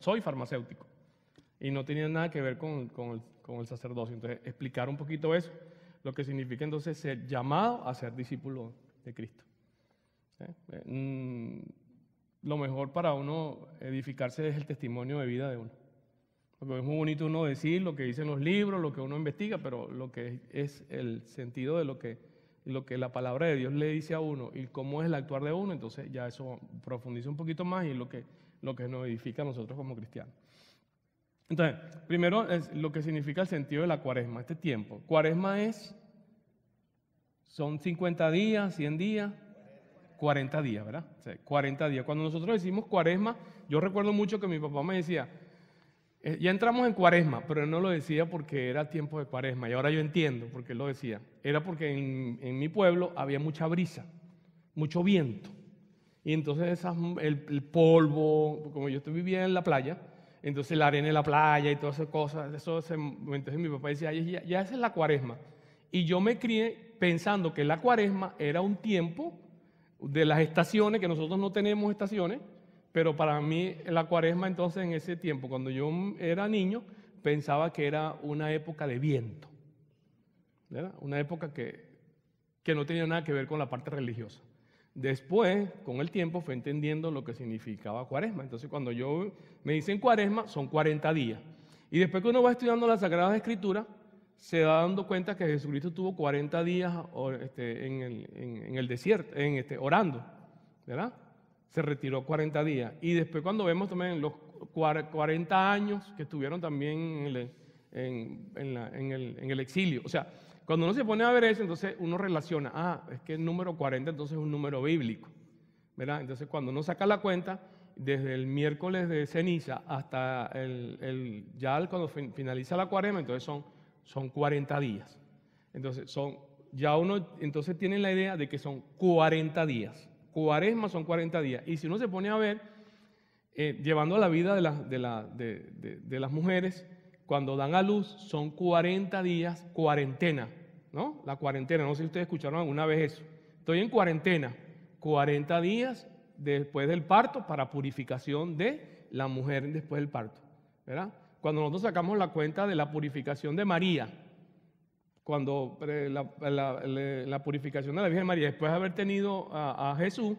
soy farmacéutico y no tenía nada que ver con, el, sacerdocio. Entonces, explicar un poquito eso, lo que significa entonces ser llamado a ser discípulo de Cristo. Mm, lo mejor para uno edificarse es el testimonio de vida de uno. Porque es muy bonito uno decir lo que dicen los libros, lo que uno investiga, pero lo que es el sentido de lo que, lo que la palabra de Dios le dice a uno y cómo es el actuar de uno, entonces ya eso profundiza un poquito más y lo que lo que nos edifica a nosotros como cristianos. Entonces, primero es lo que significa el sentido de la cuaresma, este tiempo. Cuaresma es, son 50 días, 100 días, 40 días, ¿verdad? 40 días. Cuando nosotros decimos cuaresma, yo recuerdo mucho que mi papá me decía, eh, ya entramos en cuaresma, pero él no lo decía porque era tiempo de cuaresma. Y ahora yo entiendo por qué lo decía. Era porque en mi pueblo había mucha brisa, mucho viento. Y entonces el, polvo, como yo estoy vivía en la playa, entonces la arena en la playa y todas esas cosas, eso entonces mi papá decía, ya, es la cuaresma. Y yo me crié pensando que la cuaresma era un tiempo de las estaciones, que nosotros no tenemos estaciones, pero para mí la cuaresma entonces en ese tiempo, cuando yo era niño, pensaba que era una época de viento, una época que, que no tenía nada que ver con la parte religiosa. Después, con el tiempo, fue entendiendo lo que significaba cuaresma. Entonces, cuando yo me dicen cuaresma, son 40 días. Y después que uno va estudiando las Sagradas Escrituras, se va dando cuenta que Jesucristo tuvo 40 días este, en, el, desierto, en este, orando, ¿verdad? Se retiró 40 días. Y después cuando vemos también los 40 años que estuvieron también en el, el exilio, o sea, cuando uno se pone a ver eso, entonces uno relaciona, ah, es que el número 40 entonces es un número bíblico. ¿verdad? Entonces cuando uno saca la cuenta, desde el miércoles de ceniza hasta el, ya cuando finaliza la cuaresma, entonces son, son 40 días. Entonces son, ya uno entonces tiene la idea de que son 40 días. Cuaresma son 40 días. Y si uno se pone a ver, eh, llevando la vida de, de, la, de las mujeres, cuando dan a luz son 40 días cuarentena la cuarentena, no sé si ustedes escucharon alguna vez eso. Estoy en cuarentena, 40 días después del parto para purificación de la mujer después del parto, ¿verdad? Cuando nosotros sacamos la cuenta de la purificación de María, cuando eh, la, purificación de la Virgen María, después de haber tenido a, Jesús,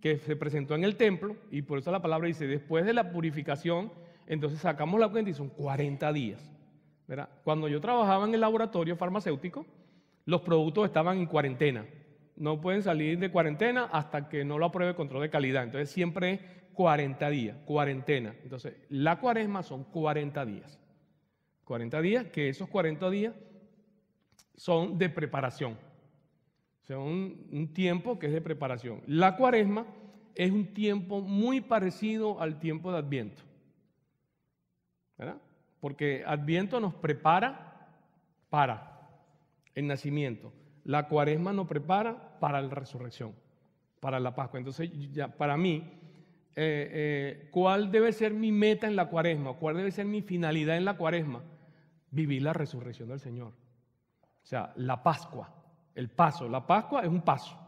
que se presentó en el templo, y por eso la palabra dice, después de la purificación, entonces sacamos la cuenta y son 40 días. Cuando yo trabajaba en el laboratorio farmacéutico, los productos estaban en cuarentena. No pueden salir de cuarentena hasta que no lo apruebe el control de calidad. Entonces siempre es 40 días, cuarentena. Entonces la cuaresma son 40 días. 40 días, que esos 40 días son de preparación. O sea, un, un tiempo que es de preparación. La cuaresma es un tiempo muy parecido al tiempo de Adviento. ¿Verdad? Porque Adviento nos prepara para el nacimiento. La cuaresma nos prepara para la resurrección, para la Pascua. Entonces, para mí, eh, eh, ¿cuál debe ser mi meta en la cuaresma? ¿Cuál debe ser mi finalidad en la cuaresma? Vivir la resurrección del Señor. O sea, la Pascua, el paso. La Pascua es un paso.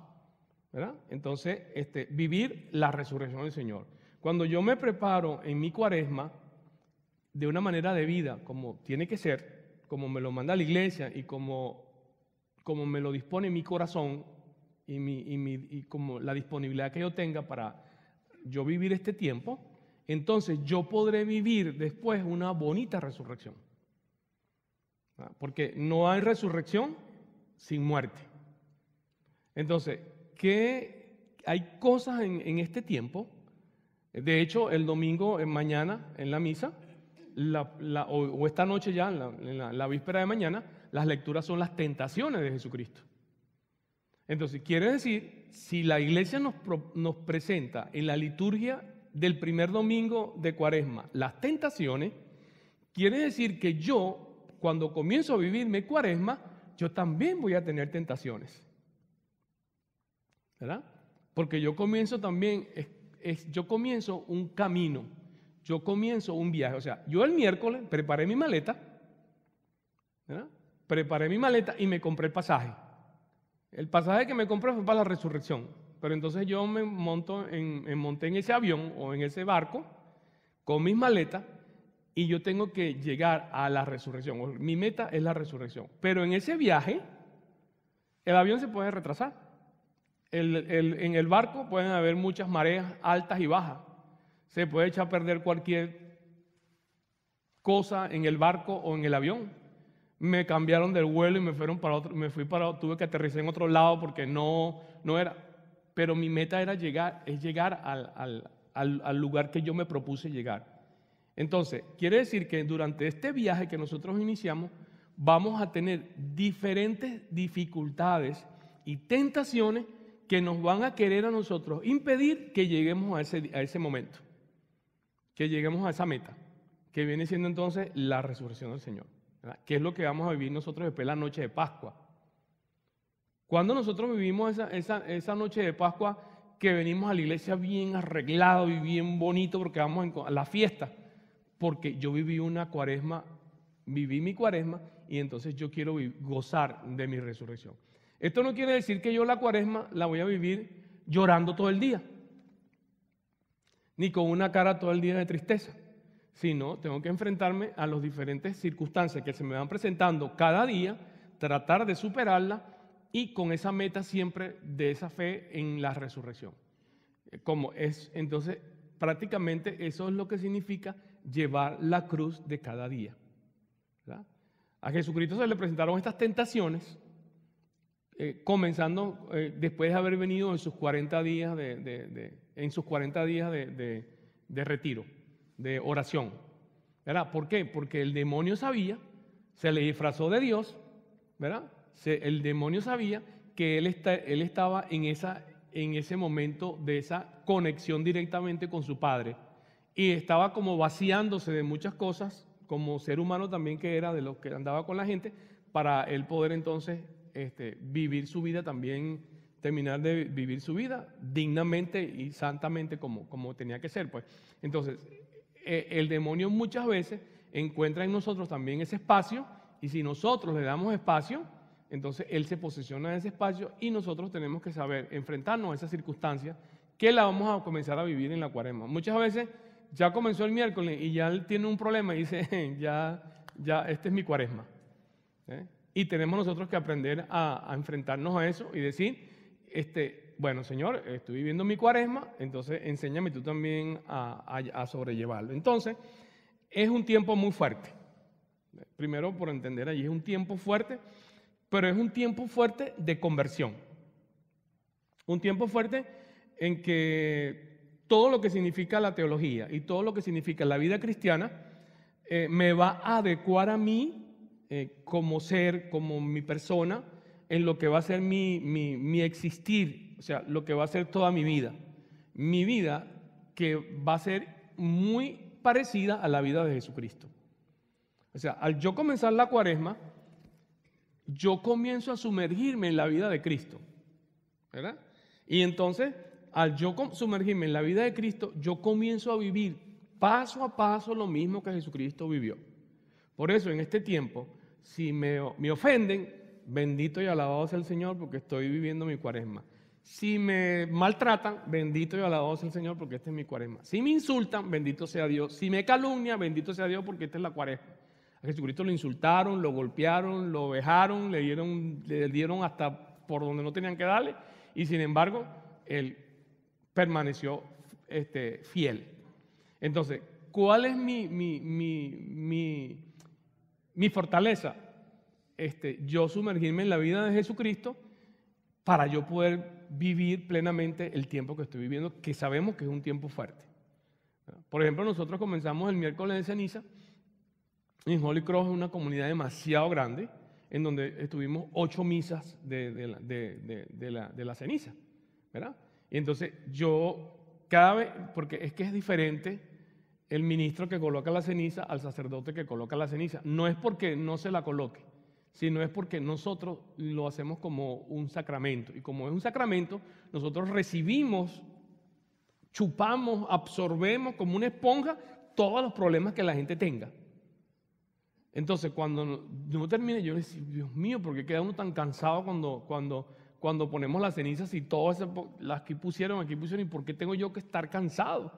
¿verdad? Entonces, este, vivir la resurrección del Señor. Cuando yo me preparo en mi cuaresma de una manera de vida, como tiene que ser, como me lo manda la iglesia y como como me lo dispone mi corazón y, mi, como la disponibilidad que yo tenga para yo vivir este tiempo, entonces yo podré vivir después una bonita resurrección. ¿Ah? Porque no hay resurrección sin muerte. Entonces, ¿qué hay cosas en, este tiempo. De hecho, el domingo, en mañana, en la misa, o, esta noche ya, en la víspera de mañana, las lecturas son las tentaciones de Jesucristo. Entonces, quiere decir, si la iglesia nos, nos presenta en la liturgia del primer domingo de Cuaresma las tentaciones, quiere decir que yo, cuando comienzo a vivir Cuaresma, yo también voy a tener tentaciones. ¿Verdad? Porque yo comienzo también, yo comienzo un camino, yo comienzo un viaje. O sea, yo el miércoles preparé mi maleta, ¿verdad? preparé mi maleta y me compré el pasaje. El pasaje que me compré fue para la resurrección. Pero entonces yo me, monto en, monté en ese avión o en ese barco con mis maletas y yo tengo que llegar a la resurrección. Mi meta es la resurrección. Pero en ese viaje, el avión se puede retrasar. en el barco pueden haber muchas mareas altas y bajas. Se puede echar a perder cualquier cosa en el barco o en el avión me cambiaron del vuelo y me fueron para otro, me fui para tuve que aterrizar en otro lado porque no, no era. Pero mi meta era llegar, es llegar al, lugar que yo me propuse llegar. Entonces, quiere decir que durante este viaje que nosotros iniciamos, vamos a tener diferentes dificultades y tentaciones que nos van a querer a nosotros impedir que lleguemos a ese, a ese momento, que lleguemos a esa meta, que viene siendo entonces la resurrección del Señor. ¿Qué es lo que vamos a vivir nosotros después de la noche de Pascua? Cuando nosotros vivimos esa, esa noche de Pascua, que venimos a la iglesia bien arreglado y bien bonito porque vamos a la fiesta, porque yo viví una cuaresma, viví mi cuaresma y entonces yo quiero gozar de mi resurrección. Esto no quiere decir que yo la cuaresma la voy a vivir llorando todo el día, ni con una cara todo el día de tristeza sino tengo que enfrentarme a las diferentes circunstancias que se me van presentando cada día, tratar de superarlas y con esa meta siempre de esa fe en la resurrección. Eh, como es, entonces, prácticamente eso es lo que significa llevar la cruz de cada día. A Jesucristo se le presentaron estas tentaciones, eh, comenzando eh, después de haber venido en sus 40 días en sus 40 días de retiro de oración. ¿Verdad? ¿Por qué? Porque el demonio sabía, se le disfrazó de Dios, ¿verdad? el demonio sabía que él, está, él estaba en, esa, en ese momento de esa conexión directamente con su padre y estaba como vaciándose de muchas cosas, como ser humano también que era de los que andaba con la gente, para él poder entonces este, vivir su vida también, terminar de vivir su vida dignamente y santamente como, como tenía que ser. Pues. Entonces, eh, el demonio muchas veces encuentra en nosotros también ese espacio y si nosotros le damos espacio, entonces él se posiciona en ese espacio y nosotros tenemos que saber enfrentarnos a esa circunstancia que la vamos a comenzar a vivir en la cuaresma. Muchas veces ya comenzó el miércoles y ya él tiene un problema y dice, ya, ya, este es mi cuaresma. ¿eh? Y tenemos nosotros que aprender a enfrentarnos a eso y decir, este, bueno, Señor, estoy viviendo mi cuaresma, entonces enséñame tú también a, sobrellevarlo. Entonces, es un tiempo muy fuerte. Primero, por entender allí, es un tiempo fuerte, pero es un tiempo fuerte de conversión. Un tiempo fuerte en que todo lo que significa la teología y todo lo que significa la vida cristiana eh, me va a adecuar a mí eh, como ser, como mi persona, en lo que va a ser mi, mi, mi existir o sea, lo que va a ser toda mi vida. Mi vida que va a ser muy parecida a la vida de Jesucristo. O sea, al yo comenzar la cuaresma, yo comienzo a sumergirme en la vida de Cristo. ¿Verdad? Y entonces, al yo sumergirme en la vida de Cristo, yo comienzo a vivir paso a paso lo mismo que Jesucristo vivió. Por eso, en este tiempo, si me, me ofenden, bendito y alabado sea el Señor porque estoy viviendo mi cuaresma. Si me maltratan, bendito y alabado sea el Señor porque esta es mi cuaresma. Si me insultan, bendito sea Dios. Si me calumnia, bendito sea Dios porque esta es la cuaresma. A Jesucristo lo insultaron, lo golpearon, lo vejaron, le dieron, le dieron hasta por donde no tenían que darle y sin embargo él permaneció este, fiel. Entonces, ¿cuál es mi, mi, fortaleza? Este, yo sumergirme en la vida de Jesucristo para yo poder vivir plenamente el tiempo que estoy viviendo, que sabemos que es un tiempo fuerte. Por ejemplo, nosotros comenzamos el miércoles de ceniza en Holy Cross, una comunidad demasiado grande, en donde estuvimos ocho misas de, la, de la, ceniza, ¿verdad? Y entonces yo cada vez, porque es que es diferente el ministro que coloca la ceniza al sacerdote que coloca la ceniza. No es porque no se la coloque, sino es porque nosotros lo hacemos como un sacramento. Y como es un sacramento, nosotros recibimos, chupamos, absorbemos como una esponja todos los problemas que la gente tenga. Entonces, cuando no, termine, yo decía, Dios mío, ¿por qué queda uno tan cansado cuando, cuando, cuando ponemos las cenizas y todas las que pusieron, aquí pusieron, y por qué tengo yo que estar cansado?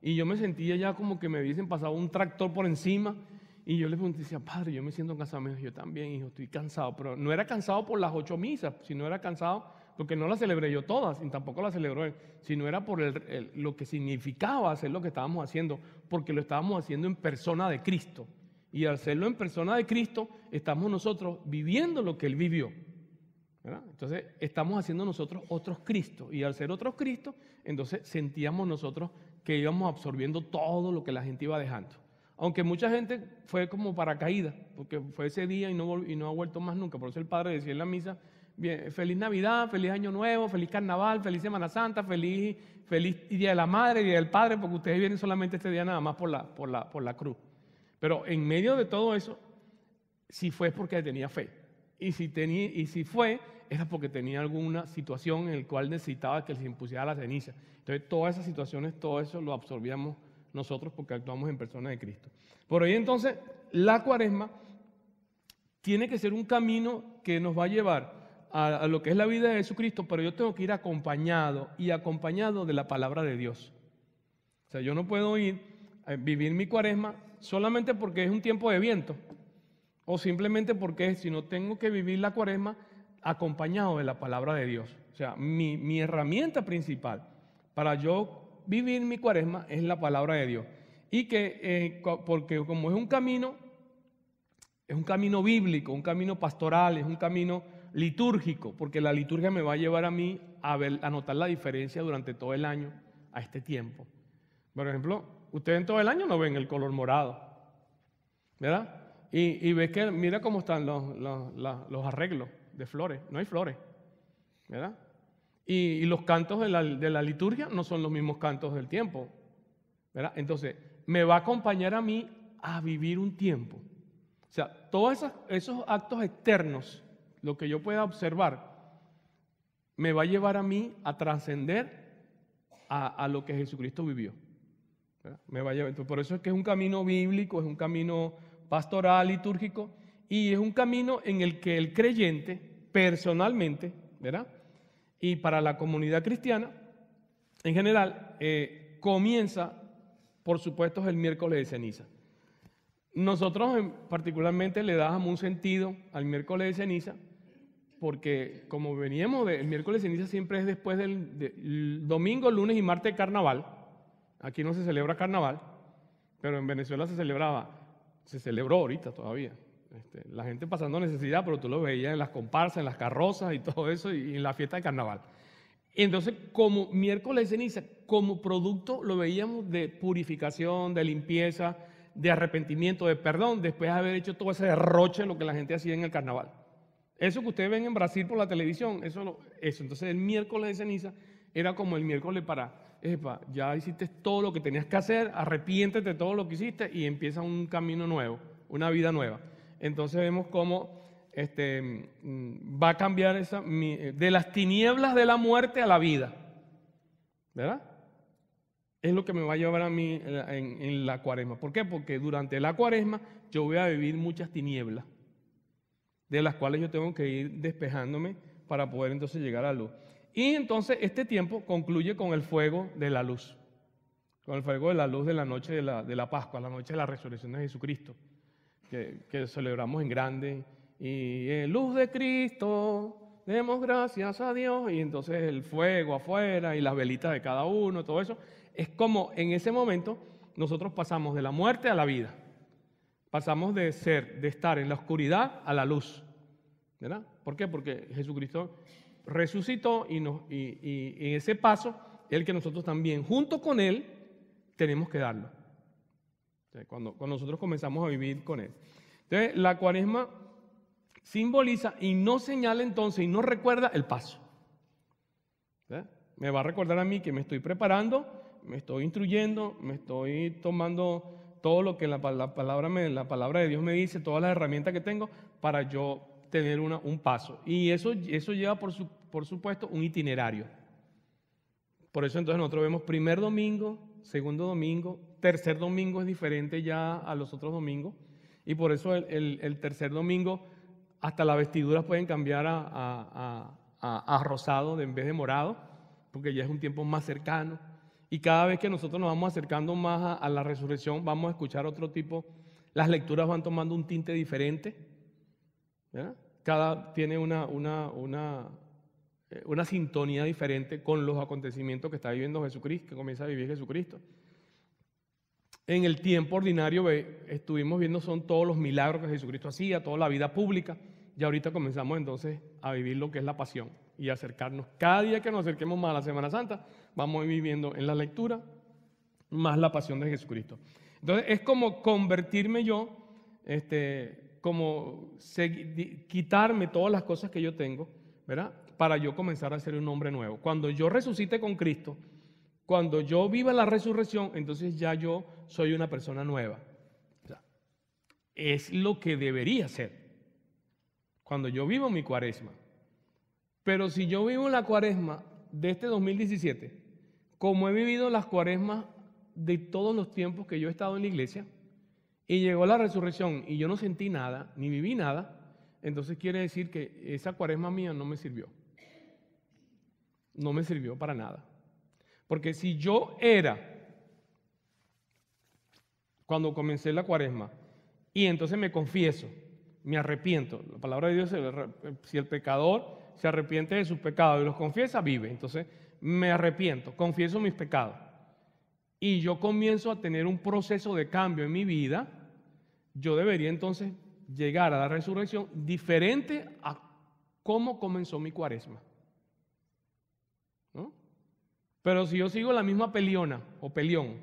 Y yo me sentía ya como que me hubiesen pasado un tractor por encima y yo le pregunté, decía, padre, yo me siento cansado. Me dijo, yo también, hijo, estoy cansado. Pero no era cansado por las ocho misas, sino era cansado porque no las celebré yo todas, y tampoco las celebró él, sino era por el, lo que significaba hacer lo que estábamos haciendo, porque lo estábamos haciendo en persona de Cristo. Y al serlo en persona de Cristo, estamos nosotros viviendo lo que él vivió. Entonces, estamos haciendo nosotros otros Cristos. Y al ser otros Cristos, entonces sentíamos nosotros que íbamos absorbiendo todo lo que la gente iba dejando. Aunque mucha gente fue como paracaída, porque fue ese día y no, y no ha vuelto más nunca. Por eso el padre decía en la misa, feliz Navidad, feliz Año Nuevo, feliz Carnaval, feliz Semana Santa, feliz, feliz Día de la Madre, Día del Padre, porque ustedes vienen solamente este día nada más por la, por la, por la cruz. Pero en medio de todo eso, si fue porque tenía fe. Y si, tenía, y si fue, era porque tenía alguna situación en la cual necesitaba que se impusiera la ceniza. Entonces, todas esas situaciones, todo eso lo absorbíamos nosotros porque actuamos en persona de Cristo. Por ahí entonces, la cuaresma tiene que ser un camino que nos va a llevar a, lo que es la vida de Jesucristo, pero yo tengo que ir acompañado y acompañado de la palabra de Dios. O sea, yo no puedo ir a vivir mi cuaresma solamente porque es un tiempo de viento o simplemente porque si no tengo que vivir la cuaresma acompañado de la palabra de Dios. O sea, mi, mi herramienta principal para yo vivir mi cuaresma es la palabra de Dios. Y que, eh, porque como es un camino, es un camino bíblico, un camino pastoral, es un camino litúrgico, porque la liturgia me va a llevar a mí a, notar la diferencia durante todo el año a este tiempo. Por ejemplo, ustedes en todo el año no ven el color morado, ¿verdad? Y, y ves que mira cómo están los arreglos de flores, no hay flores, ¿verdad? Y, los cantos de la, liturgia no son los mismos cantos del tiempo. ¿verdad? Entonces, me va a acompañar a mí a vivir un tiempo. O sea, todos esos, actos externos, lo que yo pueda observar, me va a llevar a mí a trascender a, lo que Jesucristo vivió. Me por eso es que es un camino bíblico, es un camino pastoral, litúrgico, y es un camino en el que el creyente personalmente, ¿verdad? y para la comunidad cristiana en general, eh, comienza, por supuesto, el miércoles de ceniza. Nosotros particularmente le damos un sentido al miércoles de ceniza, porque como veníamos del el miércoles de ceniza siempre es después del domingo, lunes y martes de carnaval. Aquí no se celebra carnaval, pero en Venezuela se celebraba, se celebró ahorita todavía, este, la gente pasando necesidad, pero tú lo veías en las comparsas, en las carrozas y todo eso, y, en la fiesta de carnaval. Entonces, como miércoles de ceniza, como producto lo veíamos de purificación, de limpieza, de arrepentimiento, de perdón, después de haber hecho todo ese derroche lo que la gente hacía en el carnaval. Eso que ustedes ven en Brasil por la televisión, eso, eso. Entonces, el miércoles de ceniza era como el miércoles para, ya hiciste todo lo que tenías que hacer, arrepiéntete de todo lo que hiciste y empieza un camino nuevo, una vida nueva entonces vemos cómo este, mm, va a cambiar esa, eh, de las tinieblas de la muerte a la vida. ¿Verdad? Es lo que me va a llevar a mí en, la cuaresma. ¿Por qué? Porque durante la cuaresma yo voy a vivir muchas tinieblas, de las cuales yo tengo que ir despejándome para poder entonces llegar a la luz. Y entonces este tiempo concluye con el fuego de la luz, con el fuego de la luz de la noche de la, de la Pascua, la noche de la resurrección de Jesucristo que, celebramos en grande. Y en luz de Cristo, demos gracias a Dios. Y entonces el fuego afuera y las velitas de cada uno, todo eso. Es como en ese momento nosotros pasamos de la muerte a la vida. Pasamos de ser, de estar en la oscuridad a la luz. ¿Verdad? ¿Por qué? Porque Jesucristo resucitó y, y en ese paso, el que nosotros también, junto con Él, tenemos que darlo. Este, cuando, nosotros comenzamos a vivir con Él. Entonces, la cuaresma simboliza y no señala entonces y no recuerda el paso. Me va a recordar a mí que me estoy preparando, me estoy instruyendo, me estoy tomando todo lo que la, palabra, la palabra de Dios me dice, todas las herramientas que tengo para yo tener un paso. Y eso, eso lleva, por, por supuesto, un itinerario. Por eso entonces nosotros vemos primer domingo, segundo domingo, tercer domingo es diferente ya a los otros domingos. Y por eso el, tercer domingo hasta las vestiduras pueden cambiar a, rosado en vez de morado, porque ya es un tiempo más cercano. Y cada vez que nosotros nos vamos acercando más a, la resurrección, vamos a escuchar otro tipo. Las lecturas van tomando un tinte diferente. Cada tiene una, una, una, eh, una sintonía diferente con los acontecimientos que está viviendo Jesucristo, que comienza a vivir Jesucristo en el tiempo ordinario estuvimos viendo son todos los milagros que Jesucristo hacía, toda la vida pública. Y ahorita comenzamos entonces a vivir lo que es la pasión y acercarnos. Cada día que nos acerquemos más a la Semana Santa, vamos viviendo en la lectura más la pasión de Jesucristo. Entonces es como convertirme yo, este, como quitarme todas las cosas que yo tengo, ¿verdad? Para yo comenzar a ser un hombre nuevo. Cuando yo resucite con Cristo, cuando yo viva la resurrección, entonces ya yo soy una persona nueva. es lo que debería ser. Cuando yo vivo mi cuaresma. Pero si yo vivo la cuaresma de este 2017, como he vivido las cuaresmas de todos los tiempos que yo he estado en la iglesia, y llegó la resurrección y yo no sentí nada, ni viví nada, entonces quiere decir que esa cuaresma mía no me sirvió. No me sirvió para nada. Porque si yo era, cuando comencé la cuaresma, y entonces me confieso, me arrepiento, la palabra de Dios, si el pecador se arrepiente de sus pecados y los confiesa, vive. Entonces me arrepiento, confieso mis pecados. Y yo comienzo a tener un proceso de cambio en mi vida, yo debería entonces llegar a la resurrección diferente a cómo comenzó mi cuaresma. Pero si yo sigo la misma peliona o pelión,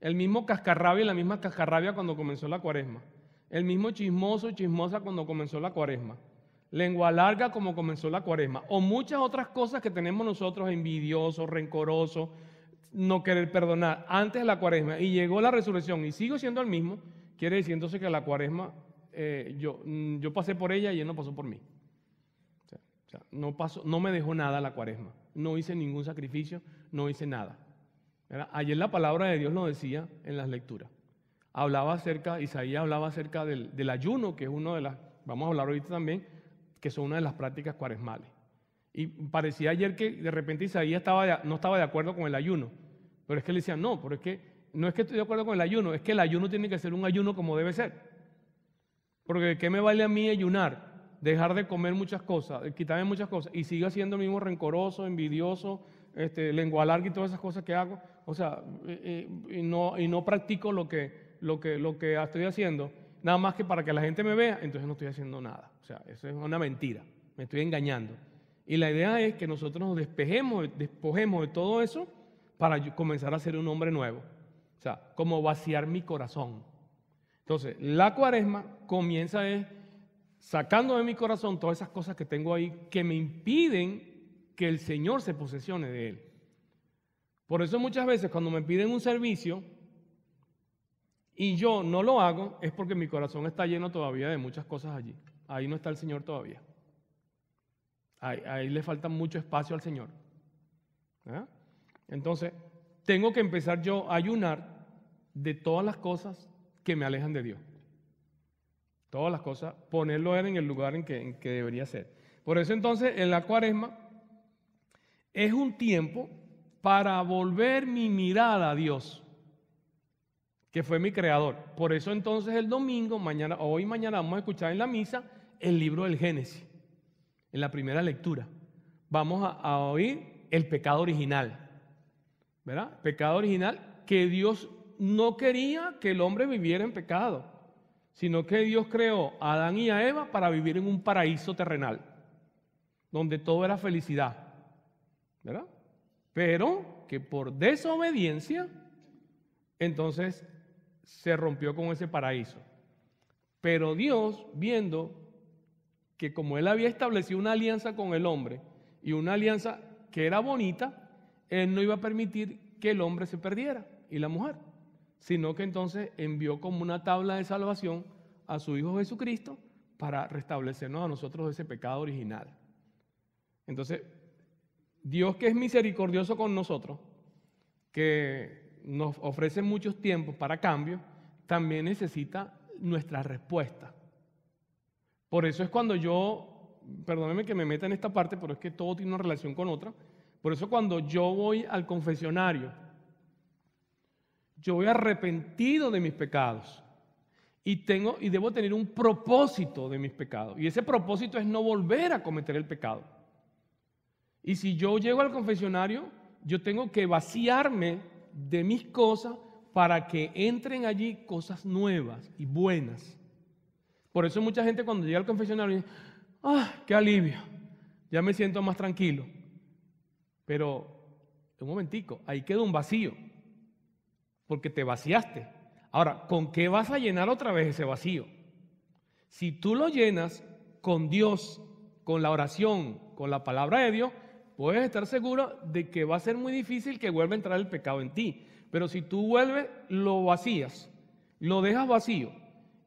el mismo cascarrabia y la misma cascarrabia cuando comenzó la cuaresma, el mismo chismoso y chismosa cuando comenzó la cuaresma, lengua larga como comenzó la cuaresma, o muchas otras cosas que tenemos nosotros, envidioso, rencoroso no querer perdonar antes de la cuaresma y llegó la resurrección y sigo siendo el mismo, quiere decir entonces que la cuaresma eh, yo, mm, yo pasé por ella y él no pasó por mí. no, pasó, no me dejó nada la cuaresma, no hice ningún sacrificio, no hice nada. Ayer la palabra de Dios lo decía en las lecturas. Hablaba acerca, Isaías hablaba acerca del, ayuno, que es uno de las, vamos a hablar ahorita también, que son una de las prácticas cuaresmales. Y parecía ayer que de repente Isaías estaba no estaba de acuerdo con el ayuno. Pero es que le decían, no, pero es que no es que estoy de acuerdo con el ayuno, es que el ayuno tiene que ser un ayuno como debe ser. Porque ¿qué me vale a mí ayunar? Dejar de comer muchas cosas, quitarme muchas cosas y siga siendo mismo rencoroso, envidioso, este, lengua larga y todas esas cosas que hago, o sea, y, no, y no practico lo que, lo, que, lo que estoy haciendo, nada más que para que la gente me vea, entonces no estoy haciendo nada. O sea, eso es una mentira, me estoy engañando. Y la idea es que nosotros nos despejemos, despojemos de todo eso para comenzar a ser un hombre nuevo. O sea, como vaciar mi corazón. Entonces, la cuaresma comienza es sacando de mi corazón todas esas cosas que tengo ahí que me impiden que el Señor se posesione de él. Por eso muchas veces cuando me piden un servicio y yo no lo hago, es porque mi corazón está lleno todavía de muchas cosas allí. Ahí no está el Señor todavía. Ahí, le falta mucho espacio al Señor. Entonces, tengo que empezar yo a ayunar de todas las cosas que me alejan de Dios. Todas las cosas, ponerlo en el lugar en que debería ser. Por eso entonces en la cuaresma es un tiempo para volver mi mirada a Dios, que fue mi creador. Por eso entonces el domingo, mañana, hoy mañana vamos a escuchar en la misa el libro del Génesis, en la primera lectura. Vamos a oír el pecado original, ¿verdad? Pecado original que Dios no quería que el hombre viviera en pecado, sino que Dios creó a Adán y a Eva para vivir en un paraíso terrenal, donde todo era felicidad. ¿verdad? Pero que por desobediencia, entonces se rompió con ese paraíso. Pero Dios, viendo que como Él había establecido una alianza con el hombre y una alianza que era bonita, Él no iba a permitir que el hombre se perdiera y la mujer, sino que entonces envió como una tabla de salvación a su Hijo Jesucristo para restablecernos a nosotros ese pecado original. Entonces, Dios que es misericordioso con nosotros, que nos ofrece muchos tiempos para cambio, también necesita nuestra respuesta. Por eso es cuando yo, perdónenme que me meta en esta parte, pero es que todo tiene una relación con otra, por eso cuando yo voy al confesionario, yo voy arrepentido de mis pecados y tengo y debo tener un propósito de mis pecados y ese propósito es no volver a cometer el pecado. Y si yo llego al confesionario, yo tengo que vaciarme de mis cosas para que entren allí cosas nuevas y buenas. Por eso mucha gente cuando llega al confesionario dice, ¡ah, qué alivio! Ya me siento más tranquilo. Pero, un momentico, ahí queda un vacío, porque te vaciaste. Ahora, ¿con qué vas a llenar otra vez ese vacío? Si tú lo llenas con Dios, con la oración, con la palabra de Dios, puedes estar seguro de que va a ser muy difícil que vuelva a entrar el pecado en ti. Pero si tú vuelves, lo vacías, lo dejas vacío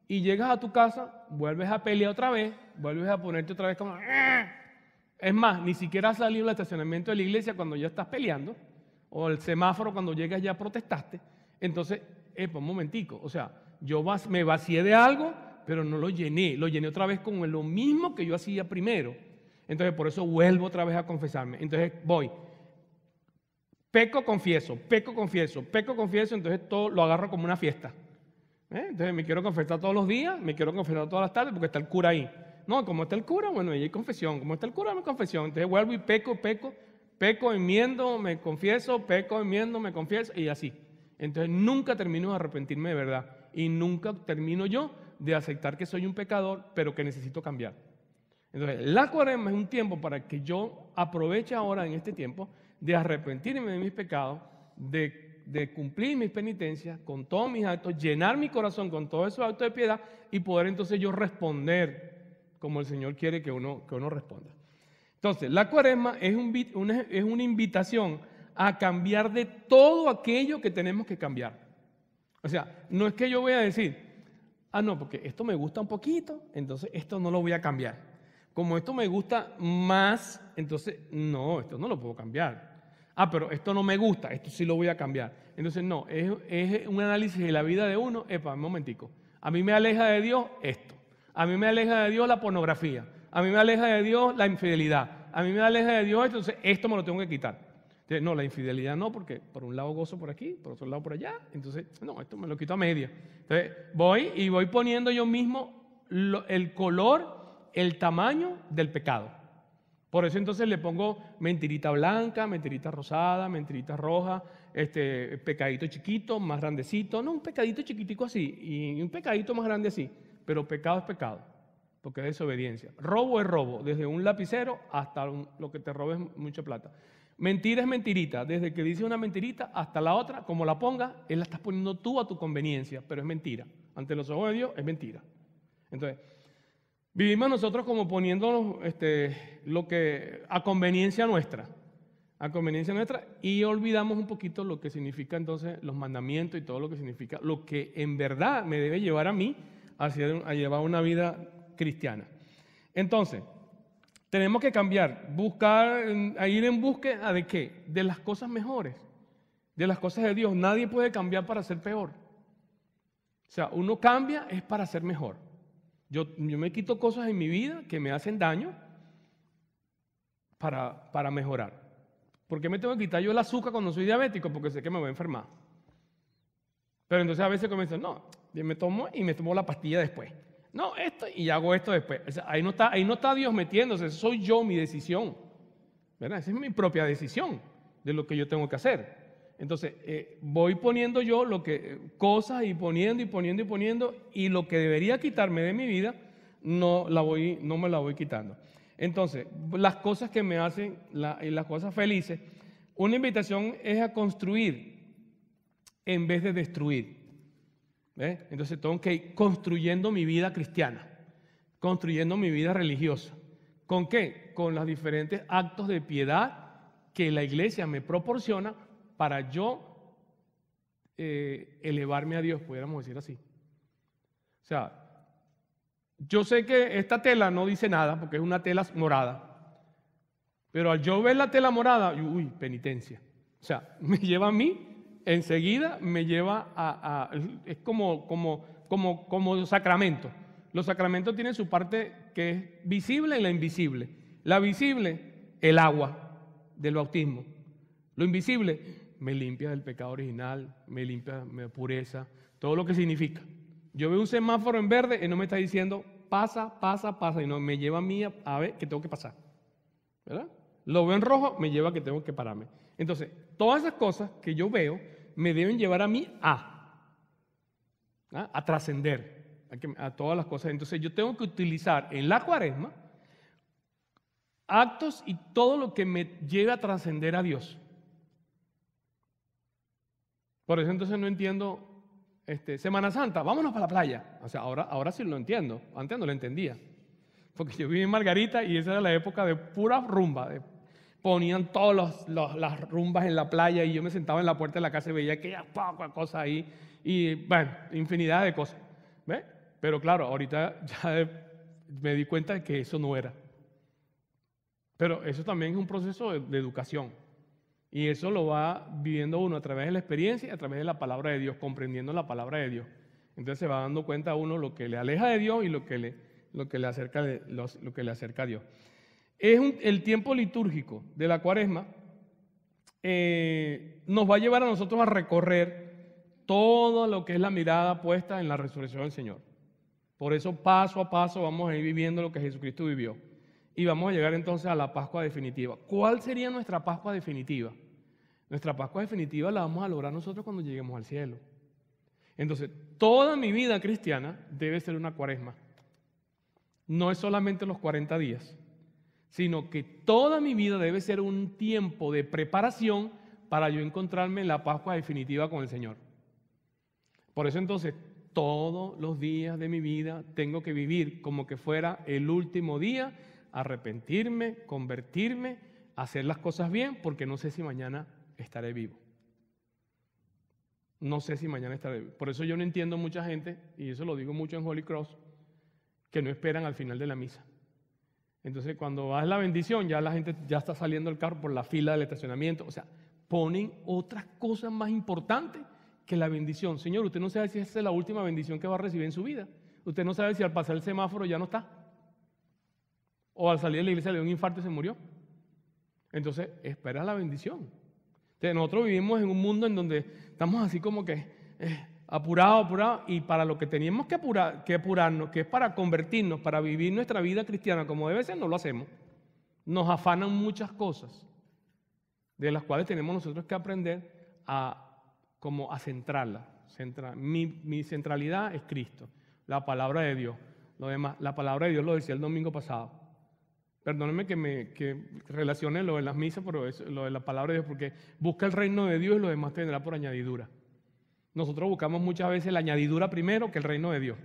y llegas a tu casa, vuelves a pelear otra vez, vuelves a ponerte otra vez como... Ah". Es más, ni siquiera has salido del estacionamiento de la iglesia cuando ya estás peleando, o el semáforo cuando llegas ya protestaste. Entonces, epa, un momentico, o sea, yo me vacié de algo, pero no lo llené, lo llené otra vez con lo mismo que yo hacía primero. Entonces, por eso vuelvo otra vez a confesarme. Entonces, voy. Peco, confieso, peco, confieso, peco, confieso, entonces todo lo agarro como una fiesta. ¿Eh? Entonces me quiero confesar todos los días, me quiero confesar todas las tardes porque está el cura ahí. No, como está el cura, bueno, ahí hay confesión. Como está el cura, no hay confesión. Entonces vuelvo y peco, peco, peco, enmiendo, me confieso, peco, enmiendo, me confieso y así. Entonces nunca termino de arrepentirme de verdad y nunca termino yo de aceptar que soy un pecador, pero que necesito cambiar. Entonces, la cuaresma es un tiempo para que yo aproveche ahora en este tiempo de arrepentirme de mis pecados, de, cumplir mis penitencias con todos mis actos, llenar mi corazón con todos esos actos de piedad y poder entonces yo responder como el Señor quiere que uno, que uno responda. Entonces, la cuaresma es, un, una, es una invitación a cambiar de todo aquello que tenemos que cambiar. O sea, no es que yo voy a decir, ah, no, porque esto me gusta un poquito, entonces esto no lo voy a cambiar como esto me gusta más, entonces, no, esto no lo puedo cambiar. Ah, pero esto no me gusta, esto sí lo voy a cambiar. Entonces, no, es, un análisis de la vida de uno. Epa, un momentico. A mí me aleja de Dios esto. A mí me aleja de Dios la pornografía. A mí me aleja de Dios la infidelidad. A mí me aleja de Dios, entonces esto me lo tengo que quitar. Entonces, no, la infidelidad no, porque por un lado gozo por aquí, por otro lado por allá. Entonces, no, esto me lo quito a media. Entonces, voy y voy poniendo yo mismo el color el tamaño del pecado. Por eso entonces le pongo mentirita blanca, mentirita rosada, mentirita roja, este pecadito chiquito, más grandecito, no un pecadito chiquitico así y un pecadito más grande así, pero pecado es pecado, porque es desobediencia. Robo es robo, desde un lapicero hasta lo que te robes mucha plata. Mentira es mentirita, desde que dice una mentirita hasta la otra, como la pongas, él la estás poniendo tú a tu conveniencia, pero es mentira. Ante los ojos de Dios es mentira. Entonces, Vivimos nosotros como poniéndonos este, lo que a conveniencia nuestra, a conveniencia nuestra, y olvidamos un poquito lo que significa entonces los mandamientos y todo lo que significa, lo que en verdad me debe llevar a mí a llevar una vida cristiana. Entonces, tenemos que cambiar, buscar, ir en búsqueda de qué? De las cosas mejores, de las cosas de Dios. Nadie puede cambiar para ser peor. O sea, uno cambia es para ser mejor. Yo, me quito cosas en mi vida que me hacen daño para, mejorar. ¿Por qué me tengo que quitar yo el azúcar cuando soy diabético? Porque sé que me voy a enfermar. Pero entonces a veces comienzo, no, yo me tomo y me tomo la pastilla después. No, esto y hago esto después. ahí, no está, ahí no está Dios metiéndose, soy yo mi decisión. ¿verdad? Esa es mi propia decisión de lo que yo tengo que hacer. Entonces, eh, voy poniendo yo lo que, cosas y poniendo y poniendo y poniendo, y lo que debería quitarme de mi vida, no, la voy, no me la voy quitando. Entonces, las cosas que me hacen las cosas felices, una invitación es a construir en vez de destruir. Entonces tengo que ir construyendo mi vida cristiana, construyendo mi vida religiosa. ¿Con qué? Con los diferentes actos de piedad que la iglesia me proporciona para yo eh, elevarme a Dios, pudiéramos decir así. O sea, yo sé que esta tela no dice nada porque es una tela morada, pero al yo ver la tela morada, uy, penitencia. O sea, me lleva a mí, enseguida me lleva a, es como, como, como, como los Los sacramentos tienen su parte que es visible y la invisible. La visible, el agua del bautismo. Lo invisible, me limpia del pecado original, me limpia, me pureza, todo lo que significa. Yo veo un semáforo en verde y no me está diciendo pasa, pasa, pasa, y no me lleva a mí a, ver que tengo que pasar. ¿Verdad? Lo veo en rojo, me lleva a que tengo que pararme. Entonces, todas esas cosas que yo veo me deben llevar a mí a, ¿ah? a, trascender a, a todas las cosas. Entonces, yo tengo que utilizar en la cuaresma actos y todo lo que me lleve a trascender a Dios. Por eso entonces no entiendo este, Semana Santa, vámonos para la playa. O sea, ahora, ahora sí lo entiendo, antes no lo entendía. Porque yo viví en Margarita y esa era la época de pura rumba. ponían todas las rumbas en la playa y yo me sentaba en la puerta de la casa y veía había poca cosa ahí y, bueno, infinidad de cosas. Pero claro, ahorita ya me di cuenta de que eso no era. Pero eso también es un proceso de educación. Y eso lo va viviendo uno a través de la experiencia y a través de la palabra de Dios, comprendiendo la palabra de Dios. Entonces se va dando cuenta uno lo que le aleja de Dios y lo que le, lo que le, acerca, de, lo, que le acerca a Dios. Es el tiempo litúrgico de la cuaresma eh, nos va a llevar a nosotros a recorrer todo lo que es la mirada puesta en la resurrección del Señor. Por eso paso a paso vamos a ir viviendo lo que Jesucristo vivió. Y vamos a llegar entonces a la Pascua definitiva. ¿Cuál sería nuestra Pascua definitiva? Nuestra Pascua definitiva la vamos a lograr nosotros cuando lleguemos al cielo. Entonces, toda mi vida cristiana debe ser una cuaresma. No es solamente los 40 días, sino que toda mi vida debe ser un tiempo de preparación para yo encontrarme en la Pascua definitiva con el Señor. Por eso entonces, todos los días de mi vida tengo que vivir como que fuera el último día arrepentirme, convertirme, hacer las cosas bien, porque no sé si mañana estaré vivo. No sé si mañana estaré vivo. Por eso yo no entiendo mucha gente, y eso lo digo mucho en Holy Cross, que no esperan al final de la misa. Entonces, cuando va la bendición, ya la gente ya está saliendo del carro por la fila del estacionamiento. O sea, ponen otras cosas más importantes que la bendición. Señor, usted no sabe si esa es la última bendición que va a recibir en su vida. Usted no sabe si al pasar el semáforo ya no está o al salir de la iglesia le dio un infarto y se murió. Entonces, espera la bendición. nosotros vivimos en un mundo en donde estamos así como que apurados, eh, apurados, y para lo que teníamos que, apurar, que apurarnos, que es para convertirnos, para vivir nuestra vida cristiana como debe ser, no lo hacemos. Nos afanan muchas cosas, de las cuales tenemos nosotros que aprender a, como a centrarla. mi, mi centralidad es Cristo, la palabra de Dios. Lo la palabra de Dios lo decía el domingo pasado. Perdónenme que me relacione lo de las misas, pero es lo de la palabra de Dios, porque busca el reino de Dios y lo demás tendrá por añadidura. Nosotros buscamos muchas veces la añadidura primero que el reino de Dios.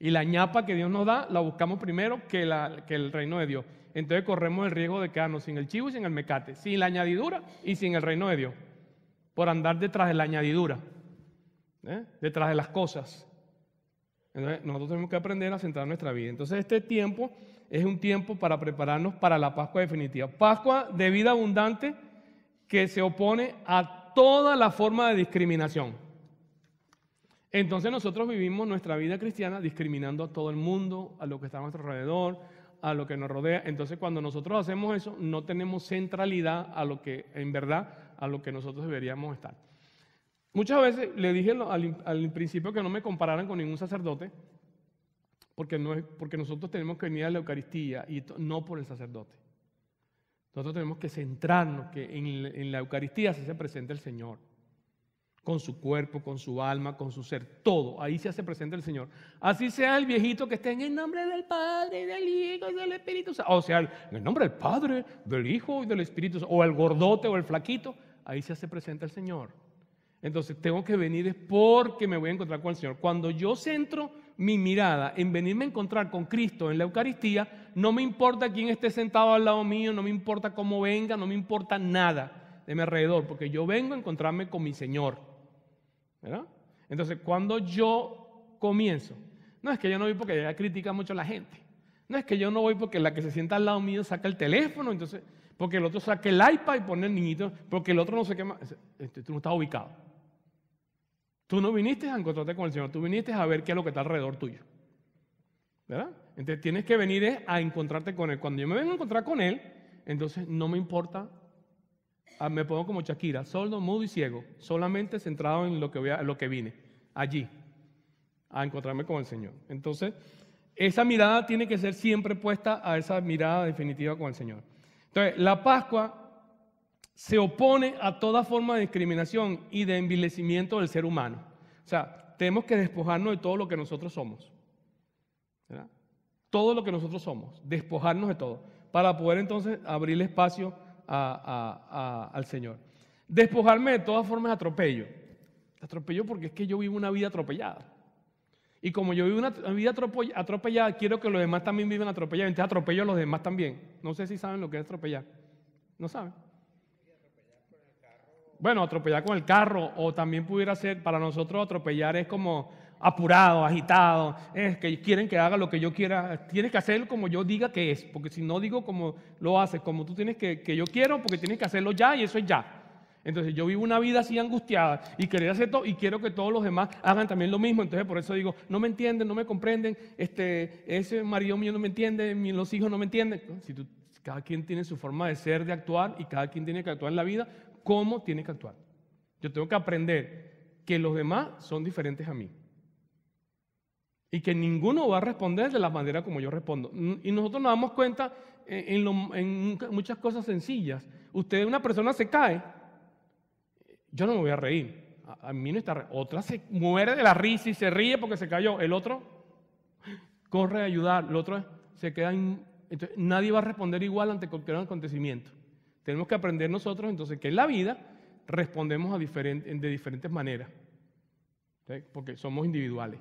Y la ñapa que Dios nos da la buscamos primero que, que el reino de Dios. Entonces corremos el riesgo de quedarnos sin el chivo y sin el mecate, sin la añadidura y sin el reino de Dios. Por andar detrás de la añadidura, ¿eh? detrás de las cosas. Entonces, nosotros tenemos que aprender a centrar nuestra vida. Entonces, este tiempo es un tiempo para prepararnos para la Pascua definitiva. Pascua de vida abundante que se opone a toda la forma de discriminación. Entonces nosotros vivimos nuestra vida cristiana discriminando a todo el mundo, a lo que está a nuestro alrededor, a lo que nos rodea. Entonces cuando nosotros hacemos eso, no tenemos centralidad a lo que, en verdad, a lo que nosotros deberíamos estar. Muchas veces le dije al, al principio que no me compararan con ningún sacerdote, porque, no es, porque nosotros tenemos que venir a la Eucaristía y no por el sacerdote. Nosotros tenemos que centrarnos que en, la Eucaristía se hace presente el Señor, con su cuerpo, con su alma, con su ser, todo. Ahí se hace presente el Señor. Así sea el viejito que esté en el nombre del Padre, del Hijo y del Espíritu Santo. O sea, en el nombre del Padre, del Hijo y del Espíritu Santo. O el gordote o el flaquito. Ahí se hace presente el Señor. Entonces tengo que venir porque me voy a encontrar con el Señor. Cuando yo centro mi mirada en venirme a encontrar con Cristo en la Eucaristía, no me importa quién esté sentado al lado mío, no me importa cómo venga, no me importa nada de mi alrededor, porque yo vengo a encontrarme con mi Señor. Entonces, cuando yo comienzo, no es que yo no voy porque ya critica mucho la gente, no es que yo no voy porque la que se sienta al lado mío saca el teléfono, entonces, porque el otro saca el iPad y pone el niñito, porque el otro no sé qué este, este, tú no estás ubicado. Tú no viniste a encontrarte con el Señor, tú viniste a ver qué es lo que está alrededor tuyo. ¿Verdad? Entonces tienes que venir a encontrarte con Él. Cuando yo me vengo a encontrar con Él, entonces no me importa, ah, me pongo como Shakira, sordo, mudo y ciego, solamente centrado en lo que, voy en lo que vine, allí, a encontrarme con el Señor. Entonces, esa mirada tiene que ser siempre puesta a esa mirada definitiva con el Señor. Entonces, la Pascua se opone a toda forma de discriminación y de envilecimiento del ser humano. O sea, tenemos que despojarnos de todo lo que nosotros somos. Todo lo que nosotros somos, despojarnos de todo, para poder entonces abrir espacio al Señor. Despojarme de todas formas atropello. Atropello porque es que yo vivo una vida atropellada. Y como yo vivo una vida atropellada, quiero que los demás también vivan atropellados. Entonces atropello a los demás también. No sé si saben lo que es atropellar. No saben bueno, atropellar con el carro o también pudiera ser, para nosotros atropellar es como apurado, agitado, es que quieren que haga lo que yo quiera, tienes que hacerlo como yo diga que es, porque si no digo como lo haces, como tú tienes que, que yo quiero, porque tienes que hacerlo ya y eso es ya. Entonces yo vivo una vida así angustiada y querer hacer todo y quiero que todos los demás hagan también lo mismo. Entonces por eso digo, no me entienden, no me comprenden, este, ese marido mío no me entiende, los hijos no me entienden. Si tú, cada quien tiene su forma de ser, de actuar y cada quien tiene que actuar en la vida, cómo tiene que actuar. Yo tengo que aprender que los demás son diferentes a mí. Y que ninguno va a responder de la manera como yo respondo. Y nosotros nos damos cuenta en, muchas cosas sencillas. Usted, una persona se cae, yo no me voy a reír. A, mí no está. Otra se muere de la risa y se ríe porque se cayó. El otro corre a ayudar. El otro se queda. nadie va a responder igual ante cualquier acontecimiento. Tenemos que aprender nosotros entonces que en la vida respondemos a de diferentes maneras, porque somos individuales.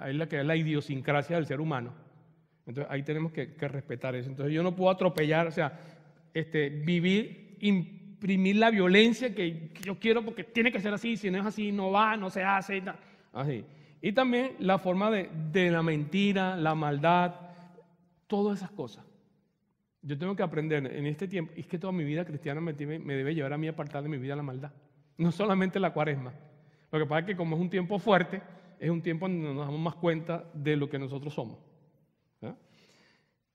Ahí es la que es la idiosincrasia del ser humano. Entonces ahí tenemos que, respetar eso. Entonces yo no puedo atropellar, o sea, este, vivir, imprimir la violencia que, yo quiero porque tiene que ser así, si no es así, no va, no se hace. Y así. Y también la forma de la mentira, la maldad, todas esas cosas. Yo tengo que aprender en este tiempo, es que toda mi vida cristiana me, debe llevar a mí a apartar de mi vida la maldad, no solamente la cuaresma. Lo que pasa es que como es un tiempo fuerte, es un tiempo donde nos damos más cuenta de lo que nosotros somos.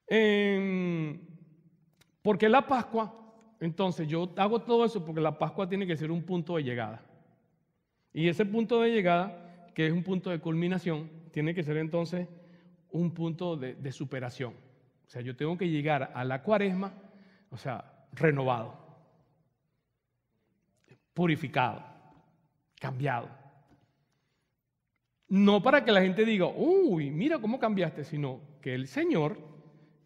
Em, porque la Pascua, entonces yo hago todo eso porque la Pascua tiene que ser un punto de llegada. Y ese punto de llegada, que es un punto de culminación, tiene que ser entonces un punto de superación. O sea, yo tengo que llegar a la cuaresma, o sea, renovado, purificado, cambiado. No para que la gente diga, uy, mira cómo cambiaste, sino que el Señor,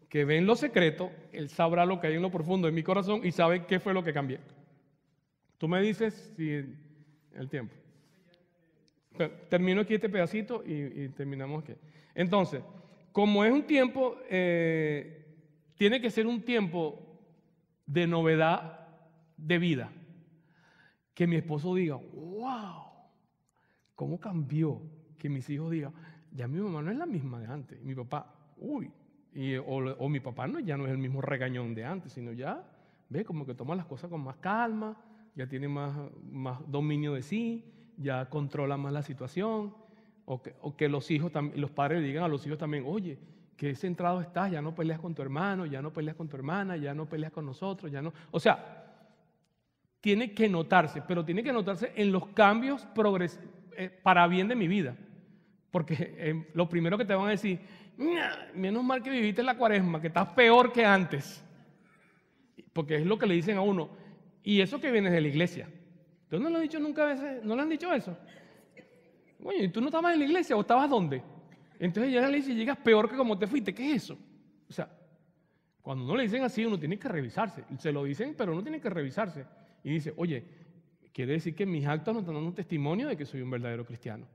que ve en lo secreto, Él sabrá lo que hay en lo profundo de mi corazón y sabe qué fue lo que cambié. Tú me dices si el tiempo. Termino aquí este pedacito y, y terminamos aquí. Entonces, como es un tiempo, eh, tiene que ser un tiempo de novedad de vida. Que mi esposo diga, wow, ¿cómo cambió? Que mis hijos digan, ya mi mamá no es la misma de antes. Mi papá, uy, o, mi papá no, ya no es el mismo regañón de antes, sino ya, ve, como que toma las cosas con más calma, ya tiene más, más dominio de sí, ya controla más la situación. O que, los, hijos, los padres le digan a los hijos también, oye, que centrado estás, ya no peleas con tu hermano, ya no peleas con tu hermana, ya no peleas con nosotros, ya no. O sea, tiene que notarse, pero tiene que notarse en los cambios progres eh, para bien de mi vida. Porque eh, lo primero que te van a decir, menos mal que viviste la cuaresma, que estás peor que antes. Porque es lo que le dicen a uno. Y eso que viene de la iglesia. Entonces no lo han dicho nunca a veces? ¿No lo han dicho eso? Oye, ¿y tú no estabas en la iglesia o estabas dónde? Entonces ya le dice, llegas peor que como te fuiste. ¿Qué es eso? O sea, cuando no le dicen así, uno tiene que revisarse. Se lo dicen, pero uno tiene que revisarse. Y dice, oye, quiere decir que mis actos no están dando un testimonio de que soy un verdadero cristiano.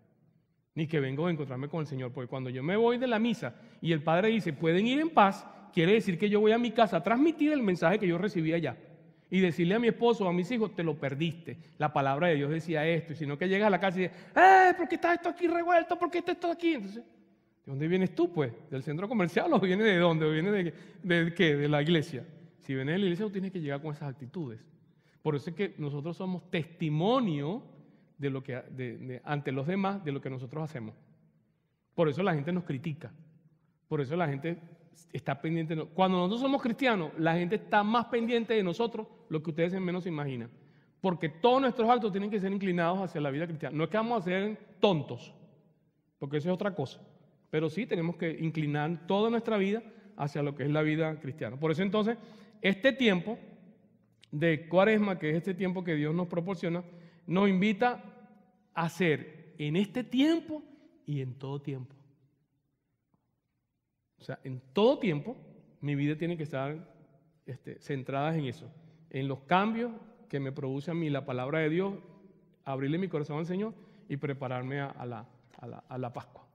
Ni que vengo a encontrarme con el Señor. Porque cuando yo me voy de la misa y el Padre dice, pueden ir en paz, quiere decir que yo voy a mi casa a transmitir el mensaje que yo recibí allá y decirle a mi esposo o a mis hijos, te lo perdiste. La palabra de Dios decía esto, y sino que llegas a la casa y dices, ¡eh! ¿Por qué está esto aquí revuelto? ¿Por qué está esto aquí? Entonces, ¿de dónde vienes tú, pues? ¿Del centro comercial o viene de dónde? viene de, qué? De la iglesia. Si vienes de la iglesia, tú tienes que llegar con esas actitudes. Por eso es que nosotros somos testimonio de lo que, ante los demás de lo que nosotros hacemos. Por eso la gente nos critica. Por eso la gente está pendiente. Cuando nosotros somos cristianos, la gente está más pendiente de nosotros, lo que ustedes menos se imaginan. Porque todos nuestros actos tienen que ser inclinados hacia la vida cristiana. No es que vamos a ser tontos, porque eso es otra cosa. Pero sí tenemos que inclinar toda nuestra vida hacia lo que es la vida cristiana. Por eso entonces, este tiempo de cuaresma, que es este tiempo que Dios nos proporciona, nos invita a ser en este tiempo y en todo tiempo o sea, en todo tiempo mi vida tiene que estar este, centrada en eso, en los cambios que me produce a mí la palabra de Dios, abrirle mi corazón al Señor y prepararme a, la, la, Pascua.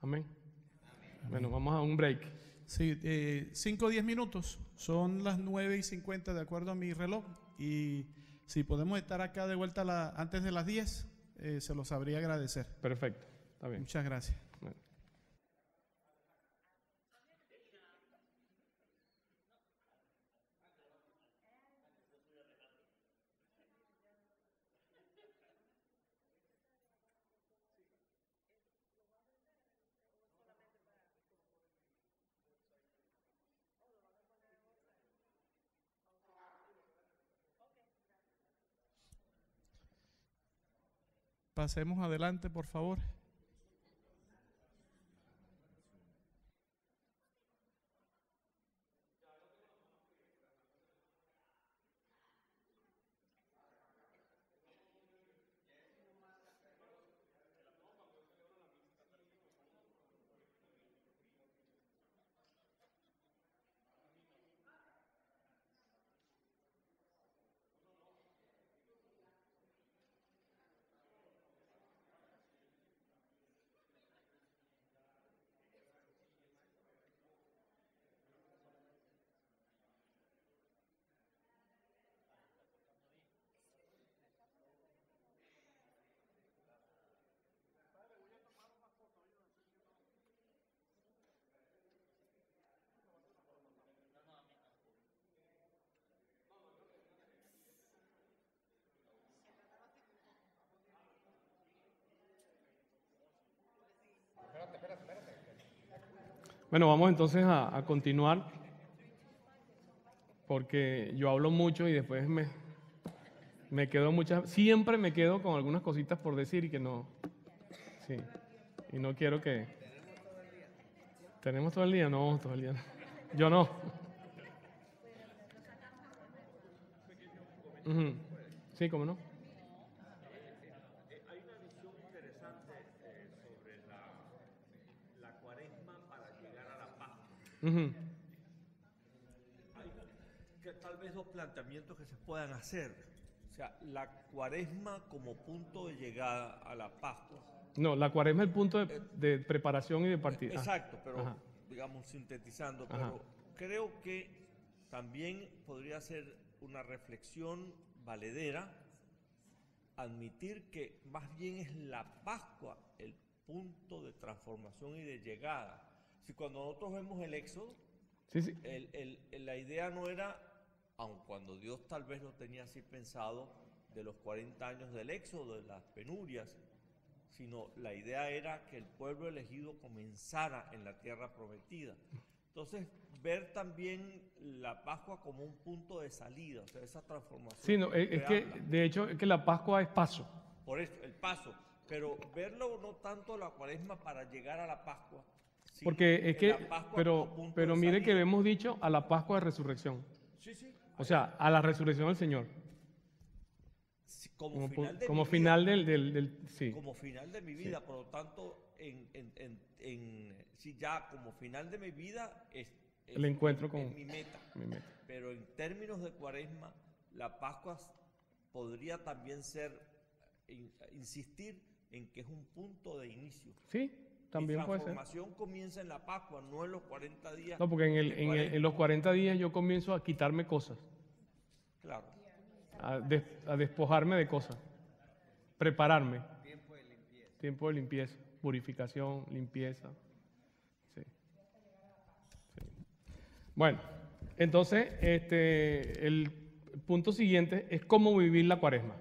Amén. Bueno, vamos a un break. Sí, 5 o 10 minutos. Son las 9 y 50 de acuerdo a mi reloj. Y si podemos estar acá de vuelta antes de las 10, eh, se los sabría agradecer. Perfecto, está bien. Muchas gracias. pasemos adelante, por favor. Bueno, vamos entonces a, continuar, porque yo hablo mucho y después me, me quedo muchas, siempre me quedo con algunas cositas por decir y que no, sí, y no quiero que... ¿Tenemos todo el día? No, todo el día Yo no. Sí, cómo no. Hay tal vez dos planteamientos que se puedan hacer. O sea, la cuaresma como punto de llegada a la Pascua. No, la cuaresma es el punto de, eh, preparación y de partida. Eh, exacto, pero digamos sintetizando, pero creo que también podría ser una reflexión valedera admitir que más bien es la Pascua el punto de transformación y de llegada si cuando nosotros vemos el Éxodo, la idea no era, aun cuando Dios tal vez lo tenía así pensado, de los 40 años del Éxodo, de las penurias, sino la idea era que el pueblo elegido comenzara en la tierra prometida. Entonces, ver también la Pascua como un punto de salida, o esa transformación. Sí, es, que, de hecho, es que la Pascua es paso. Por eso, el paso. Pero verlo no tanto la cuaresma para llegar a la Pascua, porque es que, pero, pero mire que hemos dicho a la Pascua de Resurrección. Sí, sí. O sea, a la resurrección del Señor. Como, final, del, del, del sí. Como final de mi vida, por lo tanto, en, en, en, sí, ya como final de mi vida es, el encuentro con mi meta. mi meta. Pero en términos de cuaresma, la Pascua podría también ser, eh, insistir en que es un punto de inicio. Sí, también comienza en la Pascua, no en los 40 días. No, porque en, el, en, los 40 días yo comienzo a quitarme cosas. Claro. A, despojarme de cosas. Prepararme. Tiempo de limpieza. Tiempo de limpieza. Purificación, limpieza. Bueno, entonces este, el punto siguiente es cómo vivir la cuaresma.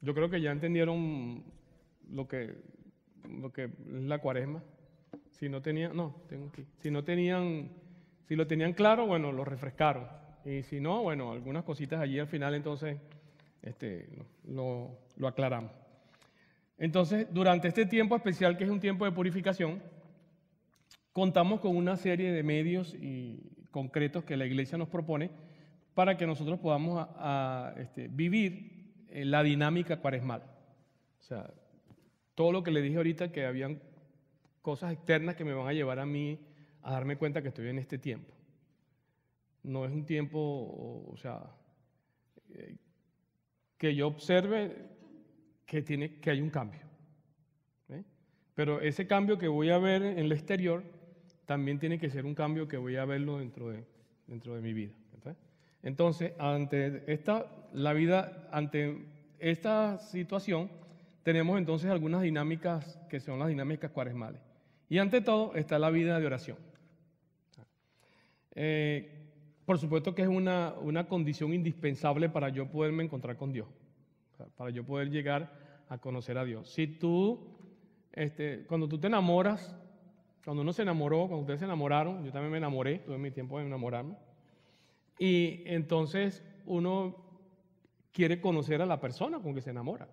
Yo creo que ya entendieron lo que lo que la cuaresma. Si no tenían, no, tengo aquí. Si no tenían, si lo tenían claro, bueno, lo refrescaron. Y si no, bueno, algunas cositas allí al final entonces este, lo, aclaramos. Entonces, durante este tiempo especial, que es un tiempo de purificación, contamos con una serie de medios y concretos que la iglesia nos propone para que nosotros podamos este, vivir eh, la dinámica cuaresmal. O sea, todo lo que le dije ahorita que habían cosas externas que me van a llevar a mí a darme cuenta que estoy en este tiempo. No es un tiempo, o sea, eh, que yo observe que, tiene, que hay un cambio. Pero ese cambio que voy a ver en el exterior también tiene que ser un cambio que voy a verlo dentro de, dentro de mi vida. Entonces, ante esta, la vida, ante esta situación, tenemos entonces algunas dinámicas que son las dinámicas cuaresmales. Y ante todo está la vida de oración. Eh, por supuesto que es una, una, condición indispensable para yo poderme encontrar con Dios, para yo poder llegar a conocer a Dios. Si tú, este, cuando tú te enamoras, cuando uno se enamoró, cuando ustedes se enamoraron, yo también me enamoré, tuve mi tiempo de enamorarme, y entonces uno quiere conocer a la persona con que se enamora.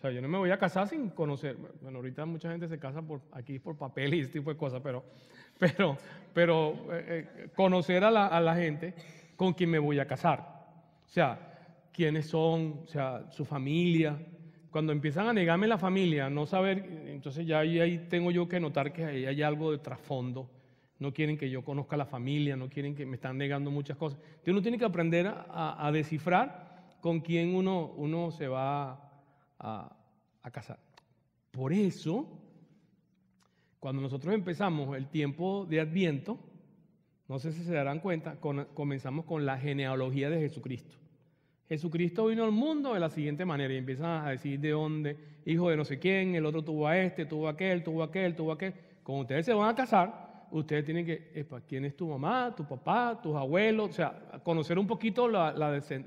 O sea, yo no me voy a casar sin conocer. Bueno, ahorita mucha gente se casa por aquí por papel y ese tipo de cosas, pero, pero, pero eh, eh, conocer a la, gente con quien me voy a casar. O sea, quiénes son, o sea, su familia. Cuando empiezan a negarme la familia, no saber, entonces ya ahí, tengo yo que notar que ahí hay algo de trasfondo no quieren que yo conozca la familia, no quieren que me están negando muchas cosas. Entonces uno tiene que aprender a, a descifrar con quién uno, uno se va a, casar. Por eso, cuando nosotros empezamos el tiempo de Adviento, no sé si se darán cuenta, comenzamos con la genealogía de Jesucristo. Jesucristo vino al mundo de la siguiente manera y empiezan a decir de dónde, hijo de no sé quién, el otro tuvo a este, tuvo a aquel, tuvo a aquel, tuvo a aquel. Cuando ustedes se van a casar, ustedes tienen que, ¿quién es tu mamá, tu papá, tus abuelos? O sea, conocer un poquito la,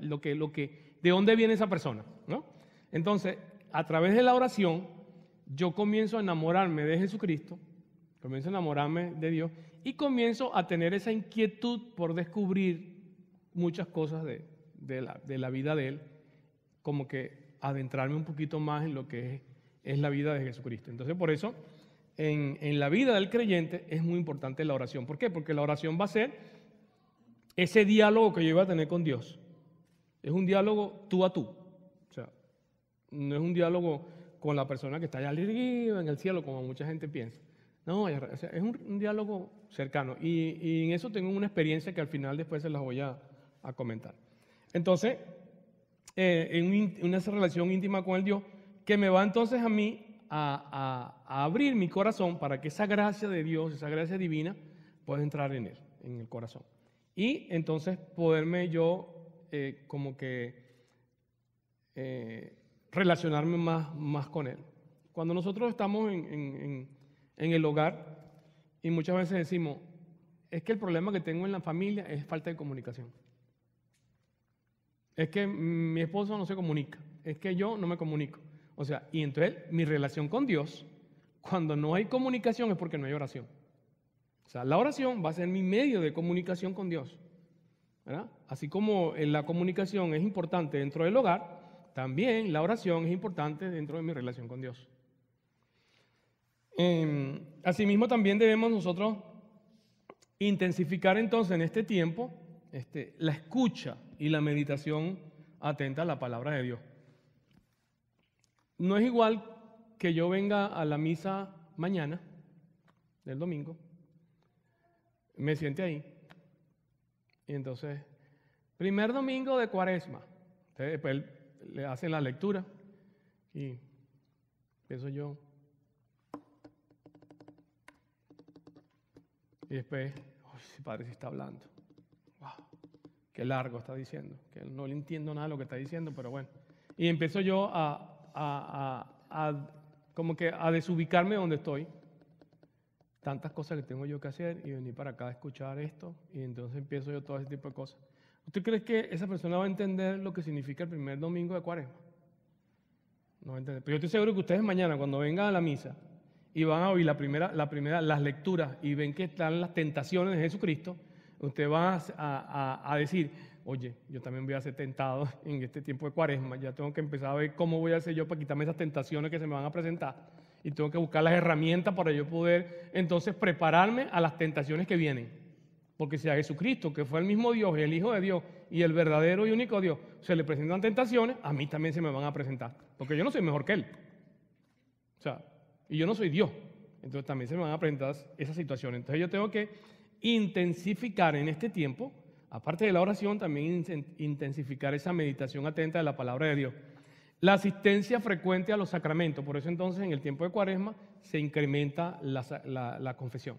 lo que, lo que, de dónde viene esa persona, ¿no? Entonces, a través de la oración, yo comienzo a enamorarme de Jesucristo, comienzo a enamorarme de Dios y comienzo a tener esa inquietud por descubrir muchas cosas de, la, vida de Él, como que adentrarme un poquito más en lo que es, la vida de Jesucristo. Entonces, por eso, en, en la vida del creyente es muy importante la oración. ¿Por qué? Porque la oración va a ser ese diálogo que yo iba a tener con Dios. Es un diálogo tú a tú. No es un diálogo con la persona que está allá arriba en el cielo, como mucha gente piensa. No, es un, diálogo cercano. Y, en eso tengo una experiencia que al final después se las voy a, comentar. Entonces, eh, en una relación íntima con el Dios, que me va entonces a mí a, abrir mi corazón para que esa gracia de Dios, esa gracia divina, pueda entrar en él, en el corazón. Y entonces poderme yo eh, como que eh, relacionarme más, más con Él. Cuando nosotros estamos en, el hogar y muchas veces decimos, es que el problema que tengo en la familia es falta de comunicación. Es que mi esposo no se comunica, es que yo no me comunico. O sea, y entonces mi relación con Dios, cuando no hay comunicación es porque no hay oración. O sea, la oración va a ser mi medio de comunicación con Dios. Así como la comunicación es importante dentro del hogar, también la oración es importante dentro de mi relación con Dios. Em, asimismo, también debemos nosotros intensificar entonces en este tiempo este, la escucha y la meditación atenta a la palabra de Dios. No es igual que yo venga a la misa mañana, del domingo, me siente ahí. Y entonces, primer domingo de cuaresma. Pues, le hacen la lectura y pienso yo. Y después, uy, padre sí está hablando. Wow, qué largo está diciendo. Que no le entiendo nada lo que está diciendo, pero bueno. Y empiezo yo a, a, a, a como que a desubicarme donde estoy. Tantas cosas que tengo yo que hacer y venir para acá a escuchar esto. Y entonces empiezo yo todo ese tipo de cosas. ¿Usted cree que esa persona va a entender lo que significa el primer domingo de cuaresma? No va a entender. Pero yo estoy seguro que ustedes mañana, cuando vengan a la misa y van a oír la primera, la primera, las lecturas y ven que están las tentaciones de Jesucristo, usted va a, a decir, oye, yo también voy a ser tentado en este tiempo de cuaresma, ya tengo que empezar a ver cómo voy a hacer yo para quitarme esas tentaciones que se me van a presentar y tengo que buscar las herramientas para yo poder entonces prepararme a las tentaciones que vienen. Porque si a Jesucristo, que fue el mismo Dios, y el Hijo de Dios y el verdadero y único Dios, se le presentan tentaciones, a mí también se me van a presentar. Porque yo no soy mejor que Él. O sea, y yo no soy Dios. Entonces también se me van a presentar esas situaciones. Entonces yo tengo que intensificar en este tiempo, aparte de la oración, también intensificar esa meditación atenta de la palabra de Dios. La asistencia frecuente a los sacramentos. Por eso entonces en el tiempo de cuaresma se incrementa la confesión.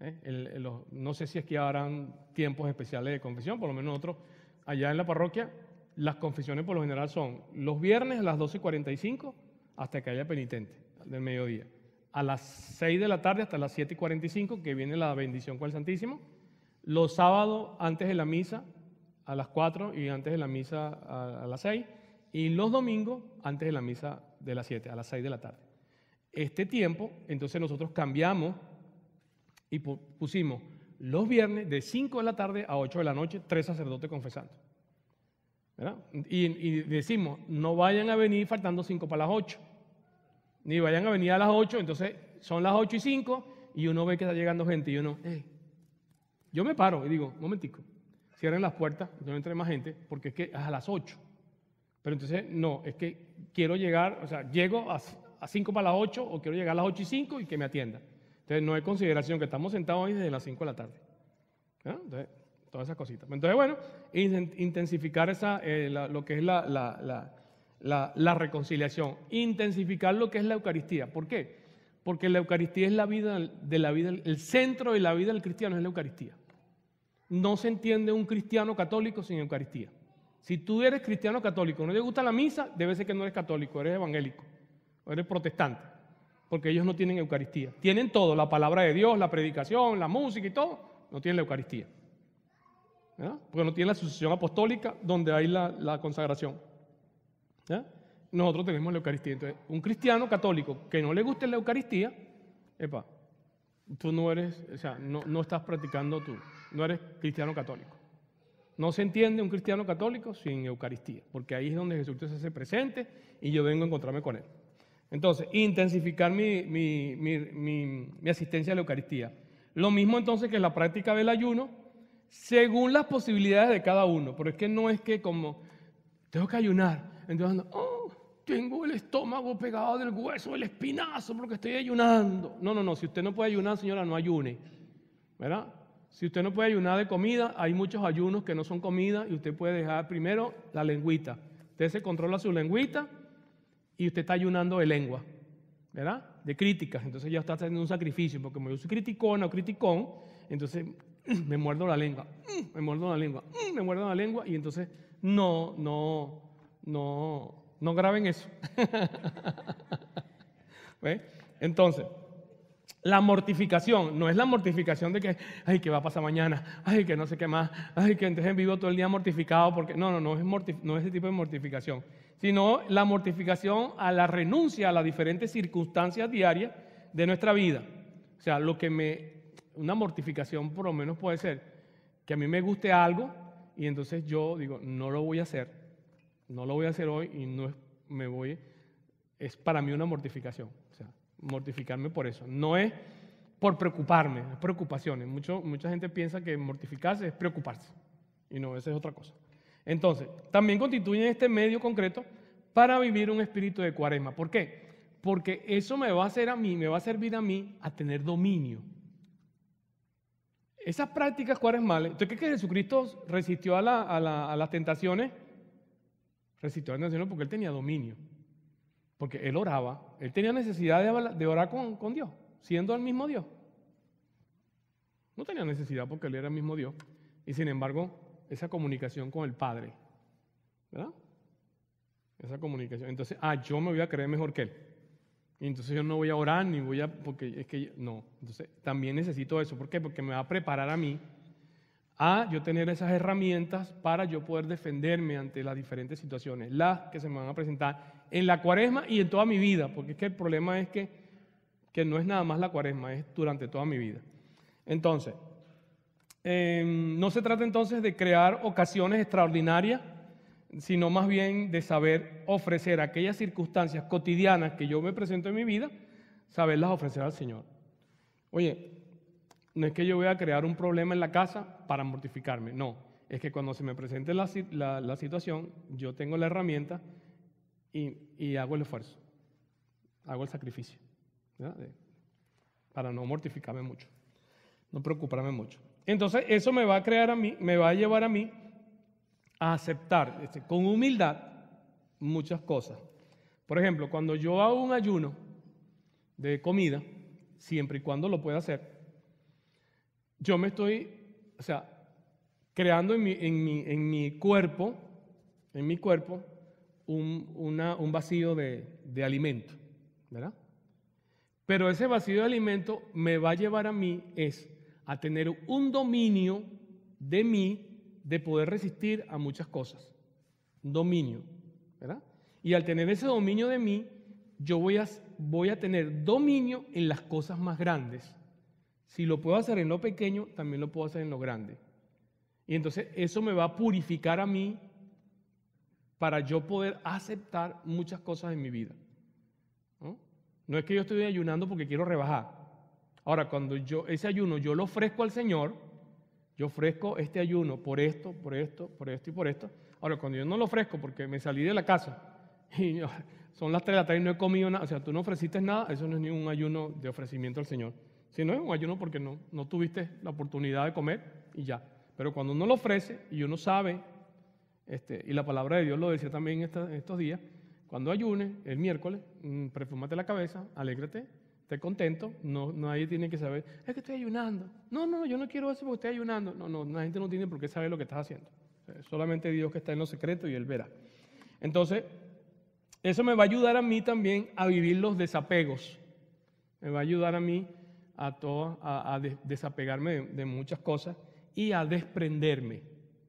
¿eh? no sé si es que habrán tiempos especiales de confesión, por lo menos nosotros allá en la parroquia, las confesiones por lo general son los viernes a las 12.45 hasta que haya penitente del mediodía. A las 6 de la tarde hasta las y 7.45 que viene la bendición con el Santísimo. Los sábados antes de la misa a las 4 y antes de la misa a, a las 6. Y los domingos antes de la misa de las 7, a las 6 de la tarde. Este tiempo, entonces nosotros cambiamos y pusimos los viernes de 5 de la tarde a 8 de la noche, tres sacerdotes confesando. ¿Verdad? Y, decimos, no vayan a venir faltando 5 para las 8. Ni vayan a venir a las 8, entonces son las 8 y 5 y uno ve que está llegando gente y uno, eh, yo me paro y digo, momentico, cierren las puertas, no entre más gente, porque es que es a las 8. Pero entonces, no, es que quiero llegar, o sea, llego a, 5 para las 8 o quiero llegar a las 8 y 5 y que me atiendan. Entonces no hay consideración, que estamos sentados ahí desde las 5 de la tarde. ¿Ah? Entonces, todas esas cositas. Entonces, bueno, intensificar esa, eh, lo que es la, reconciliación, intensificar lo que es la Eucaristía. ¿Por qué? Porque la Eucaristía es la vida, de la vida, el centro de la vida del cristiano es la Eucaristía. No se entiende un cristiano católico sin Eucaristía. Si tú eres cristiano católico, no te gusta la misa, debe ser que no eres católico, eres evangélico o eres protestante porque ellos no tienen Eucaristía. Tienen todo, la palabra de Dios, la predicación, la música y todo, no tienen la Eucaristía. Porque no tienen la sucesión apostólica donde hay la, consagración. Nosotros tenemos la Eucaristía. Entonces, un cristiano católico que no le guste la Eucaristía, epa, tú no eres, o sea, no, no estás practicando tú, no eres cristiano católico. No se entiende un cristiano católico sin Eucaristía, porque ahí es donde Jesús se hace presente y yo vengo a encontrarme con él. Entonces, intensificar mi, asistencia a la Eucaristía. Lo mismo entonces que la práctica del ayuno, según las posibilidades de cada uno. Pero es que no es que como tengo que ayunar, entonces oh, tengo el estómago pegado del hueso, el espinazo, porque estoy ayunando. No, no, no, si usted no puede ayunar, señora, no ayune. ¿Verdad? Si usted no puede ayunar de comida, hay muchos ayunos que no son comida y usted puede dejar primero la lengüita. Usted se controla su lengüita y usted está ayunando de lengua, ¿verdad? De críticas. Entonces ya está haciendo un sacrificio, porque como yo soy criticón o criticón, entonces me muerdo la lengua, me muerdo la lengua, me muerdo la lengua, y entonces no, no, no, no graben eso. ¿Ve? Entonces, la mortificación, no es la mortificación de que, ay, ¿qué va a pasar mañana, ay, que no sé qué más, ay, que entonces vivo todo el día mortificado, porque no, no, no es, no es ese tipo de mortificación, sino la mortificación a la renuncia a las diferentes circunstancias diarias de nuestra vida. O sea, lo que me, una mortificación por lo menos puede ser que a mí me guste algo y entonces yo digo, no lo voy a hacer, no lo voy a hacer hoy y no me voy, es para mí una mortificación mortificarme por eso. No es por preocuparme, es preocupaciones. mucha gente piensa que mortificarse es preocuparse. Y no, esa es otra cosa. Entonces, también constituyen este medio concreto para vivir un espíritu de cuaresma. ¿Por qué? Porque eso me va a hacer a mí, me va a servir a mí a tener dominio. Esas prácticas cuaresmales, ¿usted cree que Jesucristo resistió a, a las tentaciones? Resistió a las tentaciones porque él tenía dominio. Porque él oraba, él tenía necesidad de orar con, Dios, siendo el mismo Dios. No tenía necesidad porque él era el mismo Dios. Y sin embargo, esa comunicación con el Padre, ¿verdad? Esa comunicación. Entonces, ah, yo me voy a creer mejor que él. Y entonces yo no voy a orar ni voy a, porque es que, no. Entonces, también necesito eso. ¿Por qué? Porque me va a preparar a mí a yo tener esas herramientas para yo poder defenderme ante las diferentes situaciones, las que se me van a presentar en la cuaresma y en toda mi vida, porque es que el problema es que, que no es nada más la cuaresma, es durante toda mi vida. Entonces, em, no se trata entonces de crear ocasiones extraordinarias, sino más bien de saber ofrecer aquellas circunstancias cotidianas que yo me presento en mi vida, saberlas ofrecer al Señor. Oye, no es que yo voy a crear un problema en la casa para mortificarme, no. Es que cuando se me presente la, la, situación, yo tengo la herramienta y, y, hago el esfuerzo, hago el sacrificio, para no mortificarme mucho, no preocuparme mucho. Entonces eso me va a crear a mí, me va a llevar a mí a aceptar este, con humildad muchas cosas. Por ejemplo, cuando yo hago un ayuno de comida, siempre y cuando lo pueda hacer, yo me estoy, o sea, creando en mi, cuerpo, en mi cuerpo, un, vacío de, alimento, ¿verdad? Pero ese vacío de alimento me va a llevar a mí es a tener un dominio de mí de poder resistir a muchas cosas. dominio, ¿verdad? Y al tener ese dominio de mí, yo voy a, voy a tener dominio en las cosas más grandes. Si lo puedo hacer en lo pequeño, también lo puedo hacer en lo grande. Y entonces eso me va a purificar a mí para yo poder aceptar muchas cosas en mi vida. ¿No? es que yo estoy ayunando porque quiero rebajar. Ahora, cuando yo ese ayuno yo lo ofrezco al Señor, yo ofrezco este ayuno por esto, por esto, por esto y por esto. Ahora, cuando yo no lo ofrezco porque me salí de la casa y son las 3 de la tarde y no he comido nada, o sea, tú no ofreciste nada, eso no es ni un ayuno de ofrecimiento al Señor. Si no es un ayuno porque no, no tuviste la oportunidad de comer y ya. Pero cuando uno lo ofrece y uno sabe, este, y la palabra de Dios lo decía también esta, estos días, cuando ayunes el miércoles, mm, perfúmate la cabeza, alégrate, esté contento, no, nadie tiene que saber, es que estoy ayunando. No, no, yo no quiero eso porque estoy ayunando. No, no, la gente no tiene por qué saber lo que estás haciendo. Solamente Dios que está en lo secreto y Él verá. Entonces, eso me va a ayudar a mí también a vivir los desapegos. Me va a ayudar a mí a, todo, a, desapegarme de, muchas cosas y a desprenderme.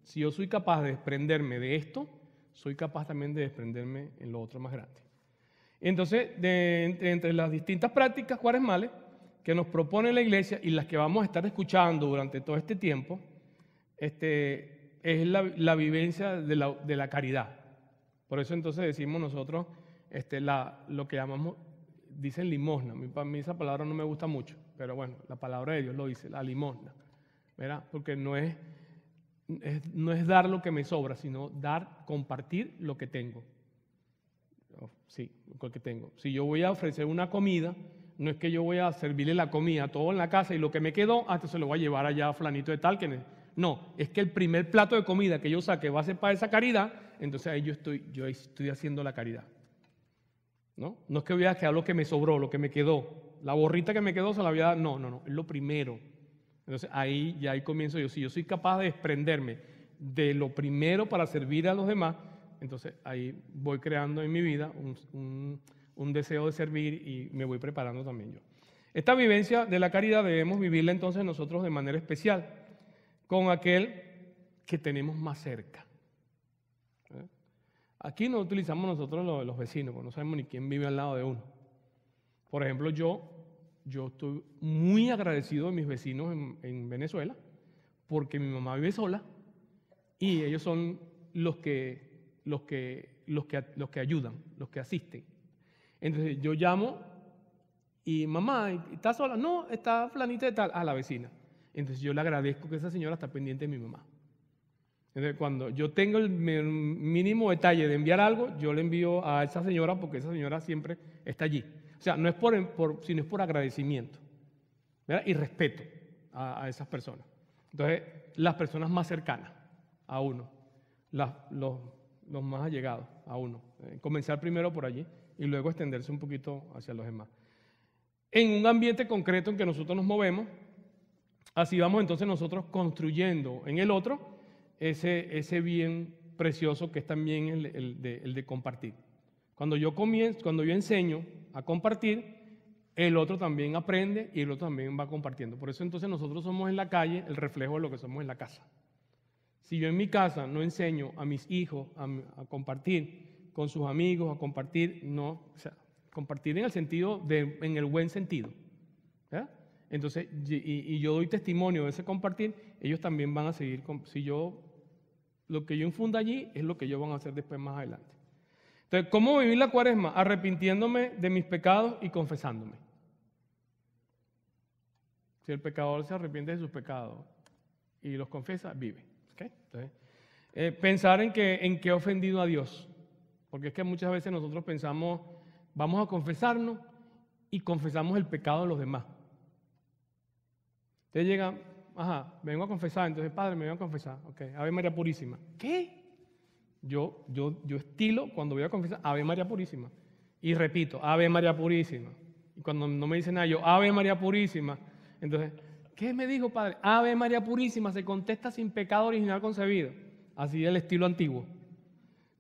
Si yo soy capaz de desprenderme de esto, soy capaz también de desprenderme en lo otro más grande. Entonces, entre, las distintas prácticas cuaresmales que nos propone la iglesia y las que vamos a estar escuchando durante todo este tiempo, este, es la, vivencia de la, caridad. Por eso entonces decimos nosotros este, la, lo que llamamos, dicen limosna, a mí esa palabra no me gusta mucho, pero bueno, la palabra de Dios lo dice, la limosna, ¿verdad? Porque no es, no es dar lo que me sobra, sino dar, compartir lo que tengo. Oh, sí, lo que tengo. Si yo voy a ofrecer una comida, no es que yo voy a servirle la comida todo en la casa y lo que me quedó, hasta ah, se lo voy a llevar allá a flanito de tal No, es que el primer plato de comida que yo saque va a ser para esa caridad, entonces ahí yo estoy, yo estoy haciendo la caridad. ¿No? no es que voy a quedar lo que me sobró, lo que me quedó, la borrita que me quedó se la había No, no, no, es lo primero. Entonces ahí ya ahí comienzo yo. Si yo soy capaz de desprenderme de lo primero para servir a los demás, entonces ahí voy creando en mi vida un, deseo de servir y me voy preparando también yo. Esta vivencia de la caridad debemos vivirla entonces nosotros de manera especial con aquel que tenemos más cerca. ¿Eh? Aquí no utilizamos nosotros los, los vecinos, porque no sabemos ni quién vive al lado de uno. Por ejemplo, yo, yo estoy muy agradecido de mis vecinos en, Venezuela, porque mi mamá vive sola y ellos son los que, los que, los que, los que ayudan, los que asisten. Entonces yo llamo y mamá, ¿está sola? No, está flanita de tal, a la vecina. Entonces yo le agradezco que esa señora está pendiente de mi mamá. Entonces cuando yo tengo el mínimo detalle de enviar algo, yo le envío a esa señora porque esa señora siempre está allí. O sea, no es por, sino es por agradecimiento y respeto a, esas personas. Entonces, las personas más cercanas a uno, los, más allegados a uno. Eh, comenzar primero por allí y luego extenderse un poquito hacia los demás. En un ambiente concreto en que nosotros nos movemos, así vamos entonces nosotros construyendo en el otro ese, bien precioso que es también el de compartir. Cuando yo, comienzo, cuando yo enseño a compartir, el otro también aprende y el otro también va compartiendo. Por eso entonces nosotros somos en la calle el reflejo de lo que somos en la casa. Si yo en mi casa no enseño a mis hijos a, compartir con sus amigos, a compartir, no, o sea, compartir en el sentido, de, en el buen sentido. Entonces, y, yo doy testimonio de ese compartir, ellos también van a seguir, si yo, lo que yo infundo allí es lo que ellos van a hacer después más adelante. Entonces, ¿cómo vivir la cuaresma? Arrepintiéndome de mis pecados y confesándome. Si el pecador se arrepiente de sus pecados y los confiesa, vive. Eh, pensar en que, en he ofendido a Dios. Porque es que muchas veces nosotros pensamos, vamos a confesarnos y confesamos el pecado de los demás. Entonces llega, ajá, vengo a confesar, entonces, Padre, me vengo a confesar. Ok, Ave María Purísima. ¿Qué? Yo, yo, yo estilo cuando voy a confesar Ave María Purísima. Y repito, Ave María Purísima. Y cuando no me dicen nada, yo, Ave María Purísima. Entonces, ¿qué me dijo Padre? Ave María Purísima se contesta sin pecado original concebido. Así el estilo antiguo.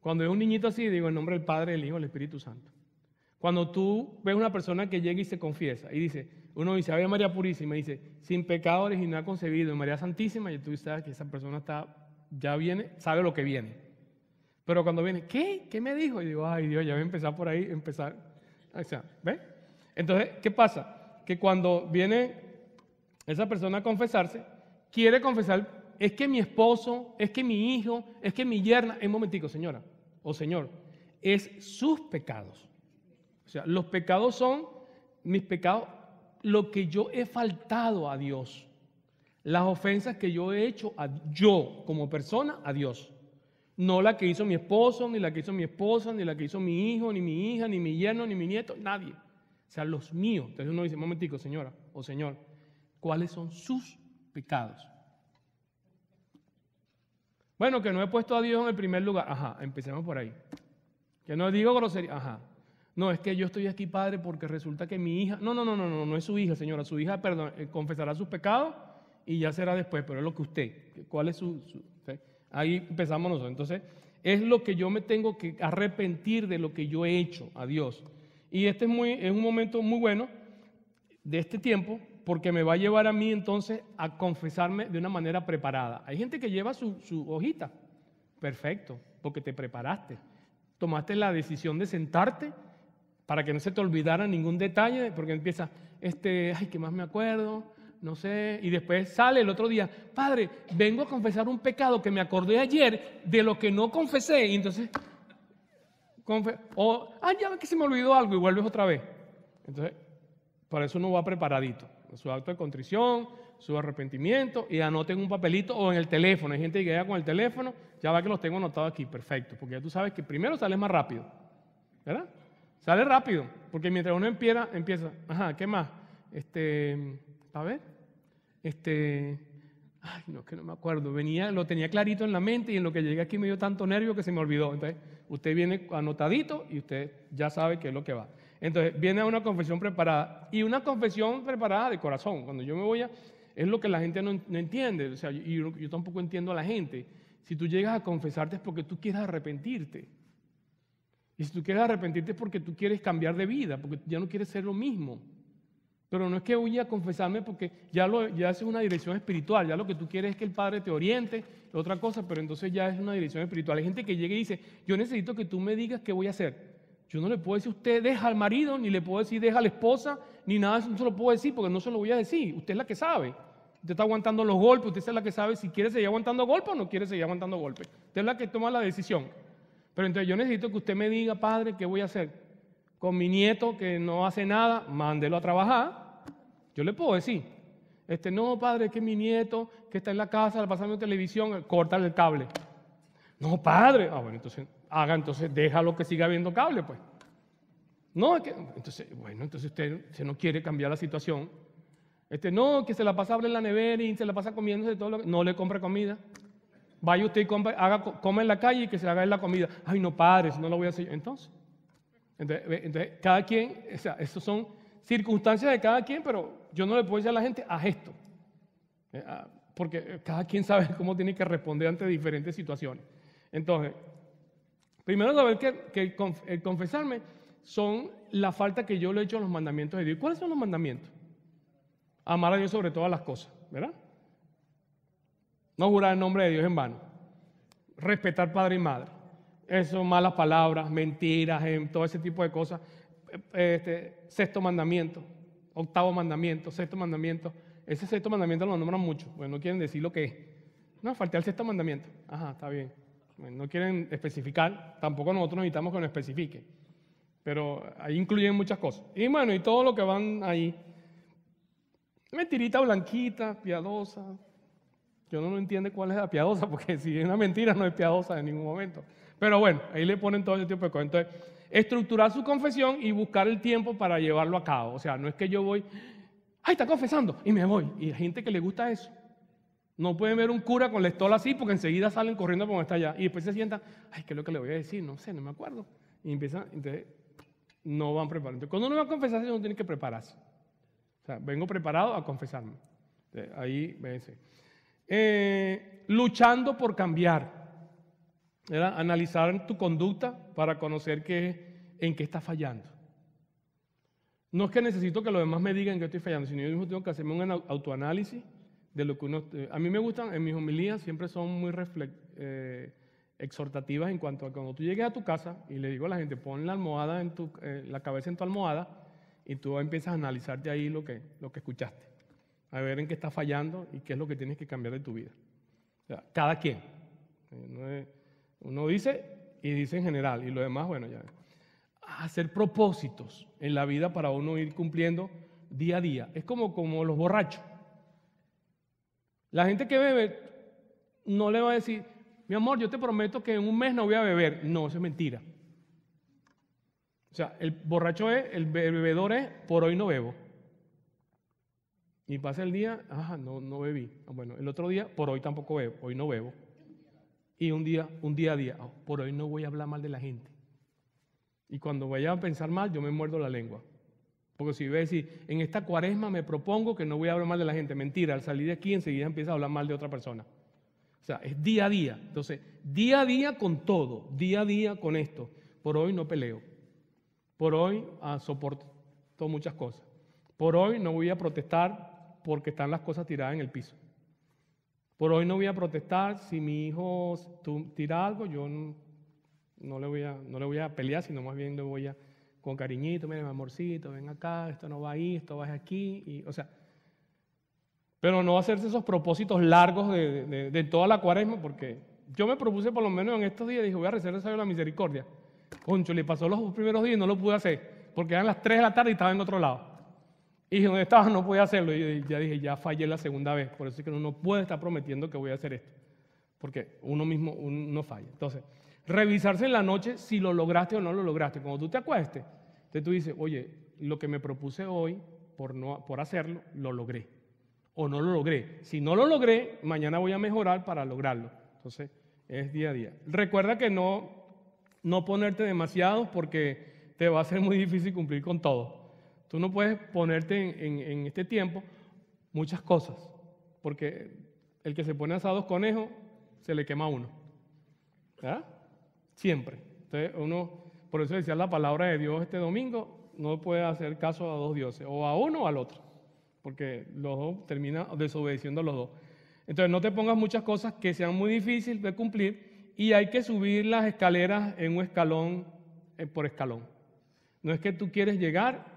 Cuando es un niñito así, digo, en nombre del Padre, del Hijo, del Espíritu Santo. Cuando tú ves una persona que llega y se confiesa y dice, uno dice, Ave María Purísima, y dice, sin pecado original concebido, en María Santísima, y tú sabes que esa persona está, ya viene, sabe lo que viene. Pero cuando viene, ¿qué? ¿Qué me dijo? Y digo, ay Dios, ya voy a empezar por ahí, empezar. O sea, Entonces, ¿qué pasa? Que cuando viene esa persona a confesarse, quiere confesar, es que mi esposo, es que mi hijo, es que mi yerna, es momentico, señora o señor, es sus pecados. O sea, los pecados son mis pecados, lo que yo he faltado a Dios, las ofensas que yo he hecho a yo como persona a Dios. No la que hizo mi esposo, ni la que hizo mi esposa, ni la que hizo mi hijo, ni mi hija, ni mi yerno, ni mi nieto, nadie. O sea, los míos. Entonces uno dice, momentico, señora o señor, ¿cuáles son sus pecados? Bueno, que no he puesto a Dios en el primer lugar. Ajá, empecemos por ahí. Que no digo grosería. Ajá. No, es que yo estoy aquí, padre, porque resulta que mi hija. No, no, no, no, no, no es su hija, señora. Su hija perdón, eh, confesará sus pecados y ya será después, pero es lo que usted. ¿Cuál es su... Ahí empezamos nosotros. Entonces, es lo que yo me tengo que arrepentir de lo que yo he hecho a Dios. Y este es, muy, es un momento muy bueno de este tiempo porque me va a llevar a mí entonces a confesarme de una manera preparada. Hay gente que lleva su, su hojita. Perfecto, porque te preparaste. Tomaste la decisión de sentarte para que no se te olvidara ningún detalle, porque empieza, este, ay, que más me acuerdo, no sé, y después sale el otro día, padre, vengo a confesar un pecado que me acordé ayer de lo que no confesé, y entonces, o, ah, ya que se me olvidó algo y vuelves otra vez. Entonces, para eso uno va preparadito, su acto de contrición, su arrepentimiento, y anoten un papelito o en el teléfono, hay gente que llega con el teléfono, ya va que los tengo anotados aquí, perfecto, porque ya tú sabes que primero sales más rápido, ¿verdad? Sale rápido, porque mientras uno empieza, empieza, ajá, ¿qué más? Este, a ver, este, ay, no, que no me acuerdo, venía, lo tenía clarito en la mente y en lo que llegué aquí me dio tanto nervio que se me olvidó. Entonces, usted viene anotadito y usted ya sabe qué es lo que va. Entonces, viene a una confesión preparada y una confesión preparada de corazón. Cuando yo me voy a, es lo que la gente no, entiende, o sea, y yo, yo tampoco entiendo a la gente. Si tú llegas a confesarte es porque tú quieres arrepentirte. Y si tú quieres arrepentirte es porque tú quieres cambiar de vida, porque ya no quieres ser lo mismo. Pero no es que huya a confesarme porque ya, lo, es una dirección espiritual, ya lo que tú quieres es que el Padre te oriente, otra cosa, pero entonces ya es una dirección espiritual. Hay gente que llega y dice, yo necesito que tú me digas qué voy a hacer. Yo no le puedo decir, usted deja al marido, ni le puedo decir, deja a la esposa, ni nada, eso, no se lo puedo decir porque no se lo voy a decir. Usted es la que sabe. Usted está aguantando los golpes, usted es la que sabe si quiere seguir aguantando golpes o no quiere seguir aguantando golpes. Usted es la que toma la decisión. Pero entonces yo necesito que usted me diga, Padre, qué voy a hacer con mi nieto que no hace nada, mándelo a trabajar. Yo le puedo decir, este, no, padre, que mi nieto que está en la casa pasando televisión, corta el cable. No, padre. Ah, bueno, entonces haga, entonces déjalo que siga viendo cable, pues. No, es que, entonces, bueno, entonces usted se no quiere cambiar la situación. Este, no, que se la pasa en la nevera y se la pasa comiéndose todo lo no le compra comida. Vaya usted y haga, come en la calle y que se haga en la comida. Ay, no, padre, no lo voy a hacer. Entonces, entonces, cada quien, o sea, estas son circunstancias de cada quien, pero yo no le puedo decir a la gente, haz esto. Eh, ah, porque eh, cada quien sabe cómo tiene que responder ante diferentes situaciones. Entonces, primero saber que, que confesarme son la falta que yo le he hecho a los mandamientos de Dios. ¿Cuáles son los mandamientos? Amar a Dios sobre todas las cosas, ¿verdad? No jurar el nombre de Dios en vano. Respetar padre y madre. Eso, malas palabras, mentiras, em, todo ese tipo de cosas. Eh, eh, este, sexto mandamiento, octavo mandamiento, sexto mandamiento. Ese sexto mandamiento lo nombran mucho, porque no quieren decir lo que es. No, falta el sexto mandamiento. Ajá, está bien. No quieren especificar, tampoco nosotros necesitamos que lo especifique. Pero ahí incluyen muchas cosas. Y bueno, y todo lo que van ahí. Mentirita blanquita, piadosa. Yo no entiendo cuál es la piadosa, porque si es una mentira no es piadosa en ningún momento. Pero bueno, ahí le ponen todo el tiempo de cosas. Entonces, estructurar su confesión y buscar el tiempo para llevarlo a cabo. O sea, no es que yo voy, ¡ay, está confesando! Y me voy. Y hay gente que le gusta eso. No pueden ver un cura con la estola así porque enseguida salen corriendo como está allá. Y después se sientan, ¡ay, qué es lo que le voy a decir! No sé, no me acuerdo. Y empiezan, entonces, no van preparando cuando uno va a confesarse, uno tiene que prepararse. O sea, vengo preparado a confesarme. ahí, véanse. Eh, luchando por cambiar. Era analizar tu conducta para conocer qué, en qué estás fallando. No es que necesito que los demás me digan que estoy fallando, sino yo mismo tengo que hacerme un autoanálisis de lo que uno... A mí me gustan, en mis homilías siempre son muy eh, exhortativas en cuanto a cuando tú llegues a tu casa y le digo a la gente, pon la almohada en tu, eh, la cabeza en tu almohada y tú empiezas a analizarte ahí lo que, lo que escuchaste, a ver en qué estás fallando y qué es lo que tienes que cambiar de tu vida. cada quien. Eh, no es, uno dice y dice en general y lo demás, bueno, ya. Hacer propósitos en la vida para uno ir cumpliendo día a día. Es como, como los borrachos. La gente que bebe no le va a decir, mi amor, yo te prometo que en un mes no voy a beber. No, eso es mentira. O sea, el borracho es, el bebedor es, por hoy no bebo. Y pasa el día, ajá, no, no bebí. Ah, bueno, el otro día, por hoy tampoco bebo, hoy no bebo. Y un día, un día a día, oh, por hoy no voy a hablar mal de la gente. Y cuando vaya a pensar mal, yo me muerdo la lengua. Porque si ves, si en esta cuaresma me propongo que no voy a hablar mal de la gente, mentira, al salir de aquí enseguida empieza a hablar mal de otra persona. O sea, es día a día. Entonces, día a día con todo, día a día con esto. Por hoy no peleo. Por hoy ah, soporto muchas cosas. Por hoy no voy a protestar porque están las cosas tiradas en el piso. Por hoy no voy a protestar. Si mi hijo tira algo, yo no, le voy a, no le voy a pelear, sino más bien le voy a, con cariñito, mire, mi amorcito, ven acá, esto no va ahí, esto va aquí. Y, o sea, pero no hacerse esos propósitos largos de, toda la cuaresma, porque yo me propuse por lo menos en estos días, dije, voy a rezar el de la misericordia. Concho, le pasó los primeros días y no lo pude hacer, porque eran las 3 de la tarde y estaba en otro lado. Y donde estaba no podía hacerlo. Y ya dije, ya fallé la segunda vez. Por eso es que uno no puede estar prometiendo que voy a hacer esto. Porque uno mismo no falla. Entonces, revisarse en la noche si lo lograste o no lo lograste. Cuando tú te acuestes, entonces tú dices, oye, lo que me propuse hoy por, no, por hacerlo, lo logré. O no lo logré. Si no lo logré, mañana voy a mejorar para lograrlo. Entonces, es día a día. Recuerda que no, no ponerte demasiado porque te va a ser muy difícil cumplir con todo. Tú no puedes ponerte en, este tiempo muchas cosas, porque el que se pone asados conejos se le quema uno. ¿Verdad? Siempre. Entonces uno, por eso decía la palabra de Dios este domingo, no puede hacer caso a dos dioses, o a uno o al otro, porque los dos terminan desobedeciendo a los dos. Entonces no te pongas muchas cosas que sean muy difíciles de cumplir y hay que subir las escaleras en un escalón eh, por escalón. No es que tú quieres llegar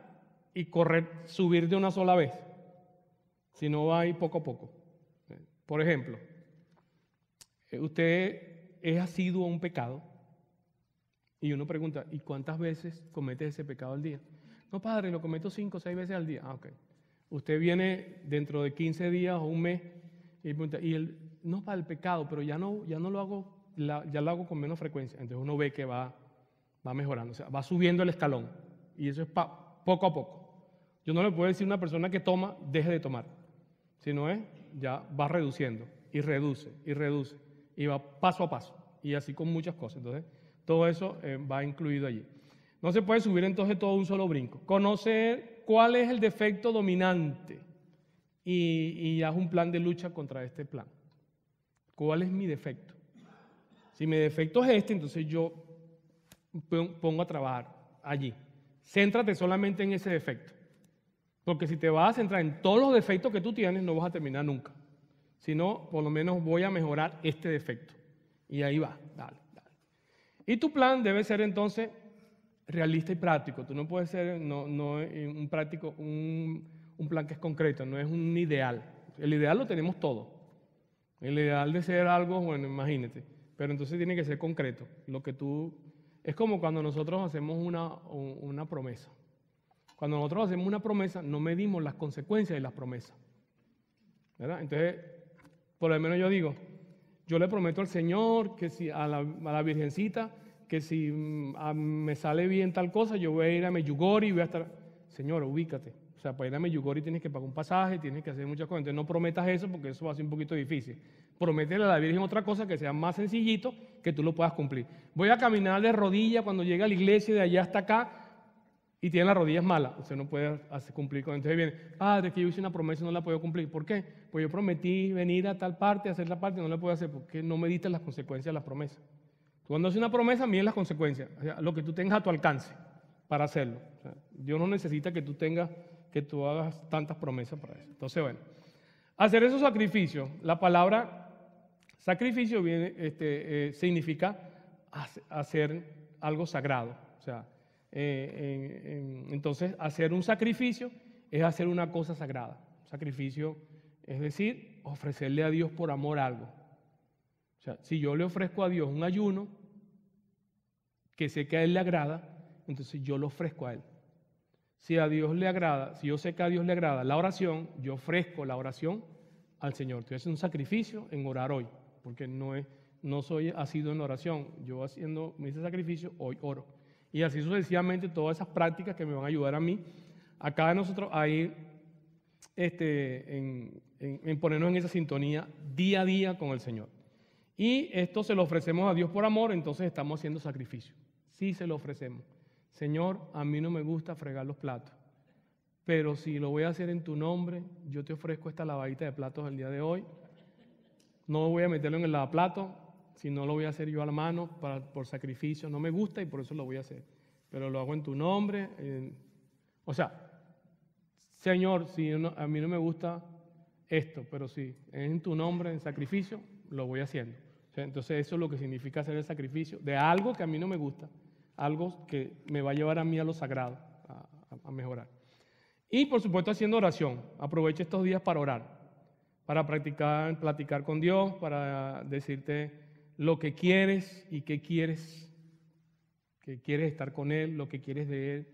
y correr, subir de una sola vez, si no va a ir poco a poco. Por ejemplo, eh, usted es asiduo a un pecado y uno pregunta, ¿y cuántas veces comete ese pecado al día? No, padre, lo cometo cinco o seis veces al día. Ah, Usted viene dentro de 15 días o un mes y pregunta, ¿y no para el pecado, pero ya no, ya no lo hago, ya lo hago con menos frecuencia. Entonces uno ve que va, va mejorando, o sea, va subiendo el escalón. Y eso es poco a poco. Yo no le puedo decir a una persona que toma, deje de tomar, Si no es, ya va reduciendo y reduce y reduce y va paso a paso y así con muchas cosas. Entonces, todo eso eh, va incluido allí. No se puede subir entonces todo un solo brinco. Conocer cuál es el defecto dominante y, y haz un plan de lucha contra este plan. ¿Cuál es mi defecto? Si mi defecto es este, entonces yo pongo a trabajar allí. Céntrate solamente en ese defecto. Porque si te vas a centrar en todos los defectos que tú tienes, no vas a terminar nunca. Sino, por lo menos voy a mejorar este defecto. Y ahí va, dale, dale. Y tu plan debe ser entonces realista y práctico. Tú no puedes ser no, no, eh, un práctico, un, plan que es concreto, no es un ideal. El ideal lo tenemos todo. El ideal de ser algo, bueno, imagínate. Pero entonces tiene que ser concreto. Lo que tú. Es como cuando nosotros hacemos una promesa. Cuando nosotros hacemos una promesa, no medimos las consecuencias de las promesas. ¿verdad? Entonces, por lo menos yo digo, yo le prometo al Señor, que si a la, Virgencita, que si mm, me sale bien tal cosa, yo voy a ir a Meyugori y voy a estar, Señor, ubícate. O sea, para ir a Meyugori tienes que pagar un pasaje, tienes que hacer muchas cosas. Entonces no prometas eso porque eso va a ser un poquito difícil. Prométele a la Virgen otra cosa que sea más sencillito, que tú lo puedas cumplir. Voy a caminar de rodilla cuando llegue a la iglesia de allá hasta acá y tiene las rodillas malas, usted no puede hacer, cumplir con Entonces viene, padre, que yo hice una promesa y no la puedo cumplir. ¿Por qué? Pues yo prometí venir a tal parte, hacer la parte, y no la puedo hacer porque no meditas las consecuencias de las promesas. cuando haces una promesa, miren las consecuencias, lo que tú tengas a tu alcance para hacerlo. yo Dios no necesita que tú tengas, que tú hagas tantas promesas para eso. Entonces, bueno, hacer esos sacrificios, la palabra sacrificio este, eh, significa hacer algo sagrado. O sea, eh, entonces, hacer un sacrificio es hacer una cosa sagrada. Sacrificio es decir, ofrecerle a Dios por amor algo. O sea, si yo le ofrezco a Dios un ayuno que sé que a Él le agrada, entonces yo lo ofrezco a Él. Si a Dios le agrada, si yo sé que a Dios le agrada la oración, yo ofrezco la oración al Señor. tú es un sacrificio en orar hoy, porque no, es, no soy asido en oración. Yo haciendo mi sacrificio, hoy oro. Y así sucesivamente todas esas prácticas que me van a ayudar a mí, acá de nosotros a ir este, en, ponernos en esa sintonía día a día con el Señor. Y esto se lo ofrecemos a Dios por amor, entonces estamos haciendo sacrificio. Sí se lo ofrecemos. Señor, a mí no me gusta fregar los platos, pero si lo voy a hacer en tu nombre, yo te ofrezco esta lavadita de platos el día de hoy. No voy a meterlo en el lavaplato, si no lo voy a hacer yo a la mano para, por sacrificio, no me gusta y por eso lo voy a hacer. Pero lo hago en tu nombre. o sea, Señor, si a mí no me gusta esto, pero si es en tu nombre, en sacrificio, lo voy haciendo. entonces eso es lo que significa hacer el sacrificio de algo que a mí no me gusta, algo que me va a llevar a mí a lo sagrado, a, a mejorar. Y por supuesto haciendo oración. Aprovecho estos días para orar, para practicar, platicar con Dios, para decirte lo que quieres y qué quieres, que quieres estar con Él, lo que quieres de Él,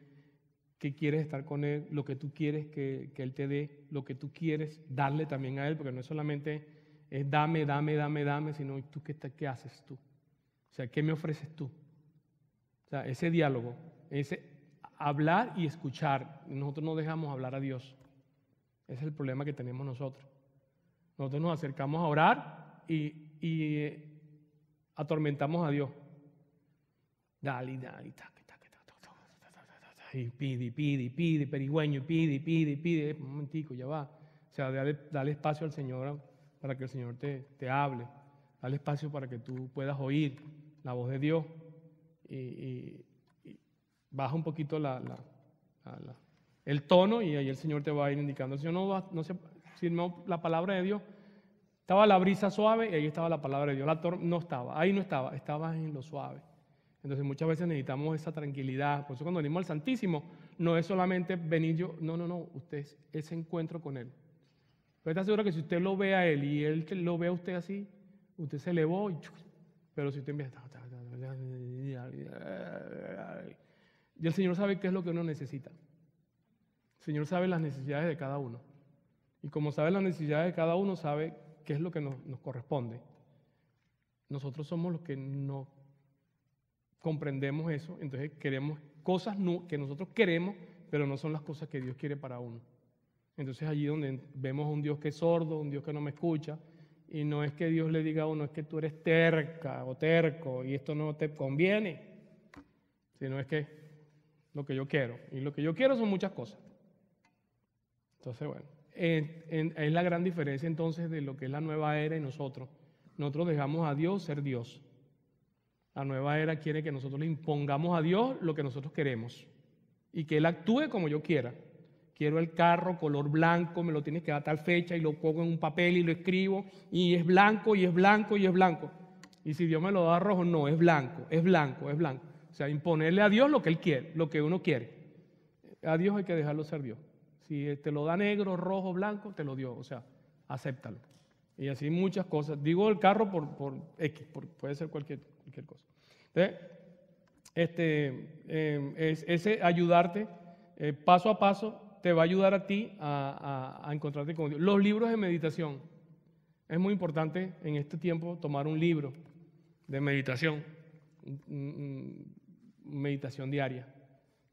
que quieres estar con Él, lo que tú quieres que, Él te dé, lo que tú quieres darle también a Él, porque no es solamente es dame, dame, dame, dame, sino tú qué, qué haces tú. O sea, ¿qué me ofreces tú? O sea, ese diálogo, ese hablar y escuchar. Nosotros no dejamos hablar a Dios. Ese es el problema que tenemos nosotros. Nosotros nos acercamos a orar y, y atormentamos a Dios. Dale, dale, pide, y y pide, y pide, pide, pide, y pide, pide, pide, un momentico, ya va. O sea, dale, dale espacio al Señor ¿ah? para que el Señor te, te, hable. Dale espacio para que tú puedas oír la voz de Dios. Y, baja un poquito la, la, el tono y ahí el Señor te va a ir indicando. si no no se, la palabra de Dios estaba la brisa suave y ahí estaba la palabra de Dios. La no estaba, ahí no estaba, estaba en lo suave. Entonces muchas veces necesitamos esa tranquilidad. Por eso cuando venimos al Santísimo, no es solamente venir yo, no, no, no, usted es ese encuentro con Él. Pero está seguro que si usted lo ve a Él y Él lo ve a usted así, usted se elevó, y, pero si usted empieza... Y el Señor sabe qué es lo que uno necesita. El Señor sabe las necesidades de cada uno. Y como sabe las necesidades de cada uno, sabe qué es lo que nos, corresponde. Nosotros somos los que no comprendemos eso, entonces queremos cosas que nosotros queremos, pero no son las cosas que Dios quiere para uno. Entonces allí donde vemos a un Dios que es sordo, un Dios que no me escucha, y no es que Dios le diga a uno, es que tú eres terca o terco y esto no te conviene, sino es que lo que yo quiero, y lo que yo quiero son muchas cosas. Entonces, bueno es la gran diferencia entonces de lo que es la nueva era y nosotros. Nosotros dejamos a Dios ser Dios. La nueva era quiere que nosotros le impongamos a Dios lo que nosotros queremos y que Él actúe como yo quiera. Quiero el carro color blanco, me lo tienes que dar a tal fecha y lo pongo en un papel y lo escribo y es blanco y es blanco y es blanco. Y si Dios me lo da rojo, no, es blanco, es blanco, es blanco. O sea, imponerle a Dios lo que Él quiere, lo que uno quiere. A Dios hay que dejarlo ser Dios. Si eh, te lo da negro, rojo, blanco, te lo dio. O sea, acéptalo. Y así muchas cosas. Digo el carro por, X, puede ser cualquier, cualquier cosa. Entonces, este, em, es, ese ayudarte eh, paso a paso te va a ayudar a ti a, encontrarte con Dios. Los libros de meditación. Es muy importante en este tiempo tomar un libro de meditación, meditación diaria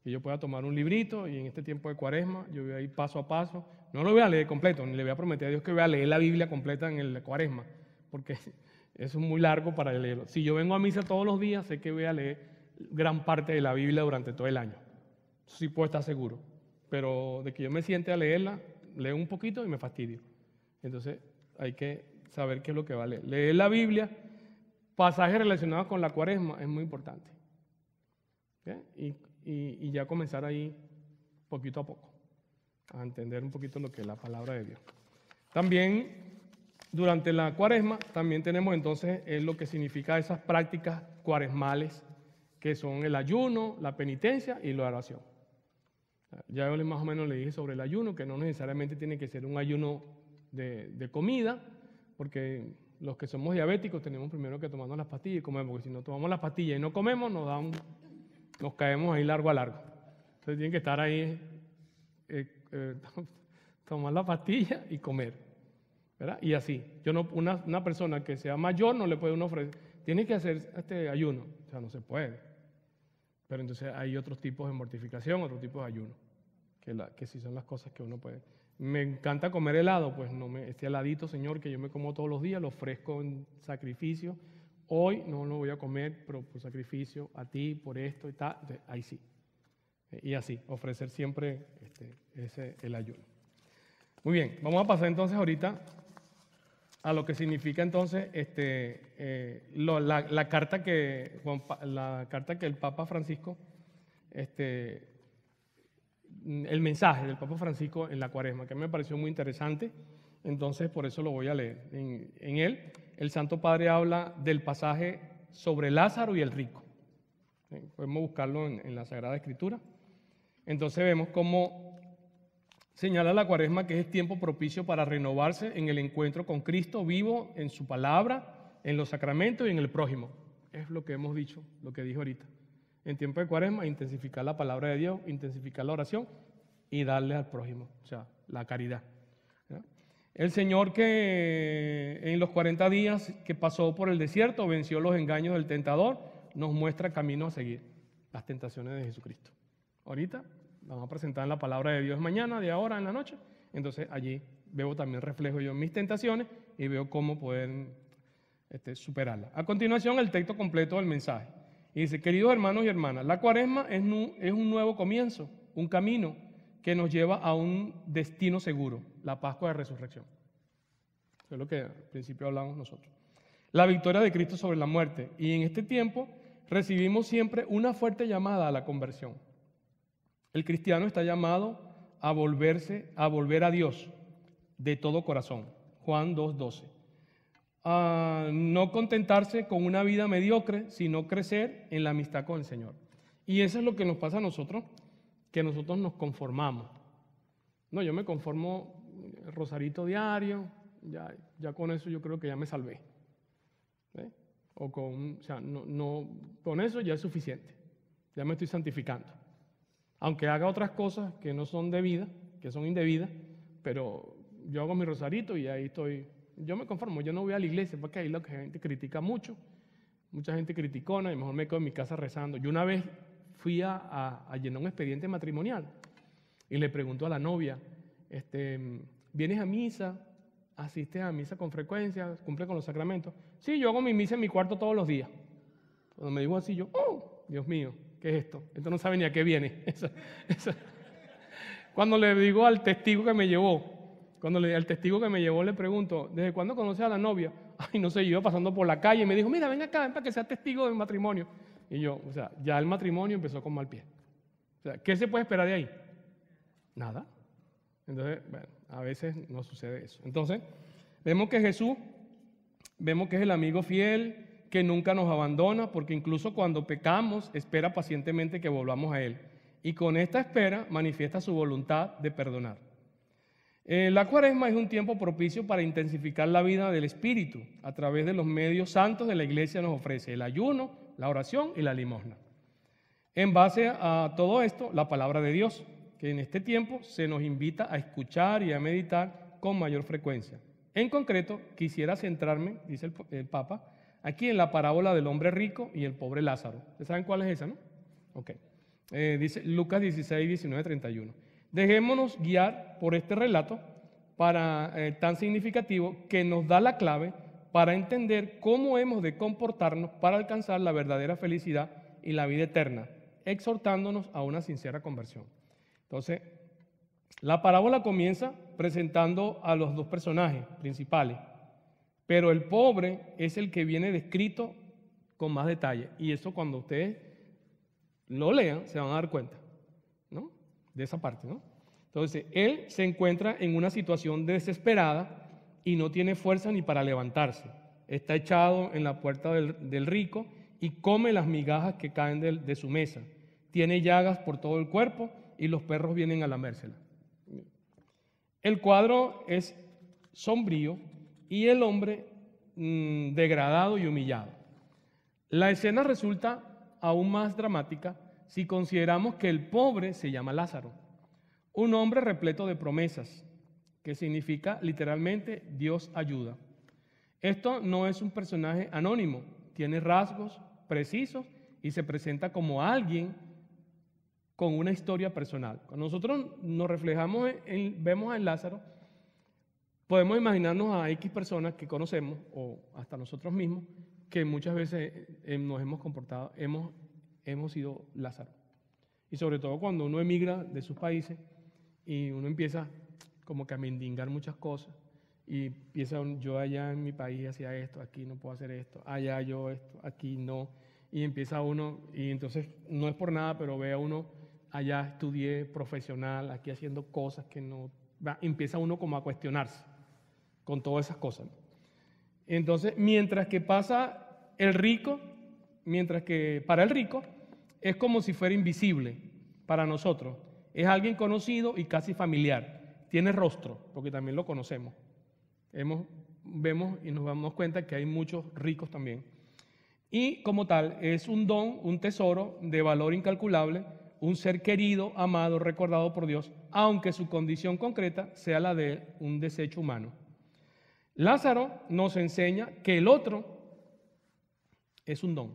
que yo pueda tomar un librito y en este tiempo de cuaresma yo voy a ir paso a paso. No lo voy a leer completo, ni le voy a prometer a Dios que voy a leer la Biblia completa en el cuaresma, porque eso es muy largo para leerlo. Si yo vengo a misa todos los días, sé que voy a leer gran parte de la Biblia durante todo el año. Sí puedo estar seguro, pero de que yo me siente a leerla, leo un poquito y me fastidio. Entonces hay que saber qué es lo que va a leer. Leer la Biblia, pasajes relacionados con la cuaresma, es muy importante. ¿Okay? Y y, ya comenzar ahí poquito a poco a entender un poquito lo que es la palabra de Dios. También durante la cuaresma, también tenemos entonces eh, lo que significa esas prácticas cuaresmales, que son el ayuno, la penitencia y la oración. Ya yo más o menos le dije sobre el ayuno, que no necesariamente tiene que ser un ayuno de, comida, porque los que somos diabéticos tenemos primero que tomarnos las pastillas y comer porque si no tomamos las pastillas y no comemos, nos da un nos caemos ahí largo a largo. Entonces tienen que estar ahí, eh, eh, tomar la pastilla y comer. ¿verdad? Y así. Yo no, una, persona que sea mayor no le puede uno ofrecer. Tiene que hacer este ayuno. O sea, no se puede. Pero entonces hay otros tipos de mortificación, otros tipos de ayuno. Que, la, que sí son las cosas que uno puede. Me encanta comer helado, pues no me, este heladito, Señor, que yo me como todos los días, lo ofrezco en sacrificio hoy no lo voy a comer, pero por sacrificio a ti, por esto y tal, ahí sí. Eh, y así, ofrecer siempre este, ese, el ayuno. Muy bien, vamos a pasar entonces ahorita a lo que significa entonces este, eh, la, carta que, la carta que el Papa Francisco, este, el mensaje del Papa Francisco en la cuaresma, que me pareció muy interesante, entonces por eso lo voy a leer en él el Santo Padre habla del pasaje sobre Lázaro y el rico. Podemos buscarlo en, la Sagrada Escritura. Entonces vemos cómo señala la cuaresma que es tiempo propicio para renovarse en el encuentro con Cristo vivo, en su palabra, en los sacramentos y en el prójimo. Es lo que hemos dicho, lo que dijo ahorita. En tiempo de cuaresma, intensificar la palabra de Dios, intensificar la oración y darle al prójimo, o sea, la caridad. El Señor que eh, en los 40 días que pasó por el desierto venció los engaños del tentador, nos muestra camino a seguir, las tentaciones de Jesucristo. Ahorita vamos a presentar la palabra de Dios mañana, de ahora en la noche. Entonces allí veo también reflejo yo mis tentaciones y veo cómo pueden este, superarlas. A continuación el texto completo del mensaje. Y dice, queridos hermanos y hermanas, la cuaresma es, es un nuevo comienzo, un camino, que nos lleva a un destino seguro, la Pascua de Resurrección. Eso es lo que al principio hablamos nosotros. La victoria de Cristo sobre la muerte. Y en este tiempo recibimos siempre una fuerte llamada a la conversión. El cristiano está llamado a volverse, a volver a Dios de todo corazón. Juan 2.12. A no contentarse con una vida mediocre, sino crecer en la amistad con el Señor. Y eso es lo que nos pasa a nosotros que nosotros nos conformamos. No, yo me conformo eh, rosarito diario, ya, ya con eso yo creo que ya me salvé. ¿eh? O con, o sea, no, no, con eso ya es suficiente, ya me estoy santificando. Aunque haga otras cosas que no son debidas, que son indebidas, pero yo hago mi rosarito y ahí estoy. Yo me conformo, yo no voy a la iglesia porque ahí la gente critica mucho, mucha gente criticona y mejor me quedo en mi casa rezando. Y una vez fui a, llenar un expediente matrimonial y le pregunto a la novia, este, ¿vienes a misa? ¿Asistes a misa con frecuencia? ¿Cumple con los sacramentos? Sí, yo hago mi misa en mi cuarto todos los días. Cuando me dijo así, yo, oh, Dios mío, ¿qué es esto? Esto no sabe ni a qué viene. Cuando le digo al testigo que me llevó, cuando le, al testigo que me llevó le pregunto, ¿desde cuándo conoces a la novia? Ay, no sé, yo iba pasando por la calle y me dijo, mira, ven acá, ven para que sea testigo del matrimonio. Y yo, o sea, ya el matrimonio empezó con mal pie. O sea, ¿qué se puede esperar de ahí? Nada. Entonces, bueno, a veces no sucede eso. Entonces, vemos que Jesús, vemos que es el amigo fiel, que nunca nos abandona, porque incluso cuando pecamos, espera pacientemente que volvamos a Él. Y con esta espera manifiesta su voluntad de perdonar. Eh, la cuaresma es un tiempo propicio para intensificar la vida del Espíritu a través de los medios santos de la iglesia nos ofrece, el ayuno, la oración y la limosna. En base a todo esto, la palabra de Dios, que en este tiempo se nos invita a escuchar y a meditar con mayor frecuencia. En concreto, quisiera centrarme, dice el, Papa, aquí en la parábola del hombre rico y el pobre Lázaro. ¿Ustedes saben cuál es esa, no? Ok. Eh, dice Lucas 16, 19, 31. Dejémonos guiar por este relato para, eh, tan significativo que nos da la clave para entender cómo hemos de comportarnos para alcanzar la verdadera felicidad y la vida eterna, exhortándonos a una sincera conversión. Entonces, la parábola comienza presentando a los dos personajes principales, pero el pobre es el que viene descrito con más detalle, y eso cuando ustedes lo lean se van a dar cuenta, ¿no? De esa parte, ¿no? Entonces, él se encuentra en una situación desesperada, y no tiene fuerza ni para levantarse. Está echado en la puerta del, rico y come las migajas que caen de, su mesa. Tiene llagas por todo el cuerpo y los perros vienen a lamérsela. El cuadro es sombrío y el hombre mm, degradado y humillado. La escena resulta aún más dramática si consideramos que el pobre se llama Lázaro, un hombre repleto de promesas, que significa literalmente Dios ayuda. Esto no es un personaje anónimo, tiene rasgos precisos y se presenta como alguien con una historia personal. Cuando nosotros nos reflejamos, en, vemos a Lázaro, podemos imaginarnos a X personas que conocemos o hasta nosotros mismos que muchas veces eh, eh, nos hemos comportado, hemos, hemos sido Lázaro. Y sobre todo cuando uno emigra de sus países y uno empieza como que a mendingar muchas cosas. Y empieza yo allá en mi país hacía esto, aquí no puedo hacer esto, allá yo esto, aquí no. Y empieza uno, y entonces no es por nada, pero ve uno, allá estudié profesional, aquí haciendo cosas que no... empieza uno como a cuestionarse con todas esas cosas. Entonces, mientras que pasa el rico, mientras que para el rico es como si fuera invisible para nosotros. Es alguien conocido y casi familiar tiene rostro, porque también lo conocemos. Hemos, vemos y nos damos cuenta que hay muchos ricos también. Y como tal, es un don, un tesoro de valor incalculable, un ser querido, amado, recordado por Dios, aunque su condición concreta sea la de un desecho humano. Lázaro nos enseña que el otro es un don.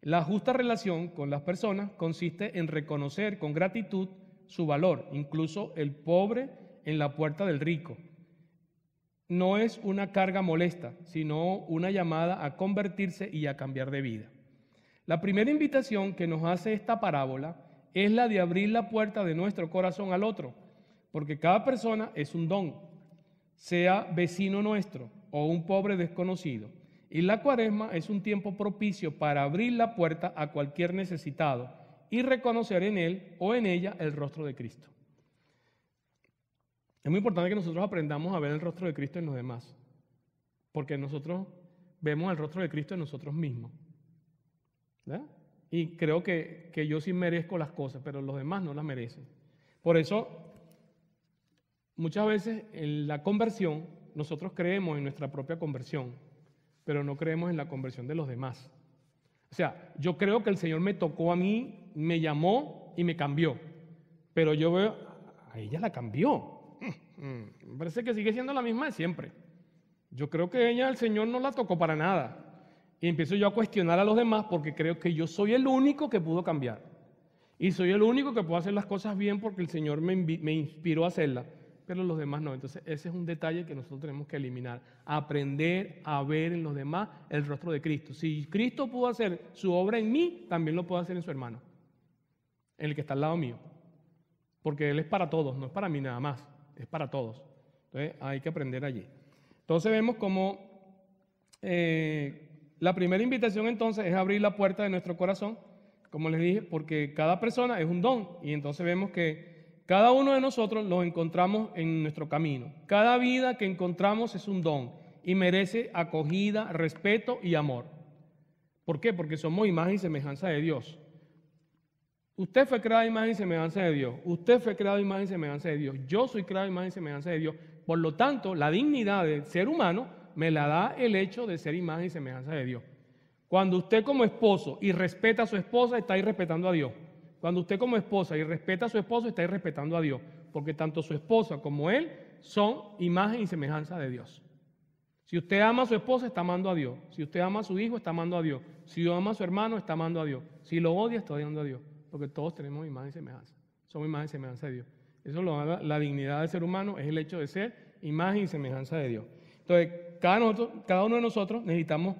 La justa relación con las personas consiste en reconocer con gratitud su valor, incluso el pobre en la puerta del rico. No es una carga molesta, sino una llamada a convertirse y a cambiar de vida. La primera invitación que nos hace esta parábola es la de abrir la puerta de nuestro corazón al otro, porque cada persona es un don, sea vecino nuestro o un pobre desconocido. Y la cuaresma es un tiempo propicio para abrir la puerta a cualquier necesitado y reconocer en él o en ella el rostro de Cristo. Es muy importante que nosotros aprendamos a ver el rostro de Cristo en los demás, porque nosotros vemos el rostro de Cristo en nosotros mismos. Y creo que, que yo sí merezco las cosas, pero los demás no las merecen. Por eso, muchas veces en la conversión, nosotros creemos en nuestra propia conversión, pero no creemos en la conversión de los demás. O sea, yo creo que el Señor me tocó a mí, me llamó y me cambió, pero yo veo, a ella la cambió, Mm, me parece que sigue siendo la misma de siempre. Yo creo que ella, el Señor no la tocó para nada. Y empiezo yo a cuestionar a los demás porque creo que yo soy el único que pudo cambiar. Y soy el único que puedo hacer las cosas bien porque el Señor me, inspiró a hacerlas, pero los demás no. Entonces ese es un detalle que nosotros tenemos que eliminar. Aprender a ver en los demás el rostro de Cristo. Si Cristo pudo hacer su obra en mí, también lo puedo hacer en su hermano, en el que está al lado mío. Porque Él es para todos, no es para mí nada más es para todos. Entonces hay que aprender allí. Entonces vemos como eh, la primera invitación entonces es abrir la puerta de nuestro corazón, como les dije, porque cada persona es un don y entonces vemos que cada uno de nosotros lo encontramos en nuestro camino. Cada vida que encontramos es un don y merece acogida, respeto y amor. ¿Por qué? Porque somos imagen y semejanza de Dios. Usted fue creado imagen y semejanza de Dios. Usted fue creado imagen y semejanza de Dios. Yo soy creado imagen y semejanza de Dios. Por lo tanto, la dignidad del ser humano me la da el hecho de ser imagen y semejanza de Dios. Cuando usted como esposo y respeta a su esposa, está respetando a Dios. Cuando usted como esposa y respeta a su esposo, está respetando a Dios. Porque tanto su esposa como él son imagen y semejanza de Dios. Si usted ama a su esposa, está amando a Dios. Si usted ama a su hijo, está amando a Dios. Si ama a su hermano, está amando a Dios. Si lo odia, está odiando a Dios porque todos tenemos imagen y semejanza. Somos imagen y semejanza de Dios. Eso lo da la dignidad del ser humano, es el hecho de ser imagen y semejanza de Dios. Entonces, cada, uno de nosotros necesitamos,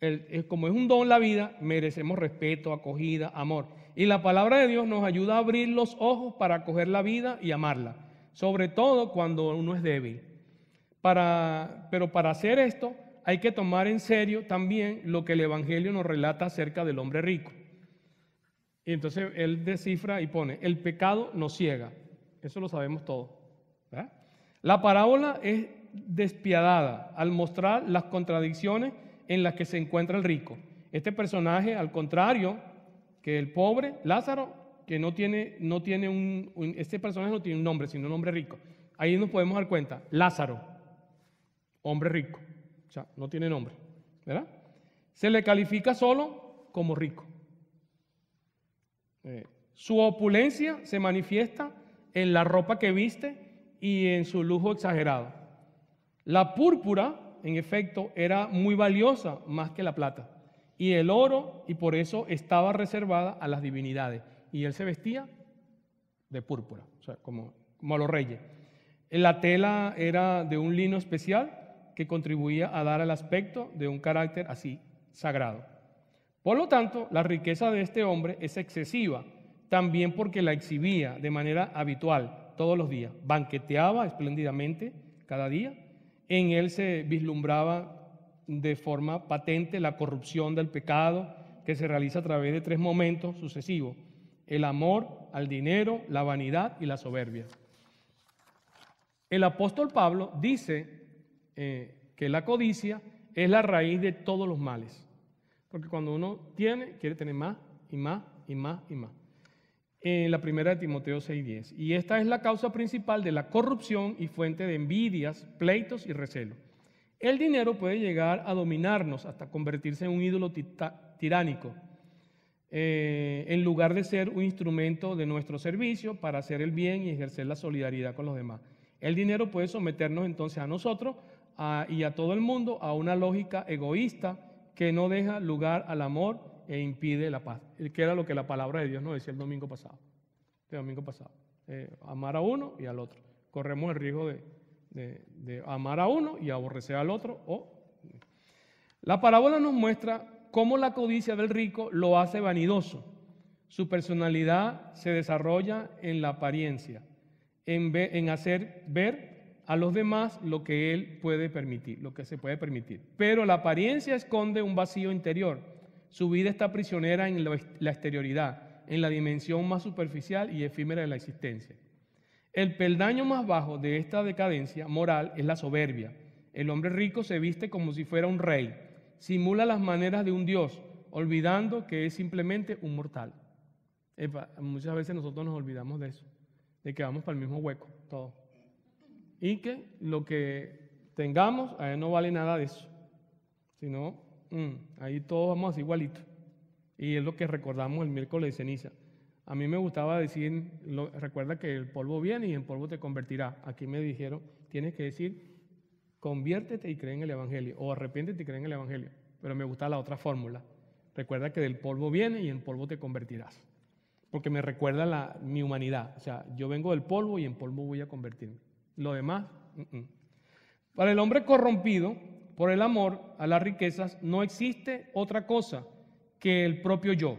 eh, como es un don la vida, merecemos respeto, acogida, amor. Y la palabra de Dios nos ayuda a abrir los ojos para acoger la vida y amarla, sobre todo cuando uno es débil. pero para hacer esto hay que tomar en serio también lo que el Evangelio nos relata acerca del hombre rico. Y entonces él descifra y pone, el pecado nos ciega. Eso lo sabemos todos. La parábola es despiadada al mostrar las contradicciones en las que se encuentra el rico. Este personaje, al contrario que el pobre, Lázaro, que no tiene, no tiene un, este personaje no tiene un nombre, sino un hombre rico. Ahí nos podemos dar cuenta, Lázaro, hombre rico, o sea, no tiene nombre, ¿verdad? Se le califica solo como rico. Eh, su opulencia se manifiesta en la ropa que viste y en su lujo exagerado. La púrpura, en efecto, era muy valiosa más que la plata, y el oro, y por eso estaba reservada a las divinidades. Y él se vestía de púrpura, como, como a los reyes. La tela era de un lino especial que contribuía a dar al aspecto de un carácter así sagrado. Por lo tanto, la riqueza de este hombre es excesiva, también porque la exhibía de manera habitual todos los días. Banqueteaba espléndidamente cada día. En él se vislumbraba de forma patente la corrupción del pecado que se realiza a través de tres momentos sucesivos. El amor al dinero, la vanidad y la soberbia. El apóstol Pablo dice eh, que la codicia es la raíz de todos los males. Porque cuando uno tiene, quiere tener más y más y más y más. En la primera de Timoteo 6:10. Y esta es la causa principal de la corrupción y fuente de envidias, pleitos y recelo. El dinero puede llegar a dominarnos hasta convertirse en un ídolo tiránico, eh, en lugar de ser un instrumento de nuestro servicio para hacer el bien y ejercer la solidaridad con los demás. El dinero puede someternos entonces a nosotros y a todo el mundo a una lógica egoísta que no deja lugar al amor e impide la paz, que era lo que la palabra de Dios nos decía el domingo pasado. El domingo pasado. Eh, amar a uno y al otro. Corremos el riesgo de, amar a uno y aborrecer al otro. O... La parábola nos muestra cómo la codicia del rico lo hace vanidoso. Su personalidad se desarrolla en la apariencia, en, en hacer ver a los demás lo que él puede permitir, lo que se puede permitir. Pero la apariencia esconde un vacío interior. Su vida está prisionera en la exterioridad, en la dimensión más superficial y efímera de la existencia. El peldaño más bajo de esta decadencia moral es la soberbia. El hombre rico se viste como si fuera un rey, simula las maneras de un dios, olvidando que es simplemente un mortal. muchas veces nosotros nos olvidamos de eso, de que vamos para el mismo hueco, todos y que lo que tengamos, a él no vale nada de eso, sino mm, ahí todos vamos igualitos. Y es lo que recordamos el miércoles de ceniza. A mí me gustaba decir, recuerda que el polvo viene y en polvo te convertirá. Aquí me dijeron, tienes que decir, conviértete y cree en el Evangelio, o arrepiéntete y cree en el Evangelio. Pero me gusta la otra fórmula. Recuerda que del polvo viene y en polvo te convertirás. Porque me recuerda la, mi humanidad. O sea, yo vengo del polvo y en polvo voy a convertirme. Lo demás. Para el hombre corrompido por el amor a las riquezas no existe otra cosa que el propio yo.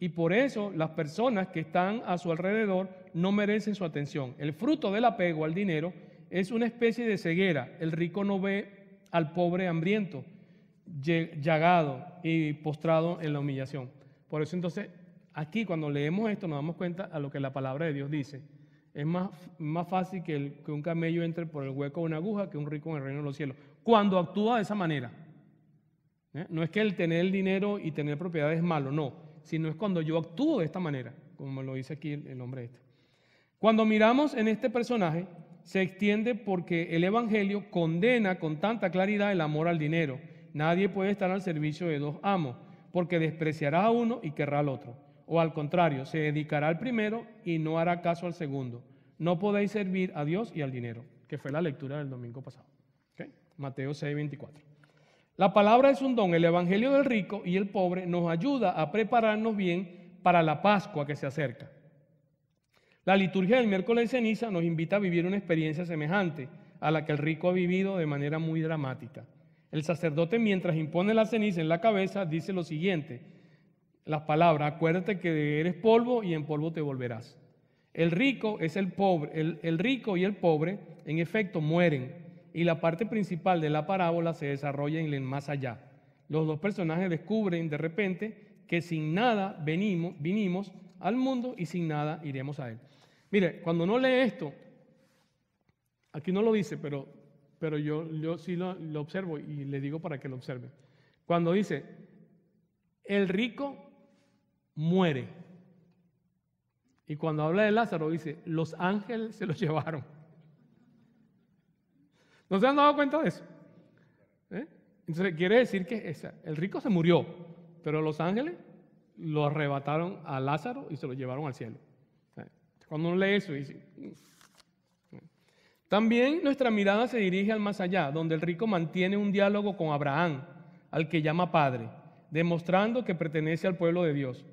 Y por eso las personas que están a su alrededor no merecen su atención. El fruto del apego al dinero es una especie de ceguera. El rico no ve al pobre hambriento, llagado y postrado en la humillación. Por eso entonces, aquí cuando leemos esto nos damos cuenta a lo que la palabra de Dios dice. Es más, fácil que, un camello entre por el hueco de una aguja que un rico en el reino de los cielos. Cuando actúa de esa manera. ¿eh? No es que el tener el dinero y tener propiedades es malo, no. Sino es cuando yo actúo de esta manera, como lo dice aquí el, el hombre este. Cuando miramos en este personaje, se extiende porque el Evangelio condena con tanta claridad el amor al dinero. Nadie puede estar al servicio de dos amos, porque despreciará a uno y querrá al otro o al contrario, se dedicará al primero y no hará caso al segundo. No podéis servir a Dios y al dinero, que fue la lectura del domingo pasado. Mateo 6, 24. La palabra es un don. El Evangelio del rico y el pobre nos ayuda a prepararnos bien para la Pascua que se acerca. La liturgia del miércoles de ceniza nos invita a vivir una experiencia semejante a la que el rico ha vivido de manera muy dramática. El sacerdote mientras impone la ceniza en la cabeza dice lo siguiente, las palabras, acuérdate que eres polvo y en polvo te volverás. El rico es el pobre, el, rico y el pobre en efecto mueren y la parte principal de la parábola se desarrolla en el más allá. Los dos personajes descubren de repente que sin nada venimos, vinimos al mundo y sin nada iremos a él. Mire, cuando no lee esto, aquí no lo dice, pero, pero yo, yo sí lo, lo observo y le digo para que lo observe. Cuando dice, el rico muere. Y cuando habla de Lázaro dice, los ángeles se los llevaron. ¿No se han dado cuenta de eso? ¿Eh? Entonces quiere decir que el rico se murió, pero los ángeles lo arrebataron a Lázaro y se lo llevaron al cielo. Cuando uno lee eso dice... Mm". También nuestra mirada se dirige al más allá, donde el rico mantiene un diálogo con Abraham, al que llama Padre, demostrando que pertenece al pueblo de Dios.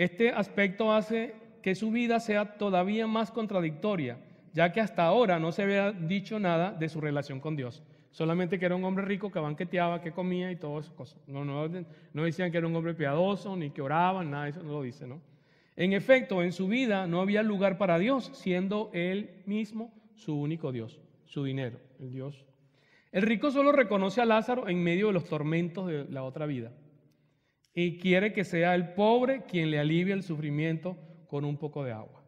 Este aspecto hace que su vida sea todavía más contradictoria, ya que hasta ahora no se había dicho nada de su relación con Dios. Solamente que era un hombre rico que banqueteaba, que comía y todas esas cosas. No, no decían que era un hombre piadoso, ni que oraba, nada, eso no lo dice, ¿no? En efecto, en su vida no había lugar para Dios, siendo él mismo su único Dios, su dinero, el Dios. El rico solo reconoce a Lázaro en medio de los tormentos de la otra vida y quiere que sea el pobre quien le alivie el sufrimiento con un poco de agua.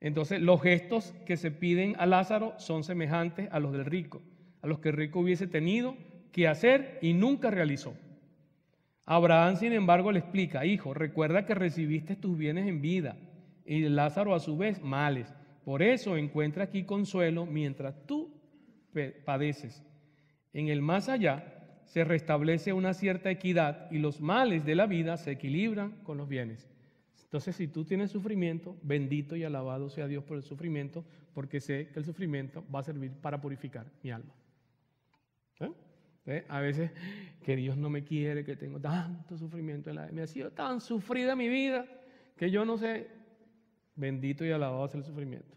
Entonces, los gestos que se piden a Lázaro son semejantes a los del rico, a los que el rico hubiese tenido que hacer y nunca realizó. Abraham, sin embargo, le explica, hijo, recuerda que recibiste tus bienes en vida y Lázaro a su vez males. Por eso encuentra aquí consuelo mientras tú padeces. En el más allá, se restablece una cierta equidad y los males de la vida se equilibran con los bienes. Entonces, si tú tienes sufrimiento, bendito y alabado sea Dios por el sufrimiento, porque sé que el sufrimiento va a servir para purificar mi alma. ¿Eh? ¿Eh? A veces que Dios no me quiere, que tengo tanto sufrimiento la Me ha sido tan sufrida mi vida que yo no sé. Bendito y alabado sea el sufrimiento.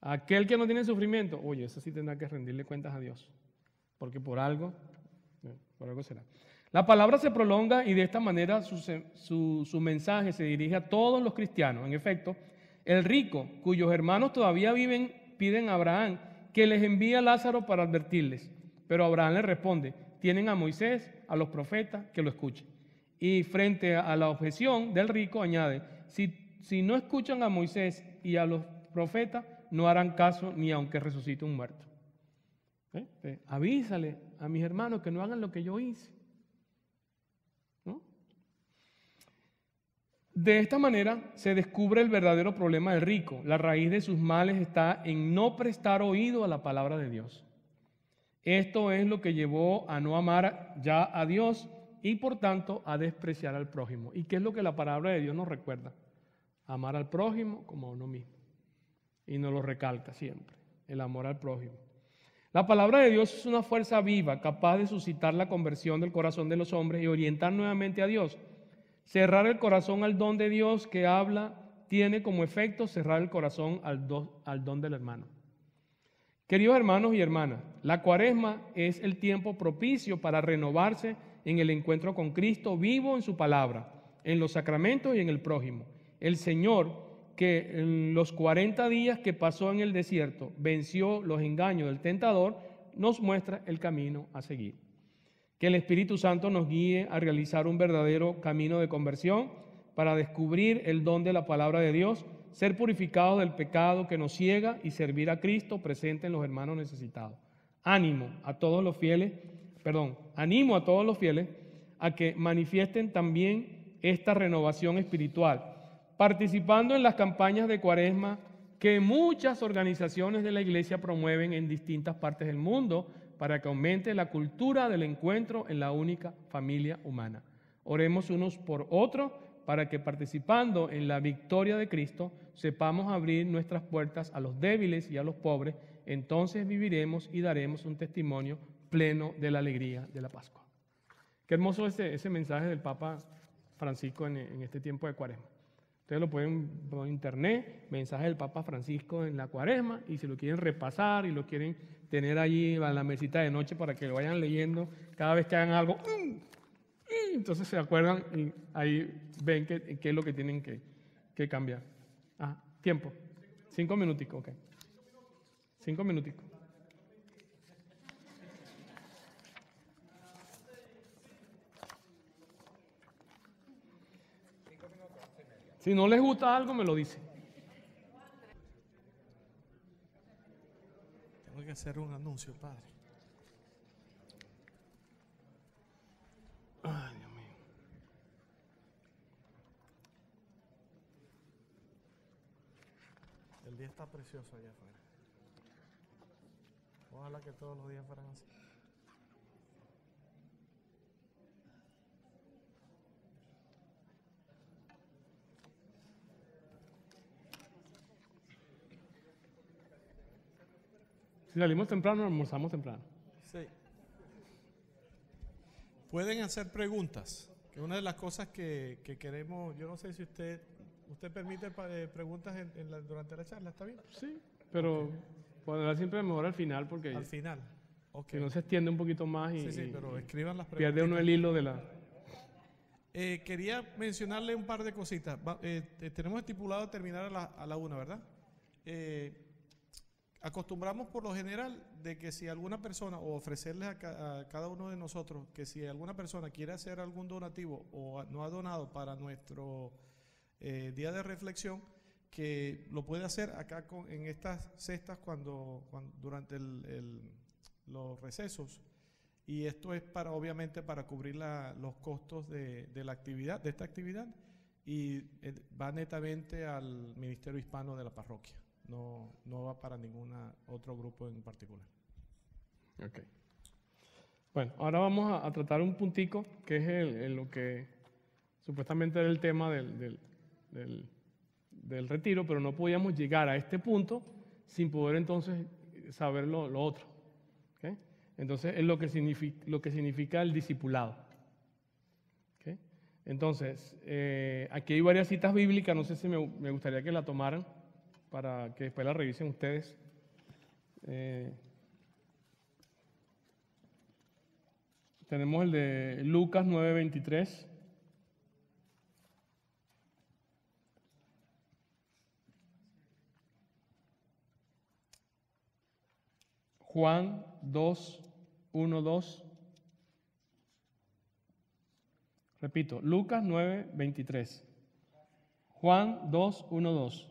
Aquel que no tiene sufrimiento, oye, eso sí tendrá que rendirle cuentas a Dios. Porque por algo la palabra se prolonga y de esta manera su, mensaje se dirige a todos los cristianos. En efecto, el rico, cuyos hermanos todavía viven, piden a Abraham que les envíe a Lázaro para advertirles. Pero Abraham le responde, tienen a Moisés, a los profetas, que lo escuchen. Y frente a la objeción del rico añade, si, si no escuchan a Moisés y a los profetas, no harán caso ni aunque resucite un muerto. Eh, eh, avísale a mis hermanos que no hagan lo que yo hice. De esta manera se descubre el verdadero problema del rico. La raíz de sus males está en no prestar oído a la palabra de Dios. Esto es lo que llevó a no amar ya a Dios y por tanto a despreciar al prójimo. ¿Y qué es lo que la palabra de Dios nos recuerda? Amar al prójimo como a uno mismo. Y nos lo recalca siempre, el amor al prójimo. La palabra de Dios es una fuerza viva capaz de suscitar la conversión del corazón de los hombres y orientar nuevamente a Dios. Cerrar el corazón al don de Dios que habla tiene como efecto cerrar el corazón al, don del hermano. Queridos hermanos y hermanas, la cuaresma es el tiempo propicio para renovarse en el encuentro con Cristo vivo en su palabra, en los sacramentos y en el prójimo. El Señor que en los 40 días que pasó en el desierto venció los engaños del tentador, nos muestra el camino a seguir. Que el Espíritu Santo nos guíe a realizar un verdadero camino de conversión para descubrir el don de la palabra de Dios, ser purificados del pecado que nos ciega y servir a Cristo presente en los hermanos necesitados. Ánimo a todos los fieles, perdón, animo a todos los fieles a que manifiesten también esta renovación espiritual participando en las campañas de cuaresma que muchas organizaciones de la iglesia promueven en distintas partes del mundo para que aumente la cultura del encuentro en la única familia humana. Oremos unos por otros para que participando en la victoria de Cristo sepamos abrir nuestras puertas a los débiles y a los pobres, entonces viviremos y daremos un testimonio pleno de la alegría de la Pascua. Qué hermoso ese, ese mensaje del Papa Francisco en este tiempo de Cuaresma. Ustedes lo pueden por internet, mensaje del Papa Francisco en la cuaresma, y si lo quieren repasar y lo quieren tener ahí en la mesita de noche para que lo vayan leyendo cada vez que hagan algo, ¡um! ¡um! entonces se acuerdan y ahí ven qué, es lo que tienen que, que cambiar. Ah, tiempo. Cinco minuticos, ok. Cinco minuticos. Si no les gusta algo, me lo dicen. Tengo que hacer un anuncio, Padre. Ay, Dios mío. El día está precioso allá afuera. Ojalá que todos los días fueran así. Si salimos temprano, almorzamos temprano. Sí. Pueden hacer preguntas, una de las cosas que, queremos, yo no sé si usted, usted permite eh, preguntas durante la charla, ¿está bien? Sí, pero okay. podrá siempre mejor al final porque... Al final. Okay. no se extiende un poquito más y, sí, sí, pero escriban las pierde uno el hilo de la... Eh, quería mencionarle un par de cositas. Eh, tenemos estipulado terminar a la, a una, ¿verdad? acostumbramos por lo general de que si alguna persona, o ofrecerles a, cada uno de nosotros, que si alguna persona quiere hacer algún donativo o no ha donado para nuestro eh, día de reflexión, que lo puede hacer acá en estas cestas cuando, durante los recesos. Y esto es para, obviamente, para cubrir los costos de, la actividad, de esta actividad, y eh, va netamente al Ministerio Hispano de la parroquia. No, va para ningún otro grupo en particular. Ok. Bueno, ahora vamos a, tratar un puntico que es lo que supuestamente era el tema del, del, retiro, pero no podíamos llegar a este punto sin poder entonces saber lo, otro. Entonces es lo que significa, lo que significa el discipulado. Entonces, eh, aquí hay varias citas bíblicas, no sé si me gustaría que la tomaran para que después la revisen ustedes. Eh, tenemos el de Lucas 9:23. Juan 2, 1, 2. Repito, Lucas 9, 23. Juan 2, 1, 2.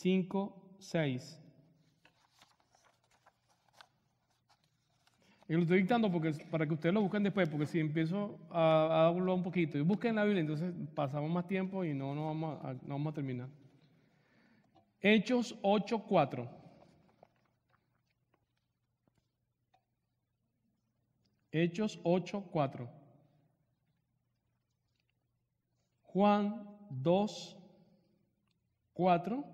5, 6. Y lo estoy dictando porque, para que ustedes lo busquen después, porque si empiezo a, hablar un poquito y busquen la Biblia, entonces pasamos más tiempo y no, no, no vamos a terminar. Hechos 8, 4. Hechos 8, 4. Juan 2, 4.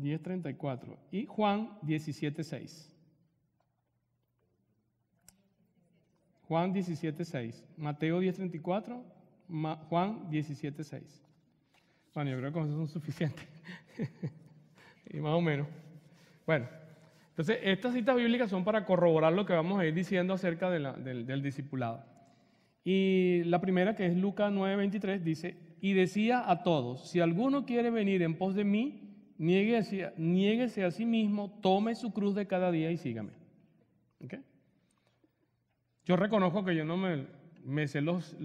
10.34 y Juan 17.6. Juan 17.6. Mateo 10.34, Juan 17.6. Bueno, yo creo que eso son suficientes. y más o menos. Bueno, entonces estas citas bíblicas son para corroborar lo que vamos a ir diciendo acerca de la, del, del discipulado. Y la primera, que es Lucas 9:23, dice, y decía a todos, si alguno quiere venir en pos de mí, Niéguese, a sí mismo, tome su cruz de cada día y sígame. ¿Okay? Yo reconozco que yo no me, me sé los,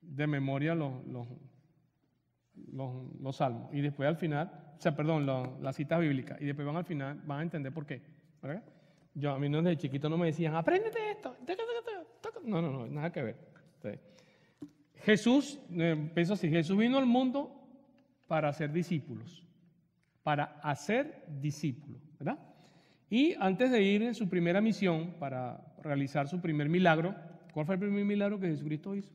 de memoria los, los, salmos. Y después al final, o sea, perdón, las citas bíblicas. Y después van al final, van a entender por qué. ¿verdad? Yo a mí desde chiquito no me decían, apréndete esto. No, no, no, nada que ver. Jesús, eh, pienso así, Jesús vino al mundo para ser discípulos, para hacer discípulos, ¿verdad? Y antes de ir en su primera misión para realizar su primer milagro, ¿cuál fue el primer milagro que Jesucristo hizo?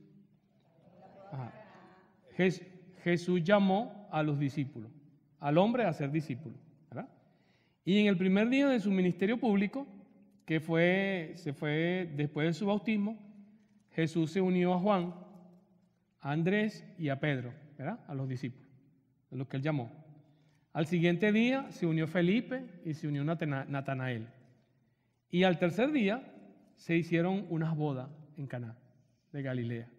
Jesús llamó a los discípulos, al hombre a ser discípulo, ¿verdad? Y en el primer día de su ministerio público, que fue, se fue después de su bautismo, Jesús se unió a Juan, a Andrés y a Pedro, ¿verdad? A los discípulos lo que él llamó. Al siguiente día se unió Felipe y se unió Natanael. Y al tercer día se hicieron unas bodas en Caná de Galilea.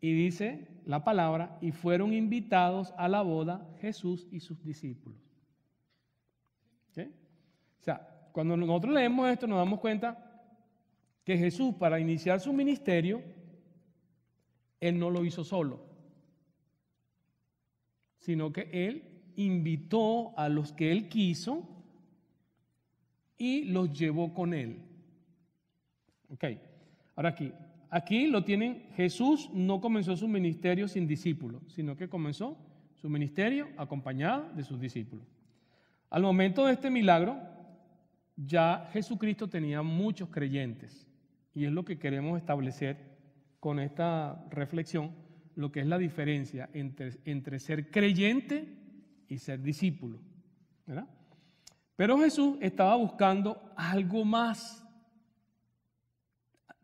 Y dice la palabra, y fueron invitados a la boda Jesús y sus discípulos. O sea, cuando nosotros leemos esto nos damos cuenta que Jesús para iniciar su ministerio, él no lo hizo solo sino que Él invitó a los que Él quiso y los llevó con Él. Ok, ahora aquí, aquí lo tienen, Jesús no comenzó su ministerio sin discípulos, sino que comenzó su ministerio acompañado de sus discípulos. Al momento de este milagro, ya Jesucristo tenía muchos creyentes, y es lo que queremos establecer con esta reflexión lo que es la diferencia entre, ser creyente y ser discípulo. ¿verdad? Pero Jesús estaba buscando algo más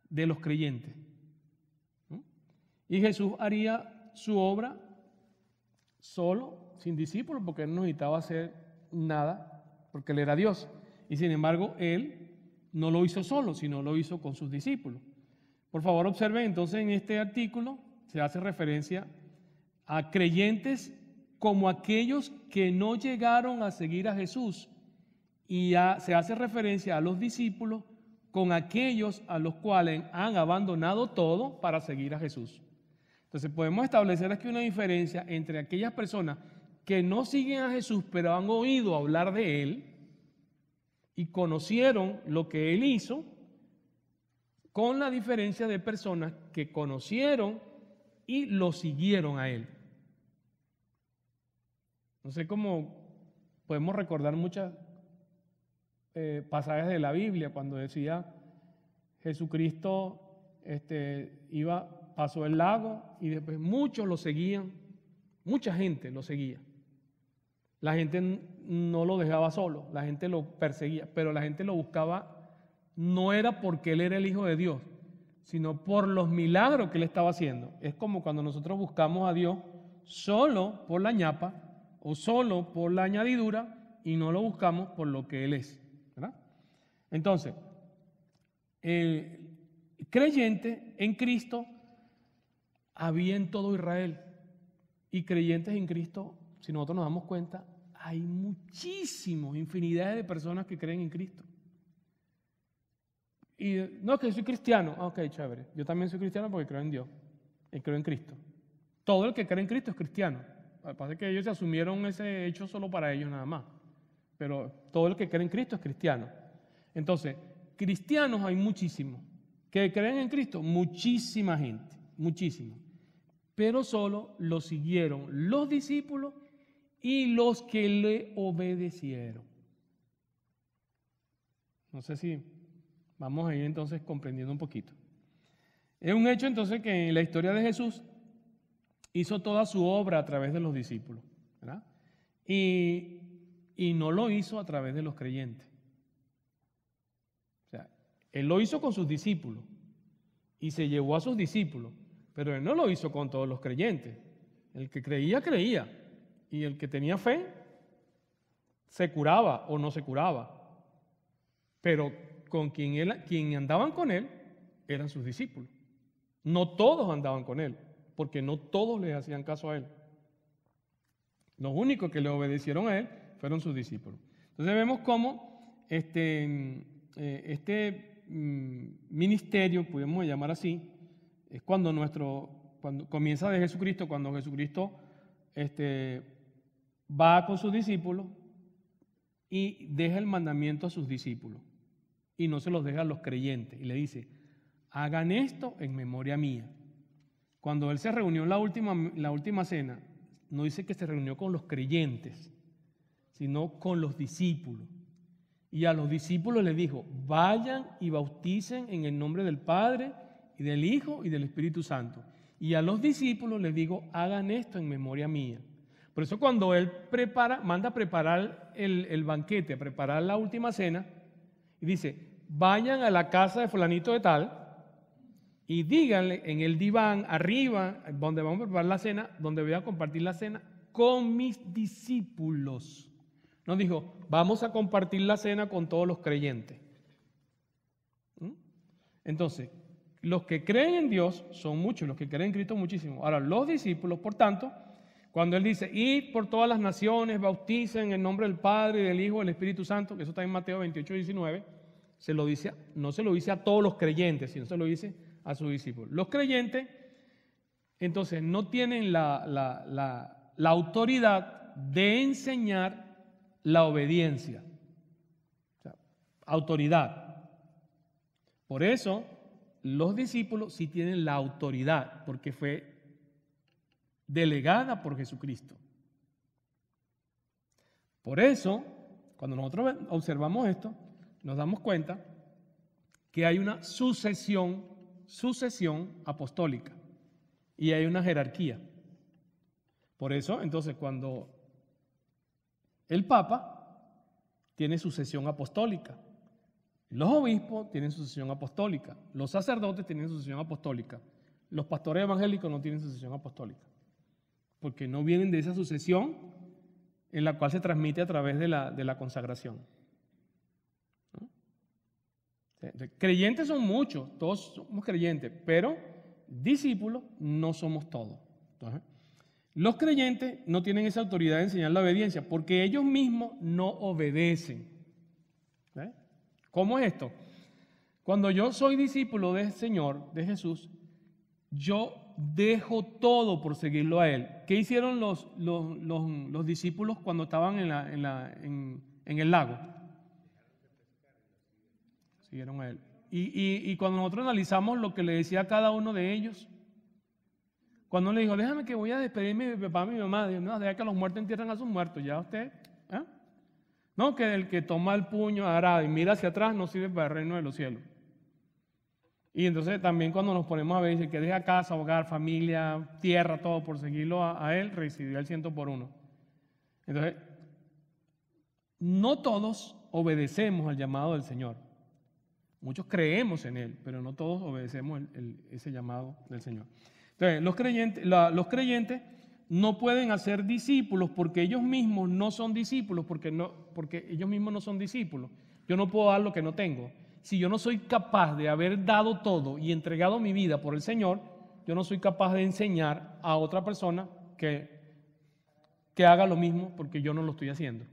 de los creyentes. Y Jesús haría su obra solo, sin discípulos, porque él no necesitaba hacer nada, porque él era Dios. Y sin embargo, él no lo hizo solo, sino lo hizo con sus discípulos. Por favor, observen entonces en este artículo se hace referencia a creyentes como aquellos que no llegaron a seguir a Jesús y se hace referencia a los discípulos con aquellos a los cuales han abandonado todo para seguir a Jesús. Entonces podemos establecer aquí una diferencia entre aquellas personas que no siguen a Jesús pero han oído hablar de Él y conocieron lo que Él hizo, con la diferencia de personas que conocieron y lo siguieron a él. No sé cómo podemos recordar muchas eh, pasajes de la Biblia cuando decía Jesucristo este, iba, pasó el lago y después muchos lo seguían, mucha gente lo seguía. La gente no lo dejaba solo, la gente lo perseguía, pero la gente lo buscaba no era porque él era el Hijo de Dios, sino por los milagros que él estaba haciendo. Es como cuando nosotros buscamos a Dios solo por la ñapa o solo por la añadidura y no lo buscamos por lo que él es. Entonces, el creyente en Cristo había en todo Israel. Y creyentes en Cristo, si nosotros nos damos cuenta, hay muchísimos infinidades de personas que creen en Cristo. Y no, que soy cristiano. Ah, ok, chévere. Yo también soy cristiano porque creo en Dios. Y creo en Cristo. Todo el que cree en Cristo es cristiano. Lo que pasa es que ellos se asumieron ese hecho solo para ellos nada más. Pero todo el que cree en Cristo es cristiano. Entonces, cristianos hay muchísimos. Que creen en Cristo, muchísima gente. Muchísima. Pero solo lo siguieron los discípulos y los que le obedecieron. No sé si Vamos a ir entonces comprendiendo un poquito. Es un hecho entonces que en la historia de Jesús hizo toda su obra a través de los discípulos, Y, no lo hizo a través de los creyentes. O sea, él lo hizo con sus discípulos y se llevó a sus discípulos, pero él no lo hizo con todos los creyentes. El que creía, creía. Y el que tenía fe, se curaba o no se curaba. Pero con quien, él, quien andaban con él eran sus discípulos. No todos andaban con él, porque no todos le hacían caso a él. Los únicos que le obedecieron a él fueron sus discípulos. Entonces vemos cómo este, eh, este mm, ministerio, podemos llamar así, es cuando nuestro, cuando comienza de Jesucristo, cuando Jesucristo este, va con sus discípulos y deja el mandamiento a sus discípulos y no se los deja a los creyentes. Y le dice, hagan esto en memoria mía. Cuando él se reunió en la última, la última cena, no dice que se reunió con los creyentes, sino con los discípulos. Y a los discípulos le dijo, vayan y bauticen en el nombre del Padre y del Hijo y del Espíritu Santo. Y a los discípulos les digo, hagan esto en memoria mía. Por eso cuando él prepara, manda a preparar el, el banquete, a preparar la última cena, y dice, vayan a la casa de fulanito de tal y díganle en el diván arriba, donde vamos a preparar la cena, donde voy a compartir la cena con mis discípulos. No dijo, vamos a compartir la cena con todos los creyentes. ¿Mm? Entonces, los que creen en Dios son muchos, los que creen en Cristo muchísimo. Ahora, los discípulos, por tanto, cuando él dice, id por todas las naciones, bauticen en el nombre del Padre, del Hijo, y del Espíritu Santo, que eso está en Mateo 28, 19, se lo dice, no se lo dice a todos los creyentes, sino se lo dice a sus discípulos. Los creyentes, entonces, no tienen la, la autoridad de enseñar la obediencia. O sea, autoridad. Por eso, los discípulos sí tienen la autoridad, porque fue delegada por Jesucristo. Por eso, cuando nosotros observamos esto, nos damos cuenta que hay una sucesión, sucesión apostólica y hay una jerarquía. Por eso, entonces, cuando el Papa tiene sucesión apostólica, los obispos tienen sucesión apostólica, los sacerdotes tienen sucesión apostólica, los pastores evangélicos no tienen sucesión apostólica porque no vienen de esa sucesión en la cual se transmite a través de la, consagración. creyentes son muchos, todos somos creyentes, pero discípulos no somos todos. los creyentes no tienen esa autoridad de enseñar la obediencia porque ellos mismos no obedecen. ¿eh? ¿Cómo es esto? Cuando yo soy discípulo del Señor, de Jesús, yo dejo todo por seguirlo a Él. ¿Qué hicieron los, los, discípulos cuando estaban en, el lago? Siguieron a Él. Y, cuando nosotros analizamos lo que le decía a cada uno de ellos, cuando le dijo, déjame que voy a despedirme de mi papá y mi mamá, dijo, no, deja que los muertos entierran a sus muertos, ya usted. ¿eh? No, que el que toma el puño arado y mira hacia atrás no sirve para el reino de los cielos. Y entonces también cuando nos ponemos a ver, dice que deja casa, hogar, familia, tierra, todo por seguirlo a, él, recibió el ciento por uno. Entonces, no todos obedecemos al llamado del Señor. Muchos creemos en Él, pero no todos obedecemos ese llamado del Señor. Entonces, los creyentes, los creyentes no pueden hacer discípulos porque ellos mismos no son discípulos, porque, no, porque ellos mismos no son discípulos. Yo no puedo dar lo que no tengo si yo no soy capaz de haber dado todo y entregado mi vida por el Señor, yo no soy capaz de enseñar a otra persona que, que haga lo mismo porque yo no lo estoy haciendo.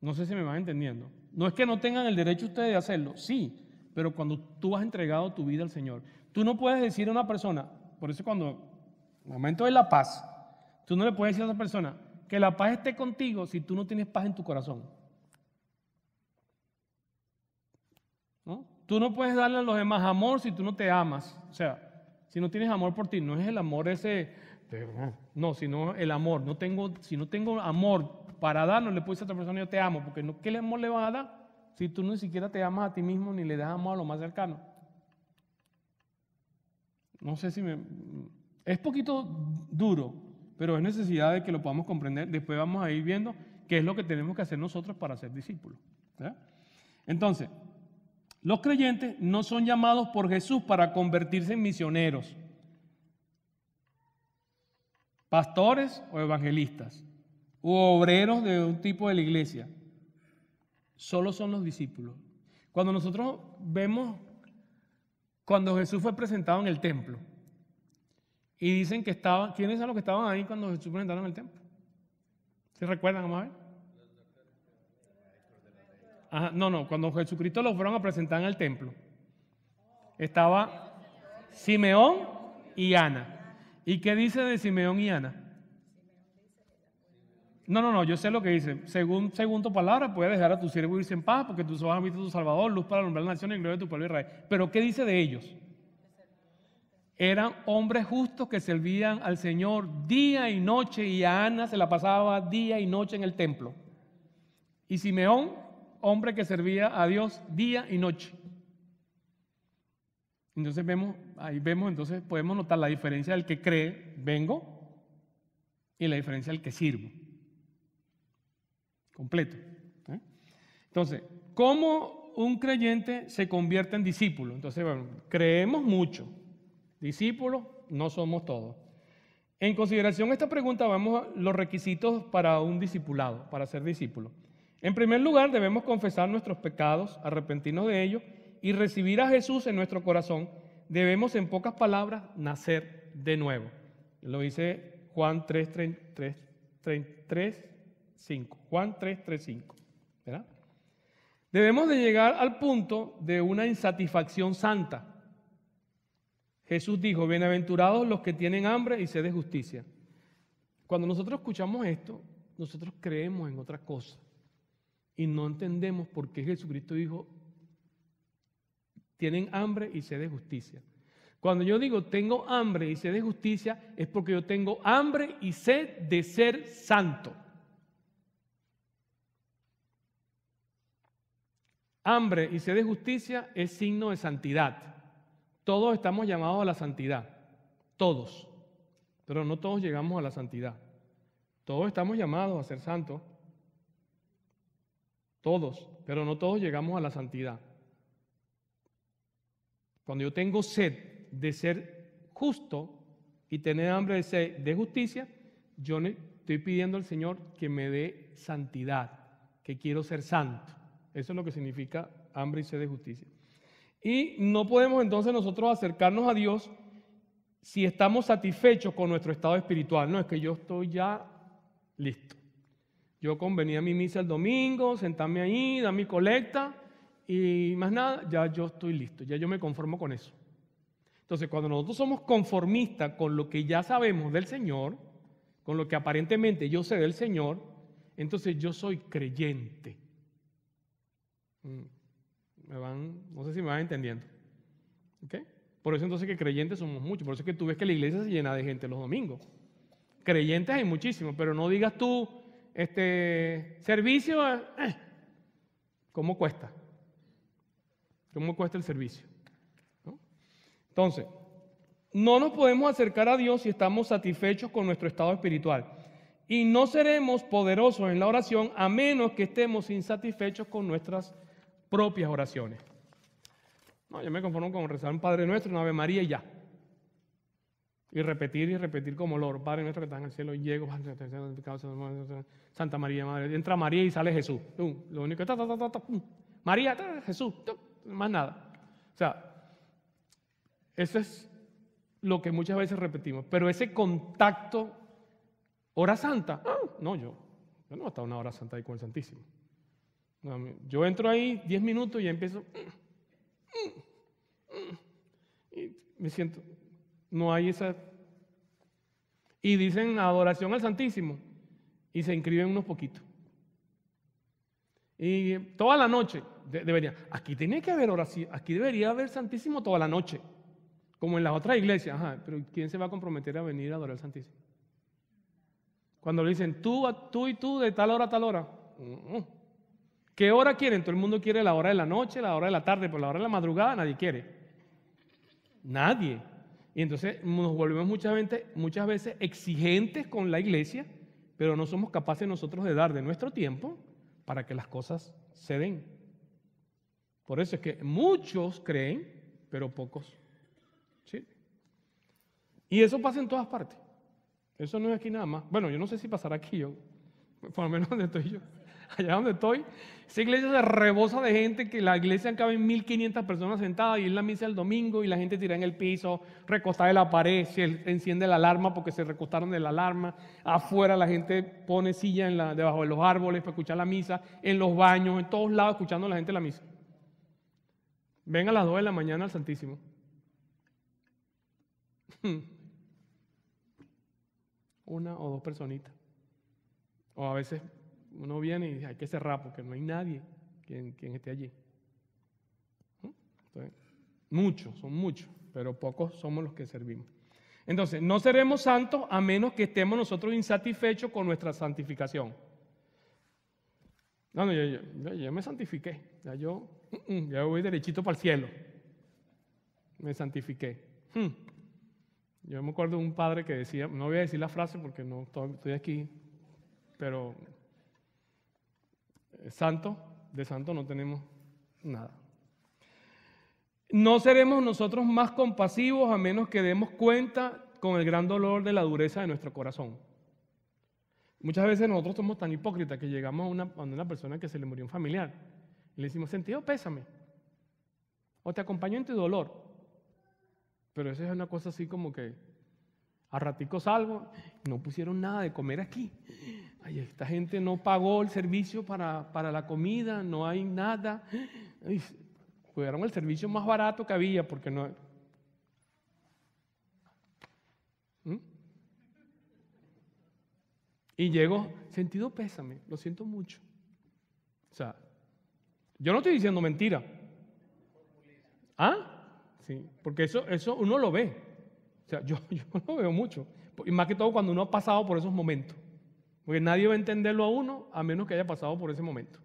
No sé si me van entendiendo. No es que no tengan el derecho ustedes de hacerlo, sí, pero cuando tú has entregado tu vida al Señor, tú no puedes decir a una persona, por eso cuando el momento de la paz, tú no le puedes decir a esa persona que la paz esté contigo si tú no tienes paz en tu corazón. Tú no puedes darle a los demás amor si tú no te amas. O sea, si no tienes amor por ti, no es el amor ese, no, sino el amor. No tengo, si no tengo amor para dar, no le puedes a otra persona, yo te amo, porque no, ¿qué amor le vas a dar si tú ni siquiera te amas a ti mismo ni le das amor a lo más cercano? No sé si me... Es poquito duro, pero es necesidad de que lo podamos comprender. Después vamos a ir viendo qué es lo que tenemos que hacer nosotros para ser discípulos. Entonces, los creyentes no son llamados por Jesús para convertirse en misioneros, pastores o evangelistas, u obreros de un tipo de la iglesia. Solo son los discípulos. Cuando nosotros vemos, cuando Jesús fue presentado en el templo, y dicen que estaban, ¿quiénes eran los que estaban ahí cuando Jesús presentaron en el templo? ¿Se recuerdan, vamos a ver? no, no, cuando Jesucristo lo fueron a presentar en el templo, estaba Simeón y Ana. ¿Y qué dice de Simeón y Ana? No, no, no, yo sé lo que dice. Según, tu palabra, puedes dejar a tu siervo irse en paz, porque tú solo han visto tu Salvador, luz para nombrar la nación y gloria de tu pueblo Israel. Pero, ¿qué dice de ellos? Eran hombres justos que servían al Señor día y noche, y a Ana se la pasaba día y noche en el templo. Y Simeón hombre que servía a Dios día y noche. Entonces vemos, ahí vemos, entonces podemos notar la diferencia del que cree, vengo, y la diferencia del que sirvo. Completo. ¿eh? Entonces, ¿cómo un creyente se convierte en discípulo? Entonces, creemos mucho. Discípulos no somos todos. En consideración a esta pregunta, vamos a los requisitos para un discipulado, para ser discípulo. En primer lugar, debemos confesar nuestros pecados, arrepentirnos de ellos y recibir a Jesús en nuestro corazón. Debemos, en pocas palabras, nacer de nuevo. Lo dice Juan 3, 3, Juan 3, 3, Debemos de llegar al punto de una insatisfacción santa. Jesús dijo, bienaventurados los que tienen hambre y sed de justicia. Cuando nosotros escuchamos esto, nosotros creemos en otra cosa y no entendemos por qué Jesucristo dijo, tienen hambre y sed de justicia. Cuando yo digo tengo hambre y sed de justicia, es porque yo tengo hambre y sed de ser santo. Hambre y sed de justicia es signo de santidad. Todos estamos llamados a la santidad, todos, pero no todos llegamos a la santidad. Todos estamos llamados a ser santos, todos, pero no todos llegamos a la santidad. Cuando yo tengo sed de ser justo y tener hambre de, sed de justicia, yo estoy pidiendo al Señor que me dé santidad, que quiero ser santo. Eso es lo que significa hambre y sed de justicia. Y no podemos entonces nosotros acercarnos a Dios si estamos satisfechos con nuestro estado espiritual. No, es que yo estoy ya listo. Yo convenía mi misa el domingo, sentarme ahí, dar mi colecta y más nada, ya yo estoy listo, ya yo me conformo con eso. Entonces, cuando nosotros somos conformistas con lo que ya sabemos del Señor, con lo que aparentemente yo sé del Señor, entonces yo soy creyente. Mm, me van, no sé si me van entendiendo. Por eso entonces que creyentes somos muchos. Por eso es que tú ves que la iglesia se llena de gente los domingos. Creyentes hay muchísimos, pero no digas tú, este servicio, eh, ¿cómo cuesta? ¿Cómo cuesta el servicio? Entonces, no nos podemos acercar a Dios si estamos satisfechos con nuestro estado espiritual. Y no seremos poderosos en la oración a menos que estemos insatisfechos con nuestras propias oraciones. No, yo me conformo con rezar un Padre Nuestro, una Ave María y ya. Y repetir y repetir como olor, Padre nuestro que está en el cielo, llego, Santa María, Madre. Entra María y sale Jesús. Lo único, María, Jesús, más nada. O sea, eso es lo que muchas veces repetimos. Pero ese contacto, hora santa, no, yo, yo no he estado una hora santa ahí con el Santísimo. Yo entro ahí diez minutos y empiezo. y me siento, no hay esa. Y dicen adoración al Santísimo y se inscriben unos poquitos. Y toda la noche debería. Aquí tenía que haber oración, aquí debería haber Santísimo toda la noche, como en las otras iglesias. Ajá, pero ¿quién se va a comprometer a venir a adorar al Santísimo? Cuando le dicen tú, tú y tú de tal hora a tal hora. ¿Qué hora quieren? Todo el mundo quiere la hora de la noche, la hora de la tarde, pero pues la hora de la madrugada nadie quiere. Nadie. Y entonces nos volvemos muchas veces, exigentes con la iglesia, pero no somos capaces nosotros de dar de nuestro tiempo para que las cosas se den. Por eso es que muchos creen, pero pocos. Y eso pasa en todas partes. Eso no es aquí nada más. Bueno, yo no sé si pasará aquí yo, por lo menos donde estoy yo allá donde estoy, esa iglesia se rebosa de gente, que la iglesia en 1500 personas sentadas y es la misa el domingo y la gente tira en el piso, recostada en la pared, se enciende la alarma porque se recostaron de la alarma, afuera la gente pone silla debajo de los árboles para escuchar la misa, en los baños, en todos lados escuchando a la gente la misa. Ven a las 2 de la mañana al Santísimo. Una o dos personitas. O a veces uno viene y dice, hay que cerrar porque no hay nadie quien, esté allí. muchos, son muchos, pero pocos somos los que servimos. Entonces, no seremos santos a menos que estemos nosotros insatisfechos con nuestra santificación. No, yo, me santifiqué, ya yo, mm, mm, ya voy derechito para el cielo. Me santifiqué. Hmm. Yo me acuerdo de un padre que decía, no voy a decir la frase porque no estoy aquí, pero santo, de santo no tenemos nada. No seremos nosotros más compasivos a menos que demos cuenta con el gran dolor de la dureza de nuestro corazón. Muchas veces nosotros somos tan hipócritas que llegamos a una, una persona que se le murió un familiar y le decimos, sentido, pésame. O te acompaño en tu dolor. Pero eso es una cosa así como que, a ratico salgo, no pusieron nada de comer aquí. Ay, esta gente no pagó el servicio para, la comida, no hay nada. jugaron el servicio más barato que había porque no... ¿Mm? Y llegó, sentido pésame, lo siento mucho. O sea, yo no estoy diciendo mentira. ¿Ah? Sí, porque eso, eso uno lo ve. O sea, yo, yo no veo mucho. Y más que todo cuando uno ha pasado por esos momentos. Porque nadie va a entenderlo a uno a menos que haya pasado por ese momento.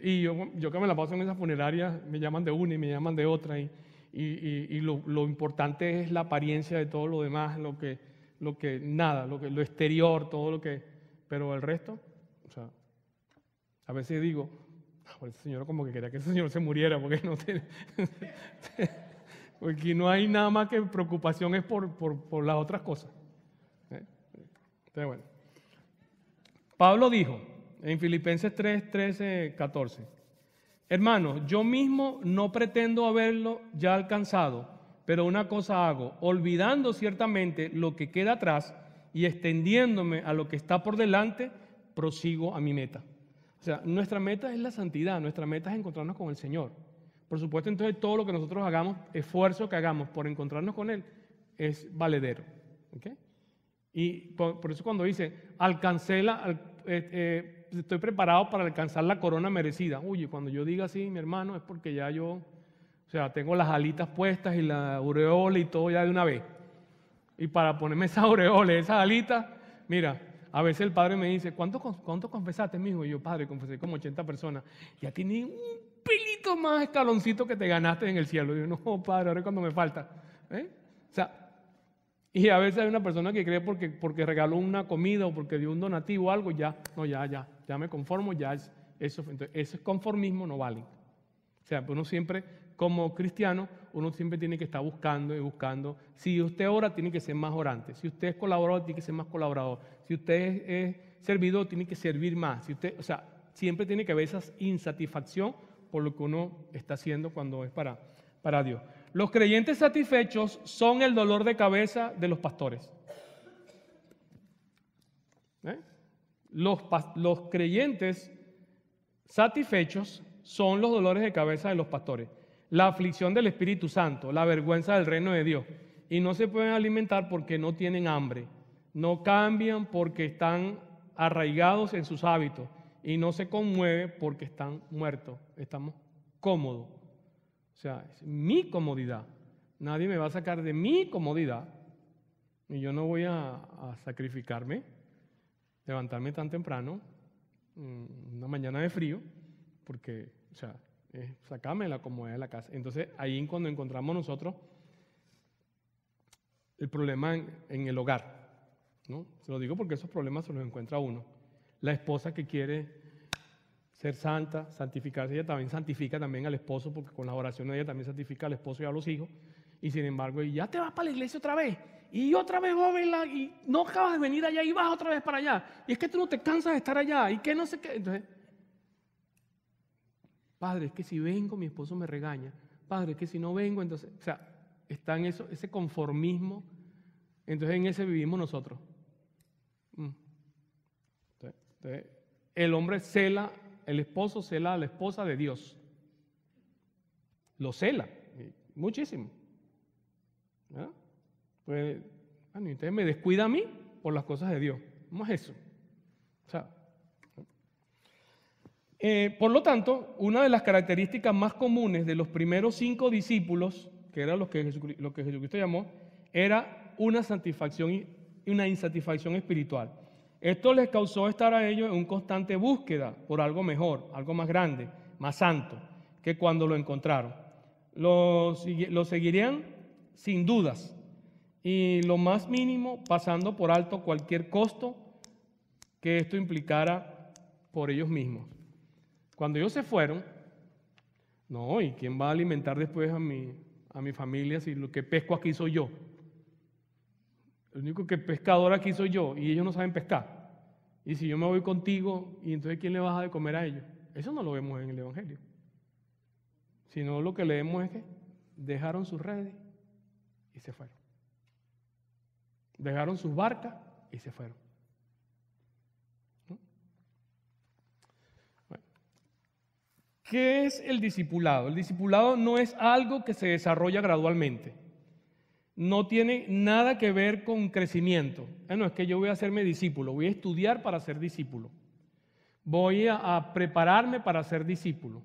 Y yo, yo, que me la paso en esas funerarias, me llaman de una y me llaman de otra. Y, y, y, lo, lo, importante es la apariencia de todo lo demás, lo que, lo que nada, lo, que, lo exterior, todo lo que... Pero el resto, o sea, a veces digo, ah, el ese señor como que quería que ese señor se muriera porque no tiene... Porque no hay nada más que preocupación es por, por, por las otras cosas. ¿Eh? Pablo dijo en Filipenses 3, 13, 14, hermanos, yo mismo no pretendo haberlo ya alcanzado, pero una cosa hago, olvidando ciertamente lo que queda atrás y extendiéndome a lo que está por delante, prosigo a mi meta. O sea, nuestra meta es la santidad, nuestra meta es encontrarnos con el Señor. Por supuesto, entonces todo lo que nosotros hagamos, esfuerzo que hagamos por encontrarnos con Él, es valedero. Y por, eso cuando dice, alcancela, eh, eh, estoy preparado para alcanzar la corona merecida. Oye, cuando yo diga así, mi hermano, es porque ya yo, o sea, tengo las alitas puestas y la aureola y todo ya de una vez. Y para ponerme esa aureola, esas alitas, mira, a veces el padre me dice, ¿cuánto, cuánto confesaste, hijo? Y yo, padre, confesé como 80 personas. Ya tiene un pelito más escaloncito que te ganaste en el cielo. yo, no, padre, ahora es cuando me falta. ¿eh? O sea, y a veces hay una persona que cree porque, porque regaló una comida o porque dio un donativo o algo, ya, no, ya, ya, ya me conformo, ya es, eso. Entonces, es conformismo no vale. O sea, uno siempre, como cristiano, uno siempre tiene que estar buscando y buscando. Si usted ora, tiene que ser más orante. Si usted es colaborador, tiene que ser más colaborador. Si usted es, servidor, tiene que servir más. Si usted, o sea, siempre tiene que haber esa insatisfacción por lo que uno está haciendo cuando es para, para Dios. Los creyentes satisfechos son el dolor de cabeza de los pastores. ¿Eh? Los, los creyentes satisfechos son los dolores de cabeza de los pastores. La aflicción del Espíritu Santo, la vergüenza del reino de Dios. Y no se pueden alimentar porque no tienen hambre. No cambian porque están arraigados en sus hábitos y no se conmueve porque están muertos, estamos cómodos. O sea, es mi comodidad. Nadie me va a sacar de mi comodidad y yo no voy a, sacrificarme, levantarme tan temprano, mm, una mañana de frío, porque, o sea, la comodidad de la casa. Entonces, ahí cuando encontramos nosotros el problema en, en el hogar, ¿no? Se lo digo porque esos problemas se los encuentra uno. La esposa que quiere ser santa, santificarse. Ella también santifica también al esposo, porque con las oraciones ella también santifica al esposo y a los hijos. Y sin embargo, y ya te vas para la iglesia otra vez. Y otra vez vos y no acabas de venir allá y vas otra vez para allá. Y es que tú no te cansas de estar allá. Y que no sé qué. Entonces, padre, es que si vengo, mi esposo me regaña. Padre, es que si no vengo, entonces, o sea, está en eso, ese conformismo. Entonces en ese vivimos nosotros. Mm. Entonces, el hombre cela el esposo cela a la esposa de Dios. Lo cela, muchísimo. ¿Ah? Pues, me descuida a mí por las cosas de Dios. ¿Cómo es eso? Eh, por lo tanto, una de las características más comunes de los primeros cinco discípulos, que era lo que, Jesucristo, llamó, era una satisfacción, y una insatisfacción espiritual. Esto les causó estar a ellos en un constante búsqueda por algo mejor, algo más grande, más santo, que cuando lo encontraron. Lo, seguirían sin dudas y lo más mínimo pasando por alto cualquier costo que esto implicara por ellos mismos. Cuando ellos se fueron, no, ¿y quién va a alimentar después a mi, a mi familia si lo que pesco aquí soy yo? El único que pescador aquí soy yo y ellos no saben pescar. Y si yo me voy contigo, ¿y entonces quién le vas a de comer a ellos? Eso no lo vemos en el Evangelio. Sino lo que leemos es que dejaron sus redes y se fueron. Dejaron sus barcas y se fueron. ¿Qué es el discipulado? El discipulado no es algo que se desarrolla gradualmente no tiene nada que ver con crecimiento. Ah, no es que yo voy a hacerme discípulo, voy a estudiar para ser discípulo. Voy a, prepararme para ser discípulo.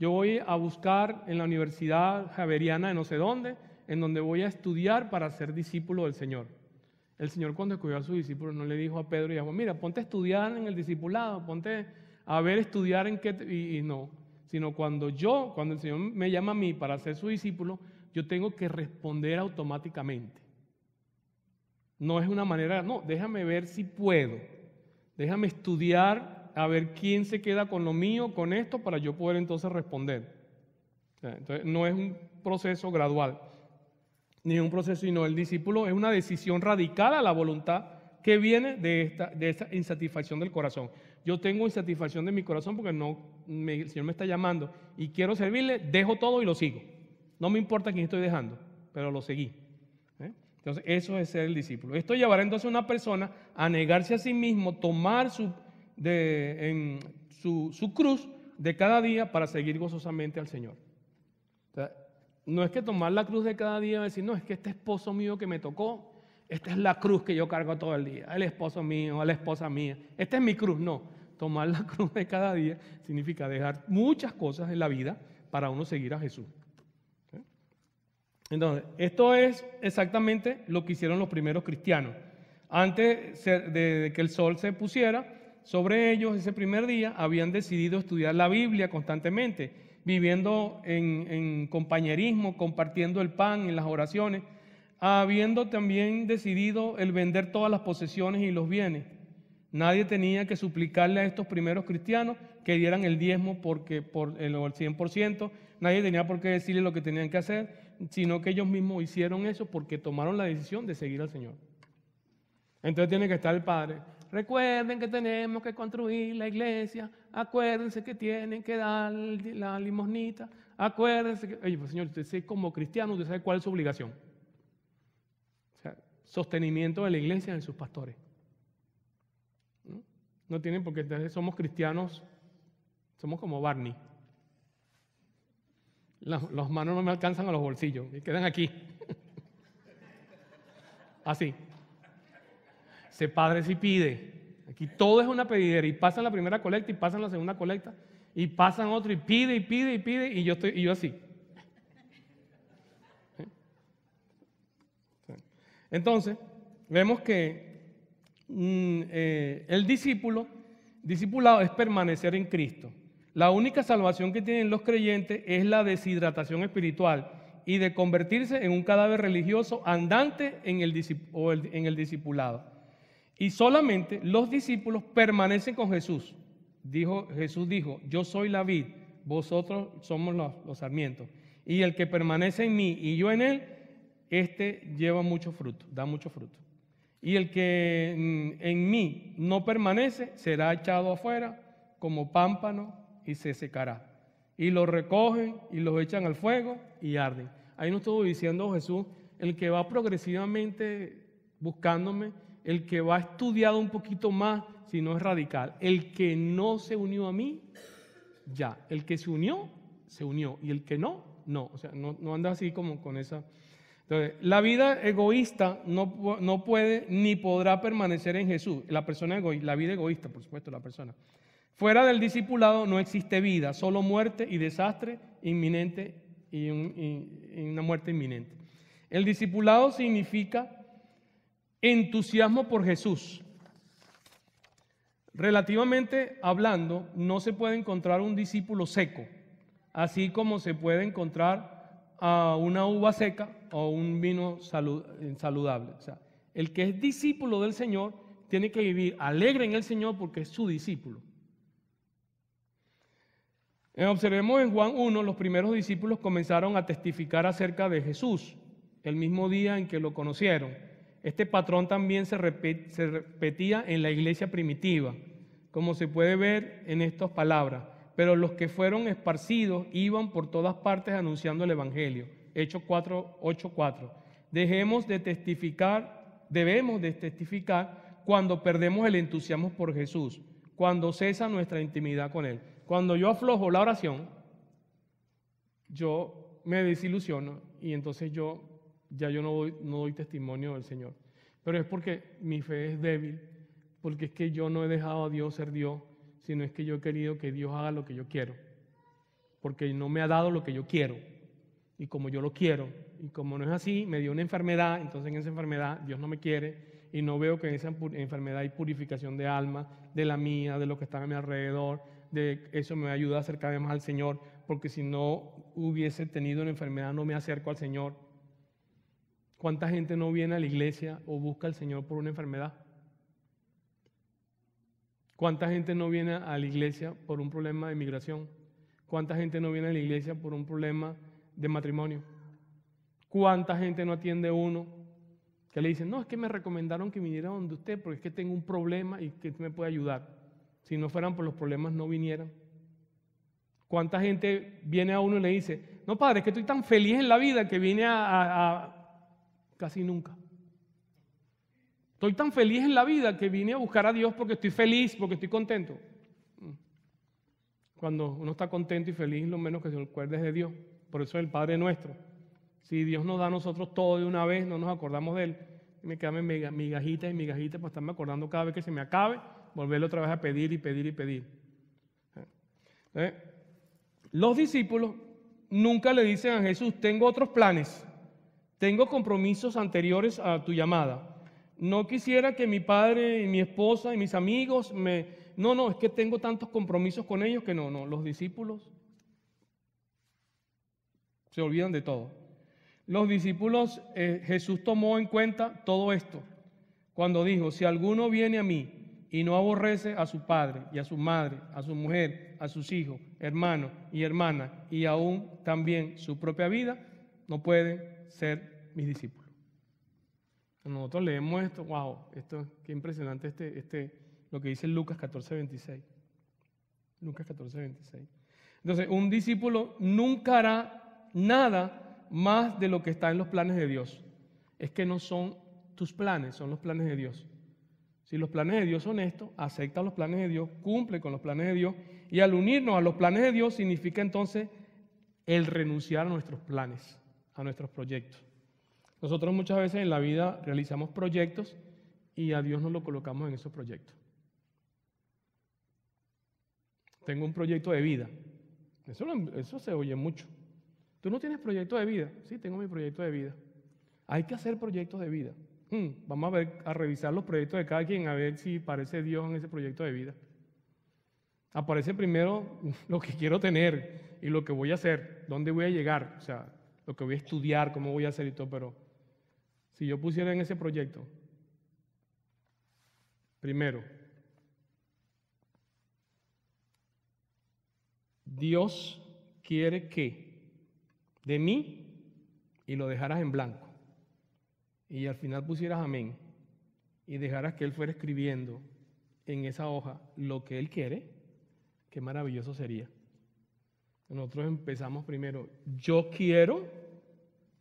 Yo voy a buscar en la Universidad Javeriana de no sé dónde, en donde voy a estudiar para ser discípulo del Señor. El Señor cuando escogió a su discípulo no le dijo a Pedro y a Juan, mira, ponte a estudiar en el discipulado, ponte a ver estudiar en qué... y no, sino cuando yo, cuando el Señor me llama a mí para ser su discípulo, yo tengo que responder automáticamente. No es una manera, no, déjame ver si puedo. Déjame estudiar a ver quién se queda con lo mío, con esto, para yo poder entonces responder. Entonces, no es un proceso gradual, ni un proceso, sino el discípulo es una decisión radical a la voluntad que viene de esta, insatisfacción del corazón. Yo tengo insatisfacción de mi corazón porque no, el Señor me está llamando y quiero servirle, dejo todo y lo sigo. No me importa quién estoy dejando, pero lo seguí. ¿eh? Entonces, eso es ser el discípulo. Esto llevará entonces a una persona a negarse a sí mismo, tomar su, cruz de cada día para seguir gozosamente al Señor. no es que tomar la cruz de cada día y decir, no, es que este esposo mío que me tocó, esta es la cruz que yo cargo todo el día, el esposo mío, la esposa mía, esta es mi cruz. No, tomar la cruz de cada día significa dejar muchas cosas en la vida para uno seguir a Jesús. Entonces, esto es exactamente lo que hicieron los primeros cristianos. Antes de que el sol se pusiera sobre ellos ese primer día, habían decidido estudiar la Biblia constantemente, viviendo en, compañerismo, compartiendo el pan en las oraciones, habiendo también decidido el vender todas las posesiones y los bienes. Nadie tenía que suplicarle a estos primeros cristianos que dieran el diezmo porque por el 100%, nadie tenía por qué decirle lo que tenían que hacer, sino que ellos mismos hicieron eso porque tomaron la decisión de seguir al Señor. Entonces tiene que estar el Padre. Recuerden que tenemos que construir la iglesia, acuérdense que tienen que dar la limosnita, acuérdense que... Oye, pues, Señor, usted como cristiano, usted sabe cuál es su obligación. O sea, sostenimiento de la iglesia y de sus pastores. ¿No? no tienen porque somos cristianos, somos como Barney las, manos no me alcanzan a los bolsillos, y quedan aquí. Así. Se padre si pide. Aquí todo es una pedidera y pasan la primera colecta y pasan la segunda colecta y pasan otro y pide y pide y pide y yo estoy y yo así. Entonces, vemos que mm, eh, el discípulo, discipulado es permanecer en Cristo. La única salvación que tienen los creyentes es la deshidratación espiritual y de convertirse en un cadáver religioso andante en el, discipulado. Y solamente los discípulos permanecen con Jesús. Dijo, Jesús dijo, yo soy la vid, vosotros somos los, los sarmientos. Y el que permanece en mí y yo en él, este lleva mucho fruto, da mucho fruto. Y el que mm, en mí no permanece será echado afuera como pámpano y se secará. Y lo recogen y los echan al fuego y arden. Ahí nos estuvo diciendo Jesús, el que va progresivamente buscándome, el que va estudiado un poquito más, si no es radical. El que no se unió a mí, ya. El que se unió, se unió. Y el que no, no. O sea, no, anda así como con esa... Entonces, la vida egoísta no, no, puede ni podrá permanecer en Jesús. La persona egoísta, la vida egoísta, por supuesto, la persona. Fuera del discipulado no existe vida, solo muerte y desastre inminente y, una muerte inminente. El discipulado significa entusiasmo por Jesús. Relativamente hablando, no se puede encontrar un discípulo seco, así como se puede encontrar a una uva seca o un vino saludable. sea, el que es discípulo del Señor tiene que vivir alegre en el Señor porque es su discípulo. Eh, observemos en Juan 1, los primeros discípulos comenzaron a testificar acerca de Jesús el mismo día en que lo conocieron. Este patrón también se, repetía en la iglesia primitiva, como se puede ver en estas palabras. Pero los que fueron esparcidos iban por todas partes anunciando el Evangelio. Hechos 4, 8, 4. Dejemos de testificar, debemos de testificar cuando perdemos el entusiasmo por Jesús, cuando cesa nuestra intimidad con Él cuando yo aflojo la oración, yo me desilusiono y entonces yo ya yo no doy, no doy testimonio del Señor. Pero es porque mi fe es débil, porque es que yo no he dejado a Dios ser Dios, sino es que yo he querido que Dios haga lo que yo quiero, porque no me ha dado lo que yo quiero y como yo lo quiero. Y como no es así, me dio una enfermedad, entonces en esa enfermedad Dios no me quiere y no veo que en esa enfermedad hay purificación de alma, de la mía, de lo que está a mi alrededor, de eso me ayuda a acercarme más al Señor, porque si no hubiese tenido una enfermedad no me acerco al Señor. ¿Cuánta gente no viene a la iglesia o busca al Señor por una enfermedad? ¿Cuánta gente no viene a la iglesia por un problema de migración? ¿Cuánta gente no viene a la iglesia por un problema de matrimonio? ¿Cuánta gente no atiende uno que le dice no, es que me recomendaron que viniera donde usted porque es que tengo un problema y que me puede ayudar? Si no fueran por los problemas, no vinieran. ¿Cuánta gente viene a uno y le dice, no, padre, es que estoy tan feliz en la vida que vine a, casi nunca. Estoy tan feliz en la vida que vine a buscar a Dios porque estoy feliz, porque estoy contento. Mm. Cuando uno está contento y feliz, lo menos que se acuerde es de Dios. Por eso es el Padre nuestro. Si Dios nos da a nosotros todo de una vez, no nos acordamos de Él. Me quedan migajitas y migajitas para estarme acordando cada vez que se me acabe volverlo otra vez a pedir y pedir y pedir. ¿Eh? Los discípulos nunca le dicen a Jesús, tengo otros planes, tengo compromisos anteriores a tu llamada. No quisiera que mi padre y mi esposa y mis amigos me... No, no, es que tengo tantos compromisos con ellos que no, no, los discípulos se olvidan de todo. Los discípulos, eh, Jesús tomó en cuenta todo esto cuando dijo, si alguno viene a mí y no aborrece a su padre y a su madre, a su mujer, a sus hijos, hermanos y hermanas, y aún también su propia vida, no puede ser mis discípulos. Nosotros leemos esto, wow, esto, qué impresionante este, este, lo que dice Lucas 14, 26. Lucas 14, 26. Entonces, un discípulo nunca hará nada más de lo que está en los planes de Dios. Es que no son tus planes, son los planes de Dios. Si los planes de Dios son estos, acepta los planes de Dios, cumple con los planes de Dios. Y al unirnos a los planes de Dios significa entonces el renunciar a nuestros planes, a nuestros proyectos. Nosotros muchas veces en la vida realizamos proyectos y a Dios nos lo colocamos en esos proyectos. Tengo un proyecto de vida. Eso, eso se oye mucho. Tú no tienes proyecto de vida. Sí, tengo mi proyecto de vida. Hay que hacer proyectos de vida. Hmm, vamos a a revisar los proyectos de cada quien, a ver si parece Dios en ese proyecto de vida. Aparece primero lo que quiero tener y lo que voy a hacer, dónde voy a llegar, o sea, lo que voy a estudiar, cómo voy a hacer y todo, pero si yo pusiera en ese proyecto, primero, Dios quiere que de mí y lo dejaras en blanco y al final pusieras amén y dejaras que Él fuera escribiendo en esa hoja lo que Él quiere, qué maravilloso sería. Nosotros empezamos primero, yo quiero,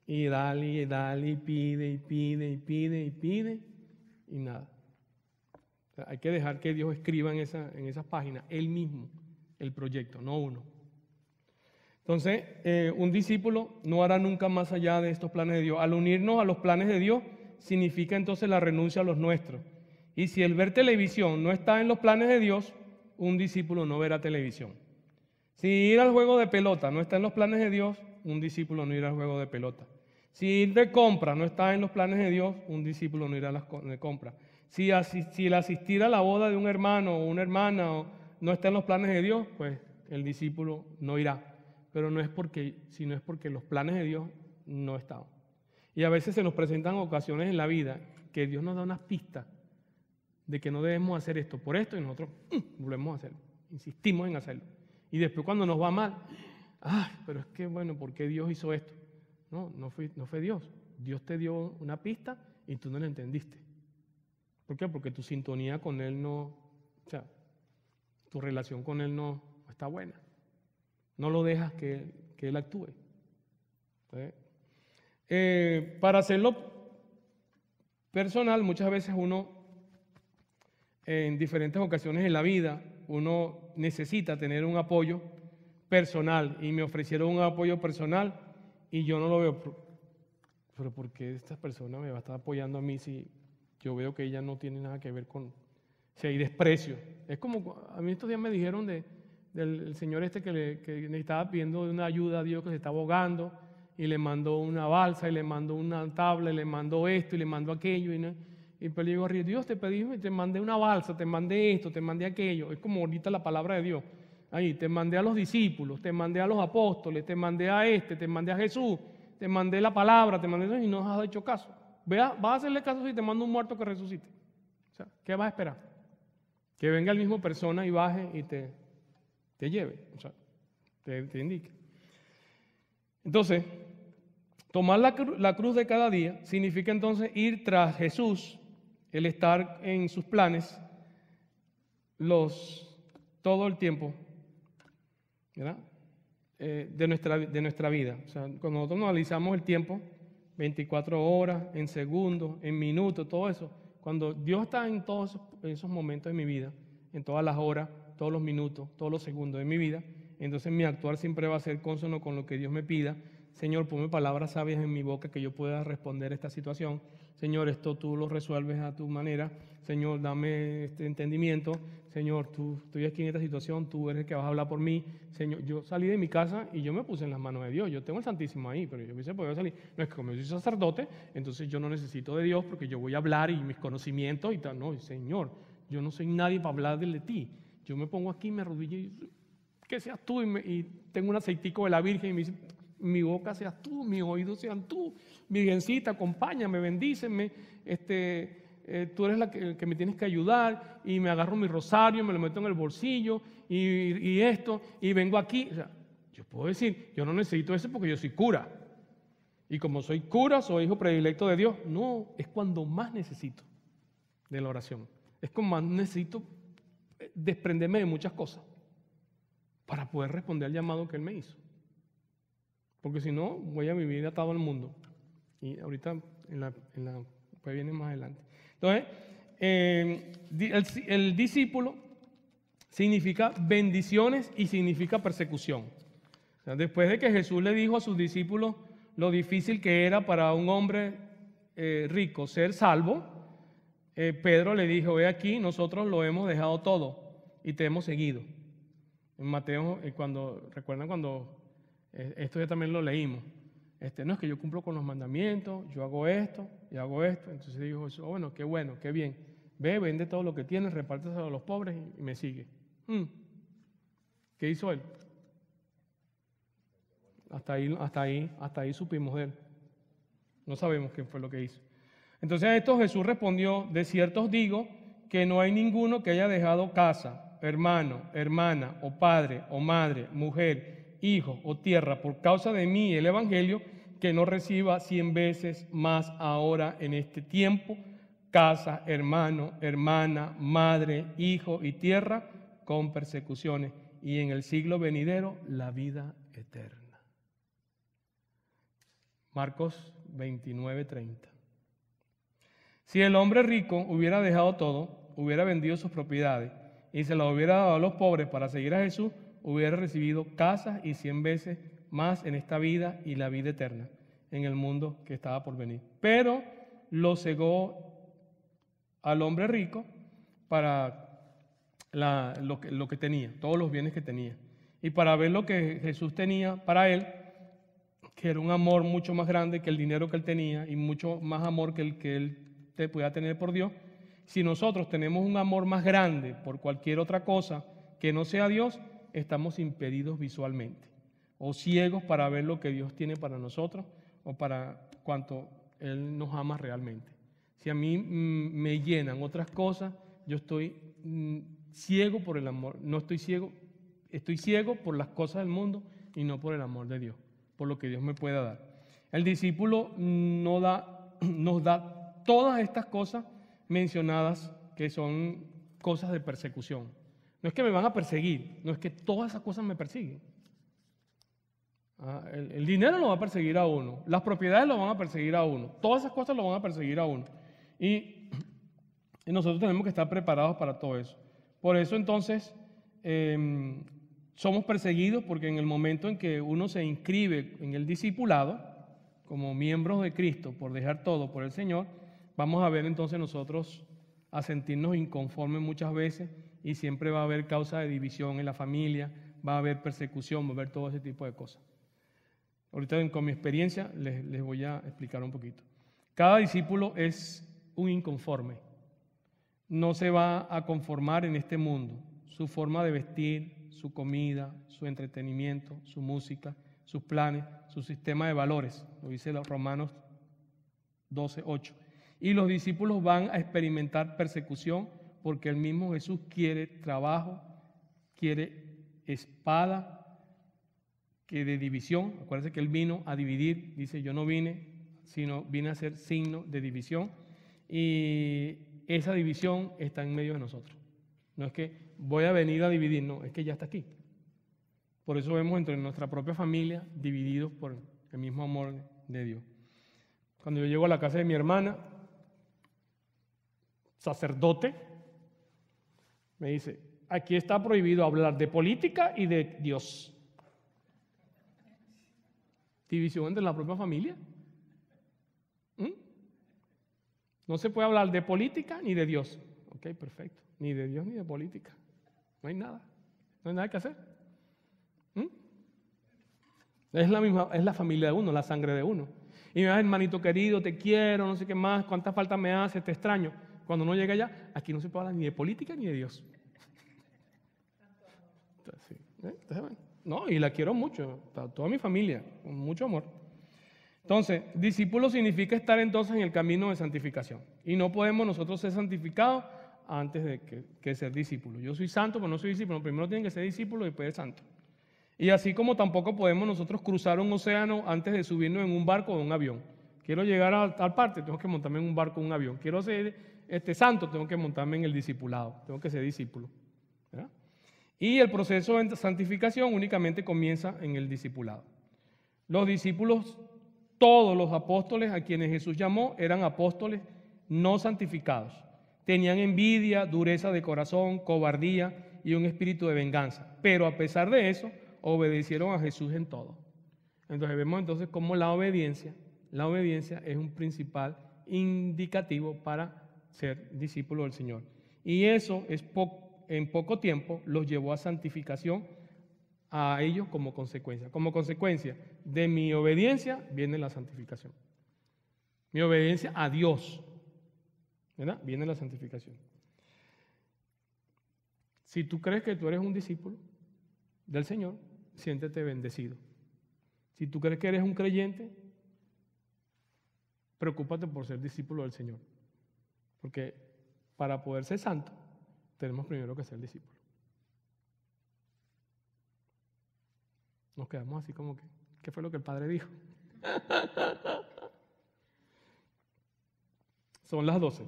y dale, y dale, y pide, y pide, y pide, y pide, y nada. hay que dejar que Dios escriba en, esa, en esas páginas, Él mismo, el proyecto, no uno. Entonces, eh, un discípulo no hará nunca más allá de estos planes de Dios. Al unirnos a los planes de Dios, significa entonces la renuncia a los nuestros. Y si el ver televisión no está en los planes de Dios, un discípulo no verá televisión. Si ir al juego de pelota no está en los planes de Dios, un discípulo no irá al juego de pelota. Si ir de compra no está en los planes de Dios, un discípulo no irá a las compras. Si, si el asistir a la boda de un hermano o una hermana no está en los planes de Dios, pues el discípulo no irá pero no es porque, sino es porque los planes de Dios no están. Y a veces se nos presentan ocasiones en la vida que Dios nos da unas pistas de que no debemos hacer esto por esto y nosotros mm, volvemos a hacerlo, insistimos en hacerlo. Y después cuando nos va mal, ay, ah, pero es que bueno, ¿por qué Dios hizo esto? No, no no fue Dios. Dios te dio una pista y tú no la entendiste. ¿Por qué? Porque tu sintonía con Él no, o sea, tu relación con Él no está buena. No lo dejas que, Él actúe. Eh, para hacerlo personal, muchas veces uno, en diferentes ocasiones en la vida, uno necesita tener un apoyo personal. Y me ofrecieron un apoyo personal y yo no lo veo. Pero ¿por qué esta persona me va a estar apoyando a mí si yo veo que ella no tiene nada que ver con... Si hay desprecio. Es como, a mí estos días me dijeron de del, señor este que le, estaba pidiendo una ayuda a Dios que se está ahogando y le mandó una balsa y le mandó una tabla y le mandó esto y le mandó aquello. Y, ¿no? y pues le digo, Dios te pedí, te mandé una balsa, te mandé esto, te mandé aquello. Es como ahorita la palabra de Dios. Ahí, te mandé a los discípulos, te mandé a los apóstoles, te mandé a este, te mandé a Jesús, te mandé la palabra, te mandé eso y no has hecho caso. Vea, vas a hacerle caso si te mando un muerto que resucite. O sea, ¿qué vas a esperar? Que venga el mismo persona y baje y te, te lleve, o sea, te, indica. Entonces, tomar la, cruz de cada día significa entonces ir tras Jesús, el estar en sus planes los, todo el tiempo eh, de, nuestra, de nuestra vida. O sea, cuando nosotros analizamos el tiempo, 24 horas, en segundos, en minutos, todo eso, cuando Dios está en todos esos momentos de mi vida, en todas las horas, todos los minutos, todos los segundos de mi vida. Entonces mi actuar siempre va a ser consono con lo que Dios me pida. Señor, ponme palabras sabias en mi boca que yo pueda responder a esta situación. Señor, esto tú lo resuelves a tu manera. Señor, dame este entendimiento. Señor, tú estoy aquí en esta situación, tú eres el que vas a hablar por mí. Señor, yo salí de mi casa y yo me puse en las manos de Dios. Yo tengo el Santísimo ahí, pero yo hubiese podido salir. No es que como yo soy sacerdote, entonces yo no necesito de Dios porque yo voy a hablar y mis conocimientos y tal. No, Señor, yo no soy nadie para hablar de ti. Yo me pongo aquí, me arrodillo y que seas tú. Y, tengo un aceitico de la Virgen y me dice, mi boca seas tú, mis oídos sean tú. Virgencita, acompáñame, bendíceme. Este, eh, tú eres la que, me tienes que ayudar. Y me agarro mi rosario, me lo meto en el bolsillo y, esto. Y vengo aquí. yo puedo decir, yo no necesito eso porque yo soy cura. Y como soy cura, soy hijo predilecto de Dios. No, es cuando más necesito de la oración. Es cuando más necesito eh, desprenderme de muchas cosas para poder responder al llamado que Él me hizo. Porque si no, voy a vivir atado al mundo. Y ahorita, en la, pues viene más adelante. Entonces, eh, el, discípulo significa bendiciones y significa persecución. después de que Jesús le dijo a sus discípulos lo difícil que era para un hombre eh, rico ser salvo, eh, Pedro le dijo, ve aquí, nosotros lo hemos dejado todo y te hemos seguido. En Mateo, eh, cuando, recuerdan cuando, eh, esto ya también lo leímos, este, no es que yo cumplo con los mandamientos, yo hago esto y hago esto. Entonces dijo, oh, bueno, qué bueno, qué bien. Ve, vende todo lo que tienes, repártese a los pobres y, me sigue. Hmm. ¿Qué hizo él? Hasta ahí, hasta ahí, hasta ahí supimos de él. No sabemos qué fue lo que hizo. Entonces a esto Jesús respondió, de ciertos digo que no hay ninguno que haya dejado casa, hermano, hermana, o padre, o madre, mujer, hijo o tierra, por causa de mí el Evangelio, que no reciba cien veces más ahora en este tiempo, casa, hermano, hermana, madre, hijo y tierra, con persecuciones, y en el siglo venidero la vida eterna. Marcos 29, 30. Si el hombre rico hubiera dejado todo, hubiera vendido sus propiedades y se las hubiera dado a los pobres para seguir a Jesús, hubiera recibido casas y cien veces más en esta vida y la vida eterna en el mundo que estaba por venir. Pero lo cegó al hombre rico para lo, que, lo que tenía, todos los bienes que tenía. Y para ver lo que Jesús tenía para él, que era un amor mucho más grande que el dinero que él tenía y mucho más amor que el que él te pueda tener por Dios, si nosotros tenemos un amor más grande por cualquier otra cosa que no sea Dios, estamos impedidos visualmente o ciegos para ver lo que Dios tiene para nosotros o para cuanto Él nos ama realmente. Si a mí mm, me llenan otras cosas, yo estoy mm, ciego por el amor, no estoy ciego, estoy ciego por las cosas del mundo y no por el amor de Dios, por lo que Dios me pueda dar. El discípulo no da, nos da todas estas cosas mencionadas que son cosas de persecución. No es que me van a perseguir, no es que todas esas cosas me persiguen. Ah, el, dinero lo va a perseguir a uno, las propiedades lo van a perseguir a uno, todas esas cosas lo van a perseguir a uno. Y, nosotros tenemos que estar preparados para todo eso. Por eso entonces em, somos perseguidos porque en el momento en que uno se inscribe en el discipulado, como miembros de Cristo, por dejar todo por el Señor, Vamos a ver entonces nosotros a sentirnos inconformes muchas veces y siempre va a haber causa de división en la familia, va a haber persecución, va a haber todo ese tipo de cosas. Ahorita con mi experiencia les, voy a explicar un poquito. Cada discípulo es un inconforme. No se va a conformar en este mundo. Su forma de vestir, su comida, su entretenimiento, su música, sus planes, su sistema de valores, lo dice los Romanos 12, 8. Y los discípulos van a experimentar persecución porque el mismo Jesús quiere trabajo, quiere espada que de división. Acuérdense que él vino a dividir, dice yo no vine, sino vine a ser signo de división. Y esa división está en medio de nosotros. No es que voy a venir a dividir, no, es que ya está aquí. Por eso vemos entre nuestra propia familia divididos por el mismo amor de Dios. Cuando yo llego a la casa de mi hermana, sacerdote, me dice, aquí está prohibido hablar de política y de Dios. División entre la propia familia. ¿Mm? No se puede hablar de política ni de Dios. Ok, perfecto. Ni de Dios ni de política. No hay nada. No hay nada que hacer. ¿Mm? Es la misma, es la familia de uno, la sangre de uno. Y me va, hermanito querido, te quiero, no sé qué más, cuánta falta me hace, te extraño. Cuando uno llega allá, aquí no se puede hablar ni de política ni de Dios. ¿eh? No, y la quiero mucho, toda mi familia, con mucho amor. Entonces, discípulo significa estar entonces en el camino de santificación. Y no podemos nosotros ser santificados antes de que, ser discípulo. Yo soy santo, pero no soy discípulo. Primero tienen que ser discípulo y después santo. Y así como tampoco podemos nosotros cruzar un océano antes de subirnos en un barco o un avión. Quiero llegar a tal parte, tengo que montarme en un barco o un avión. Quiero ser este, santo, tengo que montarme en el discipulado, tengo que ser discípulo. Y el proceso de santificación únicamente comienza en el discipulado. Los discípulos, todos los apóstoles a quienes Jesús llamó, eran apóstoles no santificados. Tenían envidia, dureza de corazón, cobardía y un espíritu de venganza. Pero a pesar de eso, obedecieron a Jesús en todo. Entonces vemos entonces cómo la obediencia, la obediencia es un principal indicativo para ser discípulo del Señor. Y eso es en poco tiempo los llevó a santificación a ellos como consecuencia. Como consecuencia de mi obediencia viene la santificación. Mi obediencia a Dios, Viene la santificación. Si tú crees que tú eres un discípulo del Señor, siéntete bendecido. Si tú crees que eres un creyente, preocúpate por ser discípulo del Señor. Porque para poder ser santo, tenemos primero que ser discípulo. Nos quedamos así como que, ¿qué fue lo que el Padre dijo? Son las doce.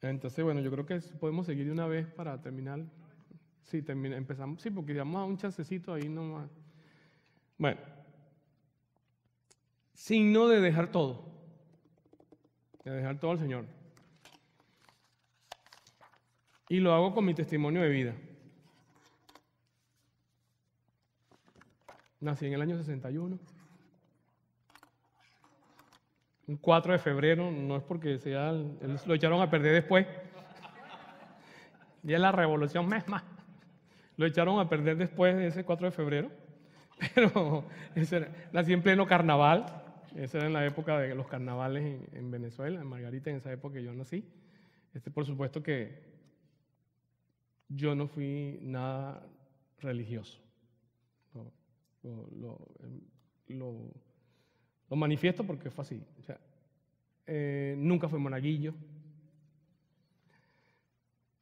Entonces, bueno, yo creo que podemos seguir de una vez para terminar. Sí, termina, empezamos. Sí, porque damos a un chancecito ahí nomás. Bueno. Signo de dejar todo. De dejar todo al Señor. Y lo hago con mi testimonio de vida. Nací en el año 61. Un 4 de febrero, no es porque sea, lo echaron a perder después. Y es la revolución misma. Lo echaron a perder después de ese 4 de febrero. Pero nací en pleno carnaval. Esa era en la época de los carnavales en, Venezuela, en Margarita, en esa época que yo nací. Este, por supuesto que yo no fui nada religioso. lo, em, manifiesto porque fue así. Eh, nunca fui monaguillo.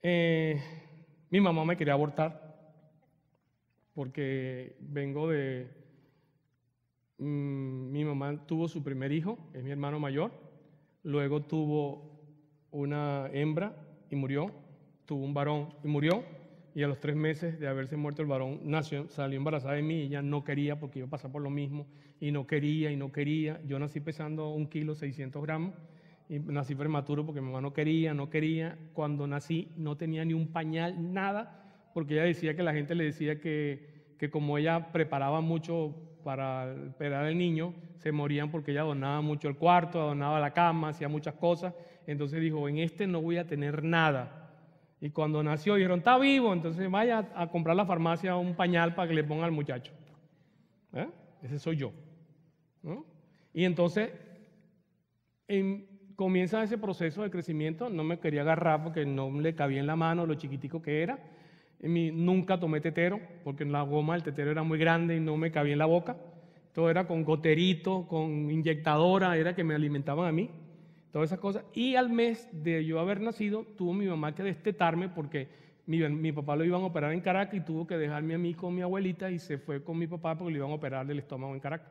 Eh, mi mamá me quería abortar porque vengo de... Mm, mi mamá tuvo su primer hijo, es mi hermano mayor, luego tuvo una hembra y murió, tuvo un varón y murió. Y a los tres meses de haberse muerto el varón, nació, salió embarazada de mí. Y ella no quería porque iba a pasar por lo mismo. Y no quería, y no quería. Yo nací pesando un kilo, 600 gramos. Y nací prematuro porque mi mamá no quería, no quería. Cuando nací no tenía ni un pañal, nada. Porque ella decía que la gente le decía que, que como ella preparaba mucho para esperar al niño, se morían porque ella donaba mucho el cuarto, donaba la cama, hacía muchas cosas. Entonces dijo, en este no voy a tener nada. Y cuando nació dijeron, está vivo, entonces vaya a comprar a la farmacia un pañal para que le ponga al muchacho. ¿Eh? Ese soy yo. Y entonces comienza ese proceso de crecimiento. No me quería agarrar porque no le cabía en la mano lo chiquitico que era. nunca tomé tetero porque la goma el tetero era muy grande y no me cabía en la boca. Todo era con goterito, con inyectadora, era que me alimentaban a mí todas esas cosas. Y al mes de yo haber nacido, tuvo mi mamá que destetarme porque mi, mi, papá lo iban a operar en Caracas y tuvo que dejarme a mí con mi abuelita y se fue con mi papá porque le iban a operar del estómago en Caracas.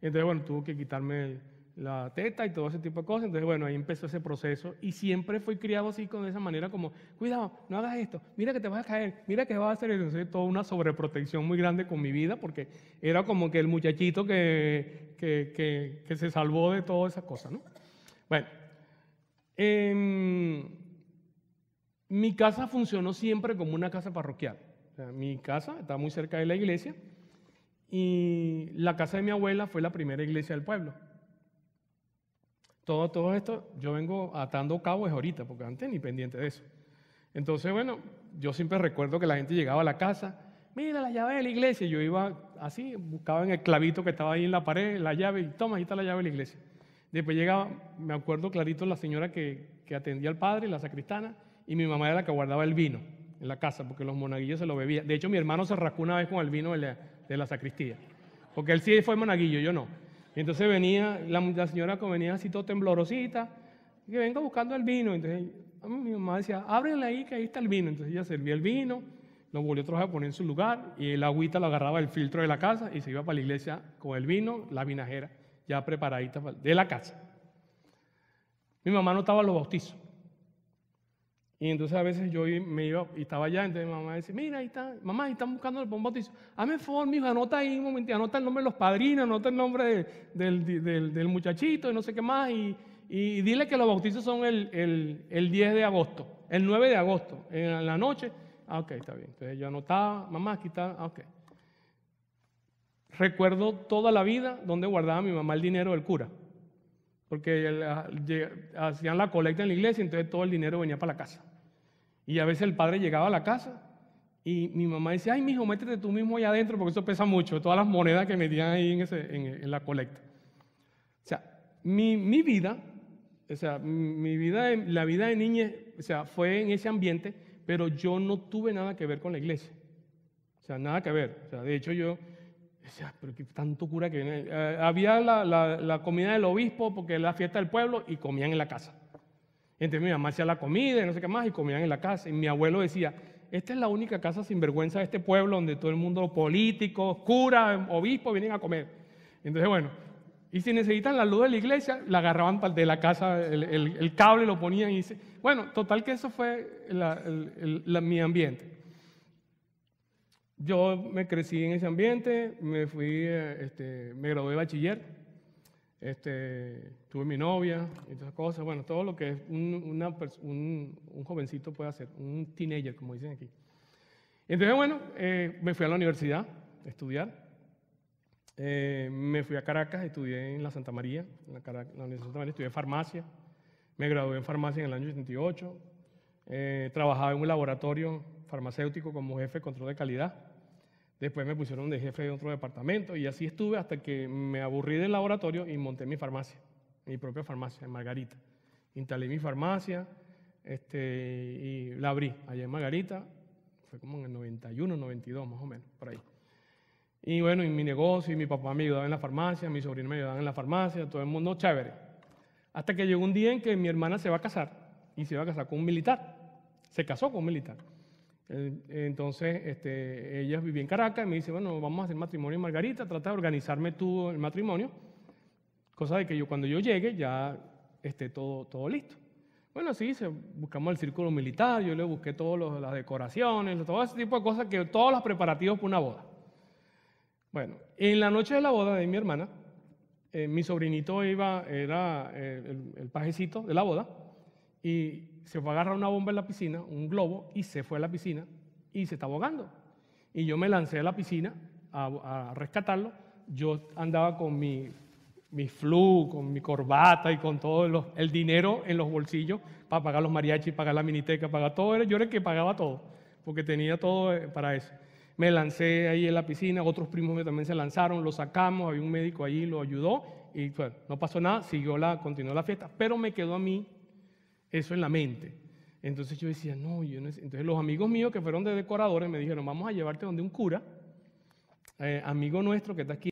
Entonces, bueno, tuvo que quitarme la teta y todo ese tipo de cosas. Entonces, bueno, ahí empezó ese proceso y siempre fui criado así, con esa manera como, cuidado, no hagas esto, mira que te vas a caer, mira que vas a hacer. Entonces, toda una sobreprotección muy grande con mi vida porque era como que el muchachito que, que, que, que se salvó de todas esas cosas, ¿no? Bueno, Em, mi casa funcionó siempre como una casa parroquial. mi casa está muy cerca de la iglesia y la casa de mi abuela fue la primera iglesia del pueblo. Todo, todo esto yo vengo atando cabos ahorita, porque antes ni pendiente de eso. Entonces, bueno, yo siempre recuerdo que la gente llegaba a la casa, mira la llave de la iglesia. Yo iba así, buscaba en el clavito que estaba ahí en la pared, la llave, y toma, ahí está la llave de la iglesia. Después llegaba, me acuerdo clarito, la señora que, atendía al padre, la sacristana, y mi mamá era la que guardaba el vino en la casa, porque los monaguillos se lo bebían. De hecho, mi hermano se rascó una vez con el vino de la, sacristía, porque él sí fue monaguillo, yo no. Y entonces venía, la, señora que venía así todo temblorosita, que venga buscando el vino. Entonces ah, mi mamá decía, ábrele ahí que ahí está el vino. Entonces ella servía el vino, lo volvió otra a poner en su lugar y el agüita lo agarraba del filtro de la casa y se iba para la iglesia con el vino, la vinajera ya preparadita de la casa. Mi mamá no los bautizos. Y entonces a veces yo me iba y estaba allá, entonces mi mamá decía, mira, ahí está, mamá, ahí están buscando el bautizo. Hazme el favor, mijo, anota ahí un momento, anota el nombre de los padrinos, anota el nombre del, muchachito y no sé qué más. Y, dile que los bautizos son el, el, 10 de agosto, el 9 de agosto, en la noche. Ah, ok, está bien. Entonces yo anotaba, mamá, aquí está, ah, ok. Recuerdo toda la vida donde guardaba mi mamá el dinero del cura, porque ah, hacían la colecta en la iglesia, entonces todo el dinero venía para la casa. Y a veces el padre llegaba a la casa y mi mamá decía, ay, mijo, métete tú mismo allá adentro porque eso pesa mucho, todas las monedas que metían ahí en, la colecta. O sea, mi, vida, o sea, mi vida, la vida de niña, o sea, fue en ese ambiente, pero yo no tuve nada que ver con la iglesia. O sea, nada que ver. O sea, de hecho, yo Decía, pero qué tanto cura que viene. Eh, había la, comida del obispo porque era la fiesta del pueblo y comían en la casa. Entonces mi mamá hacía la comida y no sé qué más y comían en la casa. Y mi abuelo decía, esta es la única casa sin vergüenza de este pueblo donde todo el mundo, políticos, curas, obispos, vienen a comer. Entonces, bueno, y si necesitan la luz de la iglesia, la agarraban de la casa, el, cable lo ponían y... dice Bueno, total que eso fue mi ambiente. Yo me crecí en ese ambiente, me fui, eh, este, me gradué de bachiller, este, tuve mi novia y todas esas cosas, bueno, todo lo que un, un, jovencito puede hacer, un teenager, como dicen aquí. Entonces, bueno, eh, me fui a la universidad a estudiar, eh, me fui a Caracas, estudié en la Santa María, en la, Universidad de Santa María, estudié farmacia, me gradué en farmacia en el año 88, trabajaba en un laboratorio farmacéutico como jefe de control de calidad. Después me pusieron de jefe de otro departamento y así estuve hasta que me aburrí del laboratorio y monté mi farmacia, mi propia farmacia en Margarita. Instalé mi farmacia este, y la abrí allá en Margarita, fue como en el 91, 92 más o menos, por ahí. Y bueno, y mi negocio, y mi papá me ayudaba en la farmacia, mi sobrino me ayudaba en la farmacia, todo el mundo chévere. Hasta que llegó un día en que mi hermana se va a casar y se va a casar con un militar. Se casó con un militar. Entonces, este, ella vivía en Caracas y me dice, bueno, vamos a hacer matrimonio en Margarita, trata de organizarme tú el matrimonio, cosa de que yo cuando yo llegue ya esté todo, todo listo. Bueno, sí, hice, buscamos el círculo militar, yo le busqué todas las decoraciones, todo ese tipo de cosas, que todos los preparativos para una boda. Bueno, en la noche de la boda de mi hermana, eh, mi sobrinito iba, era eh, el, el pajecito de la boda, y se fue a una bomba en la piscina, un globo, y se fue a la piscina y se está ahogando. Y yo me lancé a la piscina a, rescatarlo. Yo andaba con mi, flu, con mi corbata y con todo el dinero en los bolsillos para pagar los mariachis, pagar la miniteca, pagar todo. Yo era el que pagaba todo, porque tenía todo eh, para eso. Me lancé ahí en la piscina, otros primos también se lanzaron, lo sacamos, había un médico ahí, lo ayudó y pues, no pasó nada, siguió la, continuó la fiesta, pero me quedó a mí eso en la mente. Entonces yo decía, no, yo no sé. Entonces los amigos míos que fueron de decoradores me dijeron, vamos a llevarte donde un cura, eh, amigo nuestro que está aquí